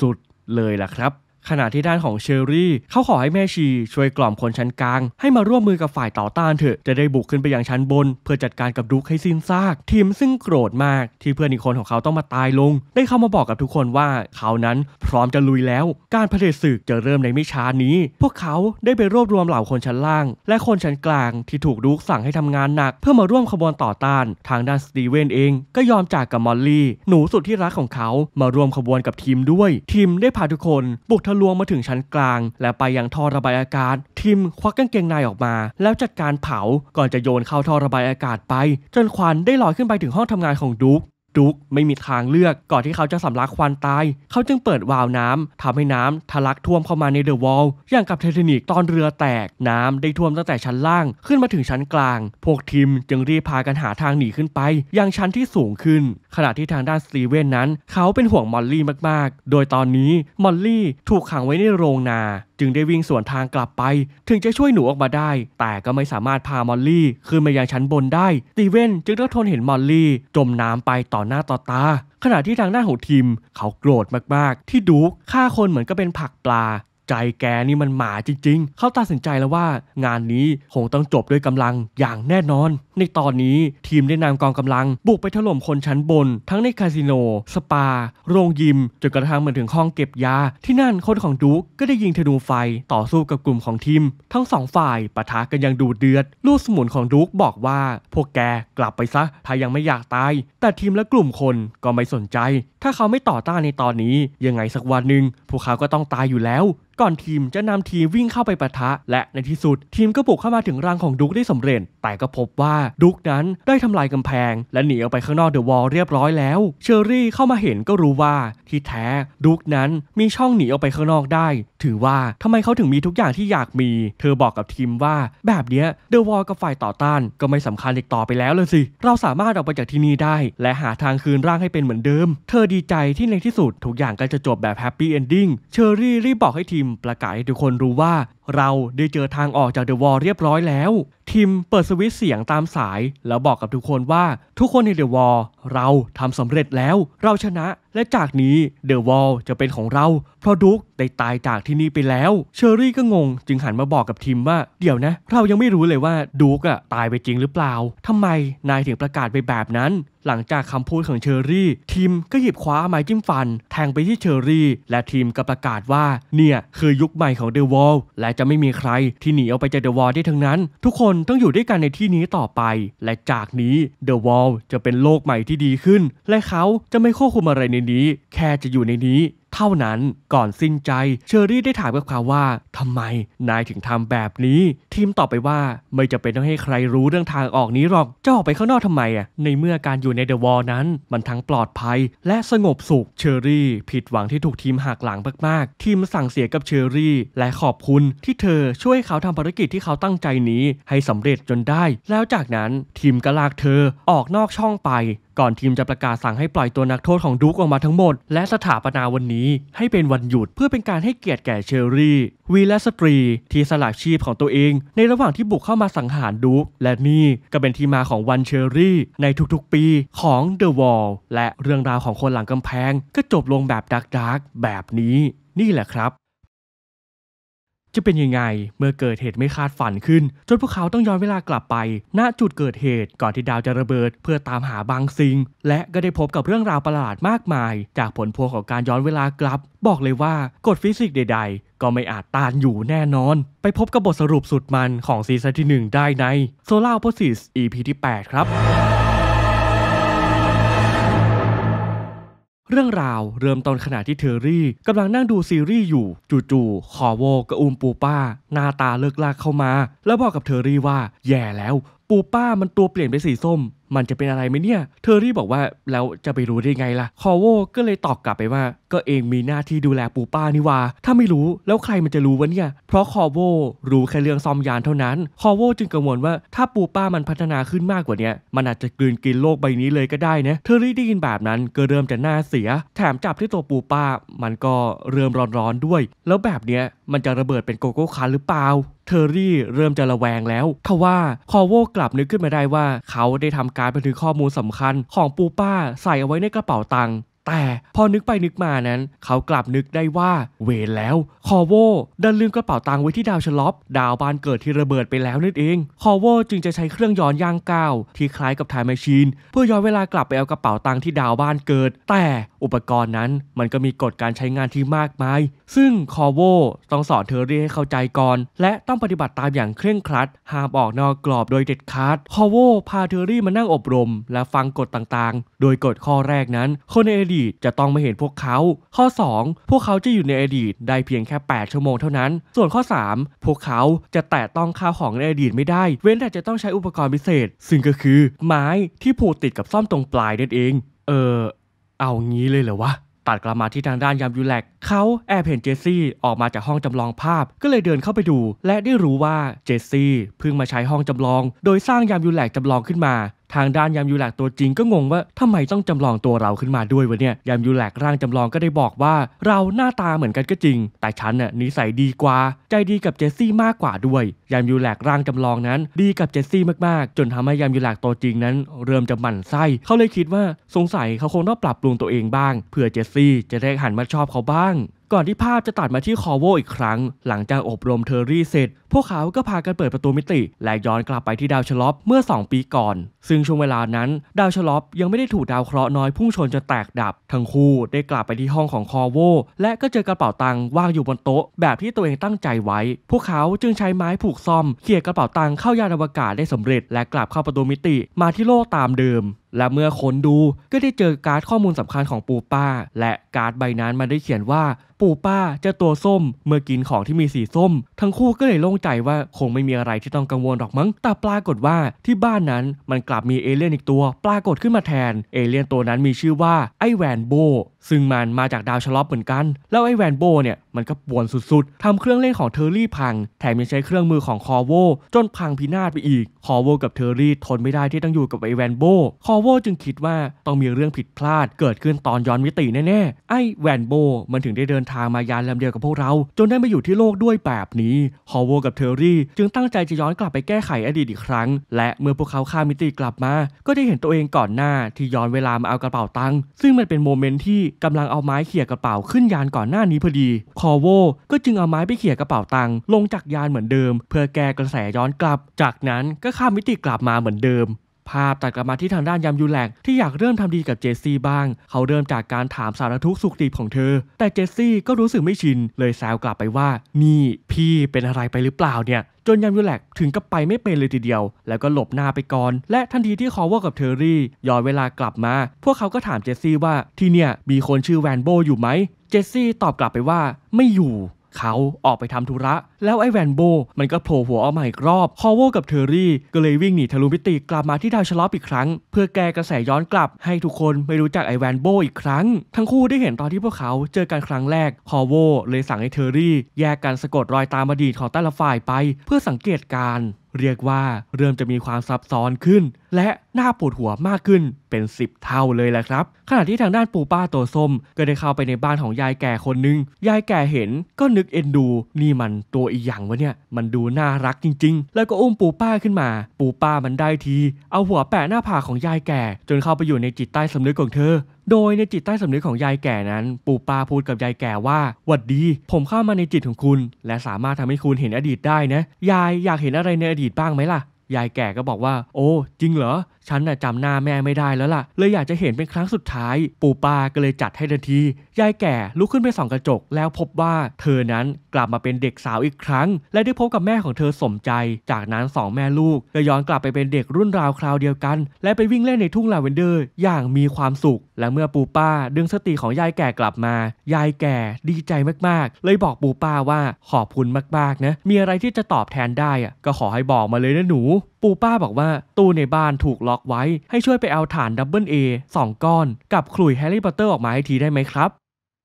สุดๆเลยล่ะครับขณะที่ด้านของเชอรี่เขาขอให้แม่ชีช่วยกล่อมคนชั้นกลางให้มาร่วมมือกับฝ่ายต่อต้านเถอะ จะได้บุกขึ้นไปยังชั้นบน เพื่อจัดการกับดุกให้สิ้นซาก ทีมซึ่งโกรธมาก ที่เพื่อนอีกคนของเขาต้องมาตายลง ได้เข้ามาบอกกับทุกคนว่าเขานั้นพร้อมจะลุยแล้ว การเผชิญศึกจะเริ่มในไม่ช้านี้ พวกเขาได้ไปรวบรวมเหล่าคนชั้นล่าง และคนชั้นกลางที่ถูกดุกสั่งให้ทำงานหนัก เพื่อมาร่วมขบวนต่อต้าน ทางด้านสตีเวนเอง ก็ยอมจากกับมอลลี่หนูสุดที่รักของเขามาร่วมขบวนกับทีมด้วย ทีมได้พาทุกคนบุกทะลวงมาถึงชั้นกลางและไปยังท่อระบายอากาศ ทิมควักกางเกงในออกมาแล้วจัดการเผาก่อนจะโยนเข้าท่อระบายอากาศไป จนควันได้ลอยขึ้นไปถึงห้องทำงานของดุ๊กดุ๊กไม่มีทางเลือกก่อนที่เขาจะสำลักควันตายเขาจึงเปิดวาล์วน้ำทำให้น้ำทะลักท่วมเข้ามาในเดอะวอลอย่างกับเทเทนิกตอนเรือแตก น้ำได้ท่วมตั้งแต่ชั้นล่างขึ้นมาถึงชั้นกลาง พวกทีมจึงรีบพากันหาทางหนีขึ้นไปยังชั้นที่สูงขึ้น ขณะที่ทางด้านสตีเวนนั้น เขาเป็นห่วงมอลลี่มาก ๆ โดยตอนนี้มอลลี่ถูกขังไว้ในโรงนาจึงได้วิ่งสวนทางกลับไป ถึงจะช่วยหนูออกมาได้ แต่ก็ไม่สามารถพามอลลี่ขึ้นมายังชั้นบนได้ตีเว่นจึงต้องทนเห็นมอลลี่ จมน้ำไปต่อหน้าต่อตา ขณะที่ทางหน้าของทีม เขาโกรธมากๆ ที่ดูฆ่าคนเหมือนก็เป็นผักปลาใจแกนี่มันหมาจริงๆ เขาตัดสินใจแล้วว่า งานนี้ คงต้องจบด้วยกำลังอย่างแน่นอน ในตอนนี้ทีมได้นำกองกำลังบุกไปถล่มคนชั้นบน ทั้งในคาสิโน สปา โรงยิม จนกระทั่งมาถึงห้องเก็บยา ที่นั่นคนของดูกก็ได้ยิงธนูไฟต่อสู้กับกลุ่มของทีม ทั้งสองฝ่ายปะทะกันยังดูเดือด ลูกสมุนของดูกบอกว่า พวกแกกลับไปซะถ้ายังไม่อยากตาย แต่ทีมและกลุ่มคนก็ไม่สนใจ ถ้าเขาไม่ต่อต้านในตอนนี้ยังไงสักวันหนึ่งพวกเขาก็ต้องตายอยู่แล้วก่อนทีมจะนำทีมวิ่งเข้าไปปะทะ และในที่สุดทีมก็บุกเข้ามาถึงรังของดุกได้สำเร็จ แต่ก็พบว่าดุกนั้นได้ทำลายกำแพง และหนีออกไปข้างนอกเดอะวอลเรียบร้อยแล้วเชอรี่เข้ามาเห็นก็รู้ว่าที่แท้ดุกนั้นมีช่องหนีออกไปข้างนอกได้ ถือว่าทำไมเขาถึงมีทุกอย่างที่อยากมี เธอบอกกับทีมว่า แบบเนี้ยเดอะวอลกับฝ่ายต่อต้าน ก็ไม่สำคัญอีกต่อไปแล้วเลยสิ เราสามารถออกไปจากที่นี่ได้ และหาทางคืนร่างให้เป็นเหมือนเดิม เธอดีใจที่ในที่สุดทุกอย่างก็จะจบแบบแฮปปี้เอนดิ้งเชอรี่รีบบอกให้ทีมมประกาศให้ทุกคนรู้ว่าเราได้เจอทางออกจากเดอะวอลเรียบร้อยแล้วทิมเปิดสวิต์เสียงตามสาย แล้วบอกกับทุกคนว่าทุกคนในเดอะวอลเราทำสำเร็จแล้ว เราชนะและจากนี้เดอะวอลจะเป็นของเรา เพราะดุกได้ตายจากที่นี่ไปแล้วเชอรี่ก็งงจึงหันมาบอกกับทิมว่า เดี๋ยวนะ เรายังไม่รู้เลยว่าดุกอะตายไปจริงหรือเปล่าทำไมนายถึงประกาศไปแบบนั้นหลังจากคำพูดของเชอรี่ทิมก็หยิบคว้าไม้จิ้มฟัน แทงไปที่เชอรี่ และทิมก็ประกาศว่าเนี่ยคือยุคใหม่ของเดอะวอลและจะไม่มีใครที่หนีออกไปจากเดอะวอลได้ทั้งนั้น ทุกคนต้องอยู่ด้วยกันในที่นี้ต่อไป และจากนี้เดอะวอลจะเป็นโลกใหม่ที่ดีขึ้น และเขาจะไม่ควบคุมอะไรในนี้ แค่จะอยู่ในนี้เท่านั้นก่อนสิ้นใจเชอรี่ได้ถามกับเขาว่า ทำไมนายถึงทำแบบนี้ทีมตอบไปว่าไม่จะเป็นต้องให้ใครรู้เรื่องทางออกนี้หรอกจะออกไปข้างนอกทำไมอ่ะ ในเมื่อการอยู่ในเดอะวอลนั้น มันทั้งปลอดภัยและสงบสุขเชอรี่ผิดหวังที่ถูกทีมหักหลังมากๆ ทีมสั่งเสียกับเชอรี่และขอบคุณที่เธอช่วยเขาทำภารกิจที่เขาตั้งใจนี้ ให้สำเร็จจนได้ แล้วจากนั้นทีมก็ลากเธอออกนอกช่องไปก่อนทีมจะประกาศสั่งให้ปล่อยตัวนักโทษของดูกออกมาทั้งหมด และสถาปนาวันนี้ให้เป็นวันหยุดเพื่อเป็นการให้เกียรติแก่เชอรี่วีและสตรีที่สละชีพของตัวเอง ในระหว่างที่บุกเข้ามาสังหารดูกและนี่ก็เป็นที่มาของวันเชอรี่ ในทุกๆปีของ The Wall และเรื่องราวของคนหลังกำแพง ก็จบลงแบบดักดักแบบนี้ นี่แหละครับจะเป็นยังไงเมื่อเกิดเหตุไม่คาดฝันขึ้น จนพวกเขาต้องย้อนเวลากลับไปณจุดเกิดเหตุก่อนที่ดาวจะระเบิดเพื่อตามหาบางสิ่งและก็ได้พบกับเรื่องราวประหลาดมากมาย จากผลพวงของการย้อนเวลากลับ บอกเลยว่ากฎฟิสิกส์ใดๆ ก็ไม่อาจต้านอยู่แน่นอน ไปพบกับบทสรุปสุดมันของซีซั่นที่ 1 ได้ใน Solar โ p ส o s i ีพ s EP ที่ 8 ครับเรื่องราวเริ่มตอนขณะที่เทอรี่กำลังนั่งดูซีรีส์อยู่ จู่ๆขอโวกระอุมปูป้าหน้าตาเลิกลากเข้ามา แล้วบอกกับเทอรี่ว่า แย่แล้ว ปูป้ามันตัวเปลี่ยนไปสีส้มมันจะเป็นอะไรไหมเนี่ย เธอรี่บอกว่าแล้วจะไปรู้ได้ไงล่ะคอโว ก็เลยตอบกลับไปว่า ก็เองมีหน้าที่ดูแลปูป้านี่วาถ้าไม่รู้แล้วใครมันจะรู้วะเนี่ย เพราะคอโว รู้แค่เรื่องซอมยานเท่านั้นคอโว จึงกังวลว่าถ้าปูป้ามันพัฒนาขึ้นมากกว่านี้มันอาจจะกลืนกินโลกใบนี้เลยก็ได้นะเธอรี่ได้ยินแบบนั้นก็เริ่มจะหน้าเสีย แถมจับที่ตัวปูป้า มันก็เริ่มร้อนๆด้วย แล้วแบบเนี้ยมันจะระเบิดเป็นโกโก้คาหรือเปล่าเทอร์รี่เริ่มจะระแวงแล้วเขาว่าคอโว กลับนึกขึ้นมาได้ว่า เขาได้ทำการบันทึกข้อมูลสำคัญของปูป้าใส่เอาไว้ในกระเป๋าตังค์แต่พอนึกไปนึกมานั้น เขากลับนึกได้ว่าเวรแล้วคอโวดันลืมกระเป๋าตังค์ไว้ที่ดาวชลอปดาวบานเกิดที่ระเบิดไปแล้วนั่นเองคอโวจึงจะใช้เครื่องย้อนย่างก้าวที่คล้ายกับไทม์แมชชีนเพื่อย้อนเวลากลับไปเอากระเป๋าตังค์ที่ดาวบานเกิด แต่อุปกรณ์นั้นมันก็มีกฎการใช้งานที่มากมาย ซึ่งคอโวต้องสอนเธอรียให้เข้าใจก่อน และต้องปฏิบัติตามอย่างเคร่งครัดห้ามออกนอกกรอบโดยเด็ดขาดคอโวพาเธอรี่มานั่งอบรมและฟังกฎต่างๆ โดยกฎข้อแรกนั้น คนในอดีตจะต้องไม่เห็นพวกเขา ข้อ 2 พวกเขาจะอยู่ในอดีตได้เพียงแค่ 8 ชั่วโมงเท่านั้น ส่วนข้อ 3 พวกเขาจะแตะต้องข้าวของในอดีตไม่ได้เว้นแต่จะต้องใช้อุปกรณ์พิเศษ ซึ่งก็คือไม้ที่ผูกติดกับซ่อมตรงปลายนั่นเอง เออเอางี้เลยเหรอวะ ตัดกลับมาที่ทางด้านยามยูแลกเขาแอบเห็นเจสซี่ ออกมาจากห้องจำลองภาพ ก็เลยเดินเข้าไปดู และได้รู้ว่าเจสซี่ เพิ่งมาใช้ห้องจำลอง โดยสร้างยามยูแลกจำลองขึ้นมาทางด้านยามยูแลกตัวจริงก็งงว่าทำไมต้องจำลองตัวเราขึ้นมาด้วยวะเนี่ยยามยูแลกร่างจำลองก็ได้บอกว่า เราหน้าตาเหมือนกันก็จริง แต่ฉันน่ะนิสัยดีกว่า ใจดีกับเจสซี่มากกว่าด้วยยามยูแลกร่างจำลองนั้น ดีกับเจสซี่มากๆจนทำให้ยามยูแลกตัวจริงนั้น เริ่มจะหมั่นไส้เขาเลยคิดว่าสงสัยเขาคงต้องปรับปรุงตัวเองบ้างเผื่อเจสซี่จะได้หันมาชอบเขาบ้าง ก่อนที่ภาพจะตัดมาที่คอโวอีกครั้งหลังจากอบรมเทอรี่เสร็จ พวกเขาก็พากันเปิดประตูมิติและย้อนกลับไปที่ดาวชลอปเมื่อ 2 ปีก่อนซึ่งช่วงเวลานั้น ดาวชลอปยังไม่ได้ถูกดาวเคราะห์น้อย พุ่งชนจนแตกดับทั้งคู่ ได้กลับไปที่ห้องของคอโว และก็เจอกระเป๋าตังค์วางอยู่บนโต๊ะ แบบที่ตัวเองตั้งใจไว้ พวกเขาจึงใช้ไม้ผูกซ่อม เขี่ยกระเป๋าตังค์เข้ายานอวกาศได้สำเร็จ และกลับเข้าประตูมิติ มาที่โลกตามเดิม และเมื่อค้นดูก็ได้เจอการ์ดข้อมูลสำคัญของปูป้า และการ์ดใบนั้นมันได้เขียนว่าปูป้าจะตัวส้ม เมื่อกินของที่มีสีส้ม ทั้งคู่ก็เลยโล่งใจว่าคงไม่มีอะไรที่ต้องกังวลหรอกมั้งแต่ปรากฏว่าที่บ้านนั้นมันกลลับมีเอเลี่ยนอีกตัว ปรากฏขึ้นมาแทนเอเลี่ยนตัวนั้นมีชื่อว่า ไอแวนโบซึ่งมันมาจากดาวชลอปเหมือนกันแล้วไอ้แวนโบเนี่ยมันก็ป่วนสุดๆ ทำเครื่องเล่นของเทอร์รี่พังแถมยังใช้เครื่องมือของคอโวจนพังพินาศไปอีกคอโวกับเทอร์รี่ทนไม่ได้ที่ต้องอยู่กับไอ้แวนโบคอโวจึงคิดว่าต้องมีเรื่องผิดพลาดเกิดขึ้นตอนย้อนมิติแน่ๆไอ้แวนโบมันถึงได้เดินทางมายานลำเดียวกับพวกเราจนได้มาอยู่ที่โลกด้วยแบบนี้คอโวกับเทอร์รี่จึงตั้งใจจะย้อนกลับไปแก้ไขอดีตอีกครั้ง และเมื่อพวกเขาข้ามมิติกลับมา ก็ได้เห็นตัวเองก่อนหน้าที่ย้อนเวลามาเอากระเป๋าตังค์ซึ่งมันเป็นโมเมนต์ที่กำลังเอาไม้เขี่ยกระเป๋าขึ้นยานก่อนหน้านี้พอดี คอโว ก็จึงเอาไม้ไปเขี่ยกระเป๋าตังค์ลงจากยานเหมือนเดิม เพื่อแก้กระแสย้อนกลับ จากนั้นก็ข้ามมิติกลับมาเหมือนเดิมภาพตัดกลับมาที่ทางด้านยามยูแลกที่อยากเริ่มทำดีกับเจสซี่บ้าง เขาเริ่มจากการถามสารทุกสุขดีของเธอ แต่เจสซี่ก็รู้สึกไม่ชินเลยแซวกลับไปว่านี่พี่เป็นอะไรไปหรือเปล่าเนี่ย จนยามยูแลกถึงกับไปไม่เป็นเลยทีเดียว แล้วก็หลบหน้าไปก่อน และทันทีที่คอว่ากับเทอรี่ย้อนเวลากลับมา พวกเขาก็ถามเจสซี่ว่าที่เนี่ยมีคนชื่อแวนโบอยู่ไหมเจสซี่ตอบกลับไปว่าไม่อยู่เขาออกไปทำธุระ แล้วไอ้แวนโบมันก็โผล่หัวออกมาอีกรอบคอโวกับเทอร์รี่ก็เลยวิ่งหนีทะลุมิติกลับมาที่ดาวชลอปอีกครั้ง เพื่อแก้กระแสย้อนกลับให้ทุกคนไม่รู้จักไอ้แวนโบอีกครั้ง ทั้งคู่ได้เห็นตอนที่พวกเขาเจอกันครั้งแรกคอโวเลยสั่งให้เทอรี่แยกกันสะกดรอยตามอดีตของแต่ละฝ่ายไปเพื่อสังเกตการเรียกว่าเริ่มจะมีความซับซ้อนขึ้น และน่าปวดหัวมากขึ้นเป็น 10 เท่าเลยแหละครับขณะที่ทางด้านปู่ป้าตัวส้มก็ได้เข้าไปในบ้านของยายแก่คนหนึ่งยายแก่ เห็นก็นึกเอ็นดูนี่มันตัวอีอย่างวะเนี่ยมันดูน่ารักจริงๆ แล้วก็อุ้มปู่ป้าขึ้นมาปู่ป้ามันได้ที เอาหัวแปะหน้าผากของยายแก่ จนเข้าไปอยู่ในจิตใต้สำนึกของเธอโดยในจิตใต้สำนึกของยายแก่นั้น ปู่ปาพูดกับยายแก่ว่าหวัดดี ผมเข้ามาในจิตของคุณ และสามารถทำให้คุณเห็นอดีตได้นะ ยายอยากเห็นอะไรในอดีตบ้างไหมล่ะ ยายแก่ก็บอกว่า โอ้จริงเหรอฉันน่ะจำหน้าแม่ไม่ได้แล้วล่ะ เลยอยากจะเห็นเป็นครั้งสุดท้ายปู่ป้าก็เลยจัดให้ทันทียายแก่ลุกขึ้นไปส่องกระจก แล้วพบว่า เธอนั้นกลับมาเป็นเด็กสาวอีกครั้ง และได้พบกับแม่ของเธอสมใจ จากนั้นสอง แม่ลูกก็ย้อนกลับไปเป็นเด็กรุ่นราวคราวเดียวกัน และไปวิ่งเล่นในทุ่งลาเวนเดอร์อย่างมีความสุข และเมื่อปู่ป้าดึงสติของยายแก่กลับมายายแก่ดีใจมากๆ เลยบอกปู่ป้าว่าขอบคุณมากๆนะมีอะไรที่จะตอบแทนได้ก็ขอให้บอกมาเลยนะหนูปูป้าบอกว่าตู้ในบ้านถูกล็อกไว้ ให้ช่วยไปเอาฐานดับเบิลเอสองก้อนกับขลุ่ยแฮร์รี่พอตเตอร์ ออกมาให้ทีได้ไหมครับ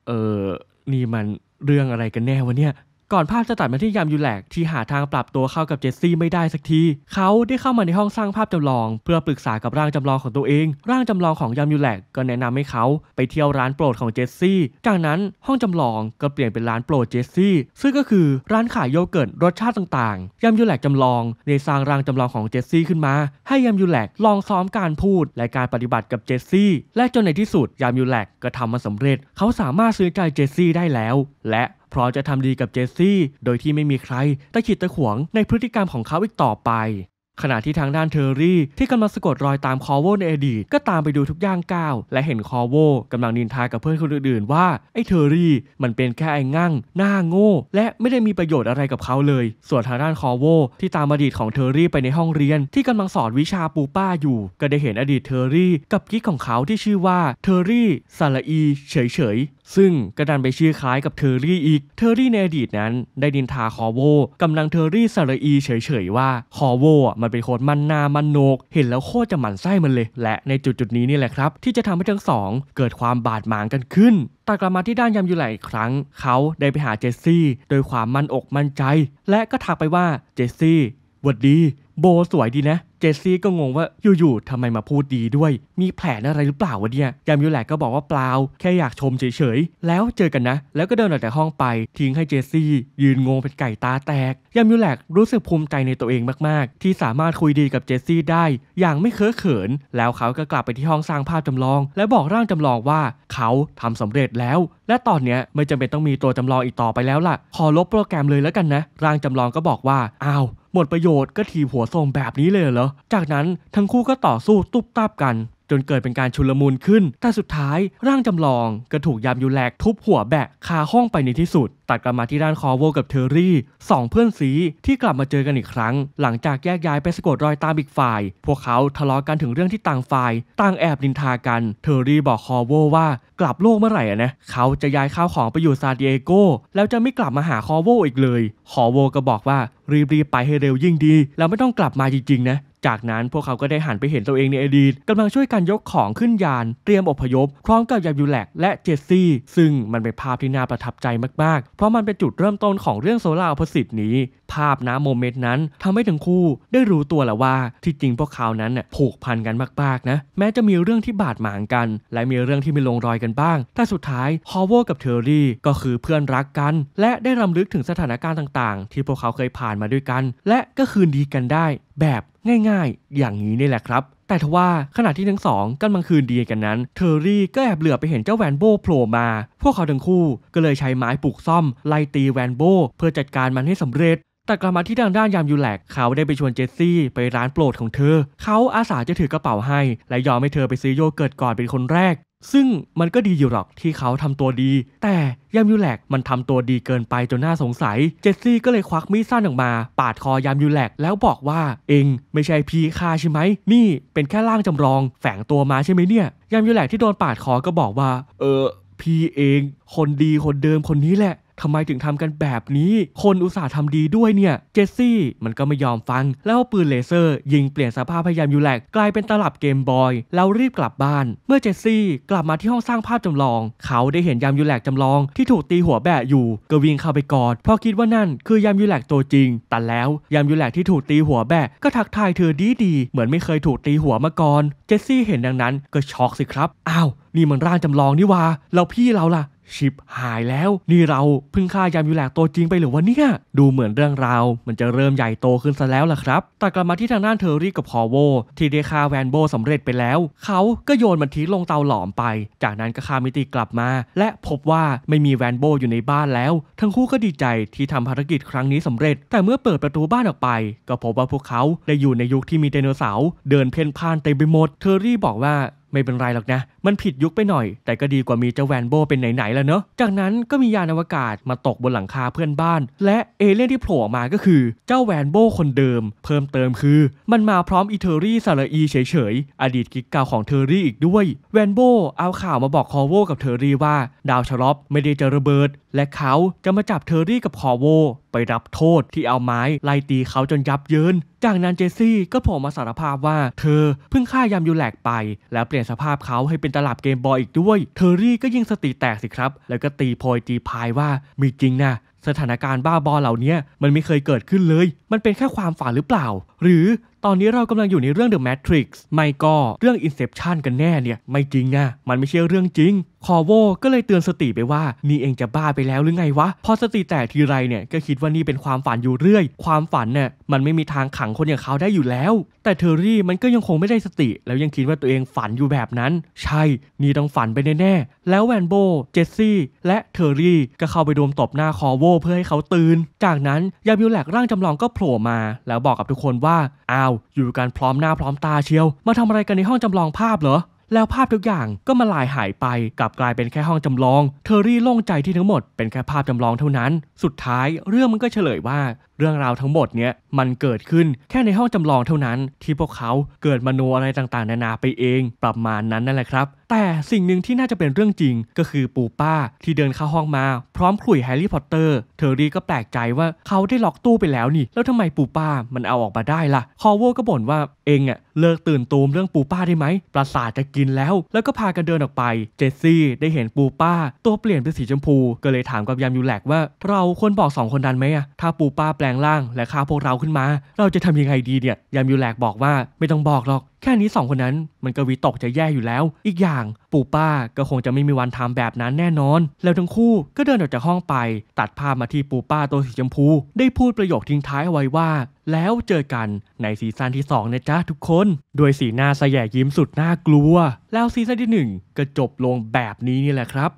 เออนี่มันเรื่องอะไรกันแน่วะเนี่ยก่อนภาพจะตัดมาที่ยามยูแลกที่หาทางปรับตัวเข้ากับเจสซี่ไม่ได้สักทีเขาได้เข้ามาในห้องสร้างภาพจำลองเพื่อปรึกษากับร่างจำลองของตัวเอง ร่างจำลองของยามยูแลกก็แนะนำให้เขาไปเที่ยวร้านโปรดของเจสซี่จากนั้นห้องจำลองก็เปลี่ยนเป็นร้านโปรดเจสซี่ซึ่งก็คือร้านขายโยเกิร์ตรสชาติต่างๆยามยูแลกจำลองในสร้างร่างจำลองของเจสซี่ขึ้นมา ให้ยามยูแลกลองซ้อมการพูดและการปฏิบัติกับเจสซี่และจนในที่สุดยามยูแลกก็ทำมาสำเร็จ เขาสามารถซื้อใจเจสซี่ได้แล้วและพร้อมจะทำดีกับเจสซี่ โดยที่ไม่มีใครตะขิดตะขวงในพฤติกรรมของเขาอีกต่อไป ขณะที่ทางด้านเทอร์รี่ที่กำลังสะกดรอยตามคอโวในอดีตก็ตามไปดูทุกย่างก้าว และเห็นคอโวกำลังนินทากับเพื่อนคนอื่น ๆ ว่าไอ้เทอร์รี่มันเป็นแค่ไอ้งั่ง หน้าโง่ และไม่ได้มีประโยชน์อะไรกับเขาเลย ส่วนทางด้านคอโวที่ตามอดีตของเทอร์รี่ไปในห้องเรียนที่กำลังสอนวิชาปูป้าอยู่ ก็ได้เห็นอดีตเทอร์รี่ กับกิ๊กของเขาที่ชื่อว่าเทอร์รี่ซาลาอี เฉยซึ่งกระดันไปชื่อคล้ายกับเทอร์รี่อีก เทอร์รี่ในอดีตนั้นได้ดินทาคอโวกำลังเทอร์รี่สระอีเฉยๆว่าคอโวมันเป็นคนมันนามันโนกเห็นแล้วโคตรจะหมันไส้มันเลย และในจุดๆนี้นี่แหละครับ ที่จะทำให้ทั้งสองเกิดความบาดหมางกันขึ้นตากลับมาที่ด้านยำอยู่หลายครั้ง เขาได้ไปหาเจสซี่โดยความมั่นอกมั่นใจ และก็ทักไปว่าเจสซี่หวัดดีโบสวยดีนะเจสซี่ก็งงว่าอยู่ๆทำไมมาพูดดีด้วย มีแผนอะไรหรือเปล่าวะเนี่ยยามิวแลกก็บอกว่าเปล่า แค่อยากชมเฉยๆ แล้วเจอกันนะ แล้วก็เดินออกจากห้องไป ทิ้งให้เจสซี่ยืนงงเป็นไก่ตาแตกยามิวแลกรู้สึกภูมิใจในตัวเองมากๆ ที่สามารถคุยดีกับเจสซี่ได้อย่างไม่เคอะเขิน แล้วเขาก็กลับไปที่ห้องสร้างภาพจำลอง และบอกร่างจำลองว่าเขาทำสำเร็จแล้วและตอนนี้ไม่จำเป็นต้องมีตัวจำลองอีกต่อไปแล้วล่ะขอลบโปรแกรมเลยแล้วกันนะร่างจำลองก็บอกว่าอ้าว หมดประโยชน์ก็ทีหัวทรงแบบนี้เลยเหรอจากนั้นทั้งคู่ก็ต่อสู้ตุบตับกัน จนเกิดเป็นการชุลมุนขึ้นแต่สุดท้ายร่างจำลองก็ถูกยามยูแลกทุบหัวแบะคาห้องไปในที่สุดัดกลับมาที่ด้านคอโวกับเทอรี่สองเพื่อนสีที่กลับมาเจอกันอีกครั้ง หลังจากแยกย้ายไปสะกดรอยตามอีกฝ่าย พวกเขาทะเลาะกันถึงเรื่องที่ต่างฝ่ายต่างแอบดินทากันเทอรี่บอกคอโวว่ากลับโลกเมื่อไหร่อะนะเขาจะย้ายข้าวของไปอยู่ซานดิเอโกแล้วจะไม่กลับมาหาคอโวอีกเลยคอโวก็บอกว่า รีบๆไปให้เร็วยิ่งดีแล้วไม่ต้องกลับมาจริงๆนะจากนั้นพวกเขาก็ได้หันไปเห็นตัวเองในอดีตกำลังช่วยกันยกของขึ้นยาน เตรียมอพยพพร้อมกับยาบูแลกและเจสซี่ซึ่งมันเป็นภาพที่น่าประทับใจมากๆเพราะมันเป็นจุดเริ่มต้นของเรื่องโซลาร์อพสิทธ์นี้ ภาพนะโมเมนต์นั้น ทำให้ทั้งคู่ได้รู้ตัวแล้วว่า ที่จริงพวกเขานั้นผูกพันกันมาก ๆ นะ แม้จะมีเรื่องที่บาดหมางกัน และมีเรื่องที่ไม่ลงรอยกันบ้าง แต่สุดท้ายฮอวเวอร์กับเทอร์รี่ก็คือเพื่อนรักกัน และได้รำลึกถึงสถานการณ์ต่าง ๆ ที่พวกเขาเคยผ่านมาด้วยกัน และก็คืนดีกันได้ แบบง่าย ๆ อย่างนี้นี่แหละครับแต่ทว่าขณะที่ทั้งสองกำลังคืนดีกันนั้นเทอร์รี่ก็แอบเหลือไปเห็นเจ้าแวนโบโผล่มา พวกเขาทั้งคู่ก็เลยใช้ไม้ปลูกซ่อมไล่ตีแวนโบเพื่อจัดการมันให้สำเร็จ แต่กลับมาที่ทางด้านยามยูแลกเขาได้ไปชวนเจสซี่ ไปร้านโปรดของเธอ เขาอาสาจะถือกระเป๋าให้และยอมให้เธอไปซื้อโยเกิร์ตก่อนเป็นคนแรกซึ่งมันก็ดีอยู่หรอกที่เขาทำตัวดี แต่ยามิวแลกมันทำตัวดีเกินไปจนน่าสงสัยเจสซี่ก็เลยควักมีดสั้นออกมา ปาดคอยามิวแลกแล้วบอกว่า เองไม่ใช่พีคาใช่ไหมนี่เป็นแค่ร่างจำลอง แฝงตัวมาใช่ไหมเนี่ยยามิวแลกที่โดนปาดคอก็บอกว่า เออพีเอง คนดีคนเดิมคนนี้แหละทำไมถึงทำกันแบบนี้ คนอุตส่าห์ทำดีด้วยเนี่ย เจสซี่ มันก็ไม่ยอมฟัง แล้วปืนเลเซอร์ยิงเปลี่ยนสภาพพยายามยูแลกกลายเป็นตลับเกมบอยแล้วรีบกลับบ้าน เมื่อเจสซี่กลับมาที่ห้องสร้างภาพจำลอง เขาได้เห็นยามยูแลกจำลองที่ถูกตีหัวแบะอยู่ ก็วิ่งเข้าไปกอด เพราะคิดว่านั่น คือยามยูแลกตัวจริง แต่แล้วยามยูแลกที่ถูกตีหัวแบะก็ทักทายเธอดีๆ เหมือนไม่เคยถูกตีหัวมาก่อน เจสซี่เห็นดังนั้นก็ช็อกสิครับ อ้าว นี่มันร่างจำลองนี่วาแล้วพี่เราล่ะชิปหายแล้ว นี่เราเพิ่งฆ่ายามยูแลกตัวจริงไปหรือวะเนี่ยดูเหมือนเรื่องราว มันจะเริ่มใหญ่โตขึ้นซะแล้วล่ะครับ แต่กลับมาที่ทางด้านเทอรี่กับพอโว ที่ได้ฆ่าแวนโบสำเร็จไปแล้วเขาก็โยนมันทิ้งลงเตาหลอมไป จากนั้นก็ฆ่ามิติกลับมา และพบว่าไม่มีแวนโบอยู่ในบ้านแล้ว ทั้งคู่ก็ดีใจที่ทำภารกิจครั้งนี้สำเร็จแต่เมื่อเปิดประตูบ้านออกไป ก็พบว่าพวกเขาได้อยู่ในยุคที่มีไดโนเสาร์เดินเพ่นพ่านเต็มไปหมดเทอรี่บอกว่าไม่เป็นไรหรอกนะ มันผิดยุคไปหน่อย แต่ก็ดีกว่ามีเจ้าแวนโบเป็นไหนๆแล้วเนอะจากนั้นก็มียานอวกาศมาตกบนหลังคาเพื่อนบ้าน และเอเลี่ยนที่โผล่มาก็คือเจ้าแวนโบคนเดิม เพิ่มเติมคือ มันมาพร้อมอีเทอรี่ซาลอีเฉยๆ อดีตกิ๊กเก่าของเทอรี่อีกด้วย แวนโบเอาข่าวมาบอกคอโว กับเทอรี่ว่า ดาวชลอปไม่ได้จะระเบิด และเขาจะมาจับเทอรี่กับคอโว ไปรับโทษที่เอาไม้ไล่ตีเขาจนยับเยินจากนั้นเจสซี่ก็โผล่มาสารภาพว่า เธอเพิ่งฆ่ายามยูแลกไป แล้วเปลี่ยนสภาพเขาให้เป็นตลับเกมบอยอีกด้วยเทอรี่ก็ยิ่งสติแตกสิครับ แล้วก็ตีโพยตีพายว่ามีจริงนะสถานการณ์บ้าบอเหล่านี้มันไม่เคยเกิดขึ้นเลย มันเป็นแค่ความฝันหรือเปล่า หรือตอนนี้เรากำลังอยู่ในเรื่อง The Matrix ไม่ก็เรื่อง Inception กันแน่เนี่ยไม่จริงนะมันไม่ใช่เรื่องจริง คอโวก็เลยเตือนสติไปว่า นี่เองจะบ้าไปแล้วหรือไงวะ พอสติแตกทีไรเนี่ยก็คิดว่านี่เป็นความฝันอยู่เรื่อย ความฝันเนี่ยมันไม่มีทางขังคนอย่างเขาได้อยู่แล้วแต่เทอรี่มันก็ยังคงไม่ได้สติ แล้วยังคิดว่าตัวเองฝันอยู่แบบนั้น ใช่ นี่ต้องฝันไปแน่แล้วแวนโบ เจสซี่และเทอรี่ก็เข้าไปโดมตบหน้าคอโว เพื่อให้เขาตื่นจากนั้นยาบิลแลกร่างจำลองก็โผล่มา แล้วบอกกับทุกคนว่าอ้าวอยู่กันพร้อมหน้าพร้อมตาเชียว มาทำอะไรกันในห้องจำลองภาพเหรอแล้วภาพทุกอย่างก็มาลายหายไปกลับกลายเป็นแค่ห้องจำลองเทอรี่โล่งใจที่ทั้งหมดเป็นแค่ภาพจำลองเท่านั้น สุดท้ายเรื่องมันก็เฉลยว่าเรื่องราวทั้งหมดเนี้ยมันเกิดขึ้นแค่ในห้องจำลองเท่านั้น ที่พวกเขาเกิดมโนอะไรต่าง ๆนานาไปเองประมาณนั้นนั่นแหละครับ แต่สิ่งหนึ่งที่น่าจะเป็นเรื่องจริงก็คือปูป้าที่เดินเข้าห้องมา พร้อมขลุ่ยแฮร์รี่พอตเตอร์เทอรี่ก็แปลกใจว่าเขาได้ล็อกตู้ไปแล้วนี่ แล้วทำไมปูป้ามันเอาออกมาได้ล่ะคอวเวร์ก็บ่นว่าเองอะเลิกตื่นตูมเรื่องปูป้าได้ไหมปราสาทจะกินแล้ว แล้วก็พากันเดินออกไปเจสซี่ได้เห็นปูป้าตัวเปลี่ยนเป็นสีชมพู ก็เลยถามกับยามยูแลกว่า เราควรบอกสองคนนั้นไหมอะถ้าปูป้าแปลแลงร่างและฆ่าพวกเราขึ้นมา เราจะทำยังไงดีเนี่ยยามิวแลกบอกว่าไม่ต้องบอกหรอก แค่นี้สองคนนั้นมันก็วิตกจะแย่อยู่แล้ว อีกอย่างปู่ป้าก็คงจะไม่มีวันทำแบบนั้นแน่นอน แล้วทั้งคู่ก็เดินออกจากห้องไปตัดภาพมาที่ปู่ป้าตัวสีชมพู ได้พูดประโยคทิ้งท้ายไว้ว่า แล้วเจอกันในซีซั่นที่2นะจ๊ะทุกคนด้วยสีหน้าแสยยิ้มสุดน่ากลัวแล้วซีซั่นที่1ก็จบลงแบบนี้นี่แหละครับ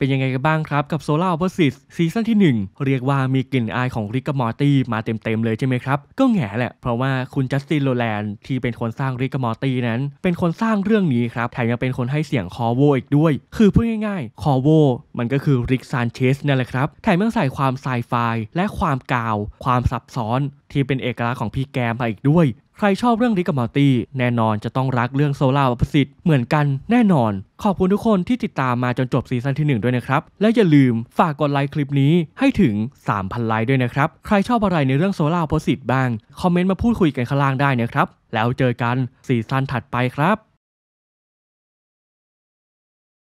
เป็นยังไงกันบ้างครับ กับโซล่าออ์ซิสซีซั่นที่ 1 เรียกว่ามีกลิ่นอายของริกกัมอร์ตี้มาเต็มๆเลยใช่ไหมครับ ก็แง่แหละเพราะว่าคุณจัสตินโรแลนด์ที่เป็นคนสร้างริกกัมอร์ตี้นั้น เป็นคนสร้างเรื่องนี้ครับ แถมยังเป็นคนให้เสียงคอโวอีกด้วย คือพูดง่ายๆคอโวมันก็คือริกซานเชสนั่นแหละครับ แถมยังใส่ความไซไฟและความกาว ความซับซ้อนที่เป็นเอกลักษณ์ของพี่แกมมาอีกด้วยใครชอบเรื่องริกับมอตี้แน่นอนจะต้องรักเรื่องโซล่าวัปสิทธิ์เหมือนกันแน่นอน ขอบคุณทุกคนที่ติดตามมาจนจบซีซั่นที่ 1 ด้วยนะครับ และอย่าลืมฝากกดไลค์คลิปนี้ให้ถึง 3,000 ไลค์ด้วยนะครับ ใครชอบอะไรในเรื่องโซล่าวัปสิทธิ์บ้าง คอมเมนต์มาพูดคุยกันข้างล่างได้นะครับ แล้วเจอกันซีซั่นถัดไปครับ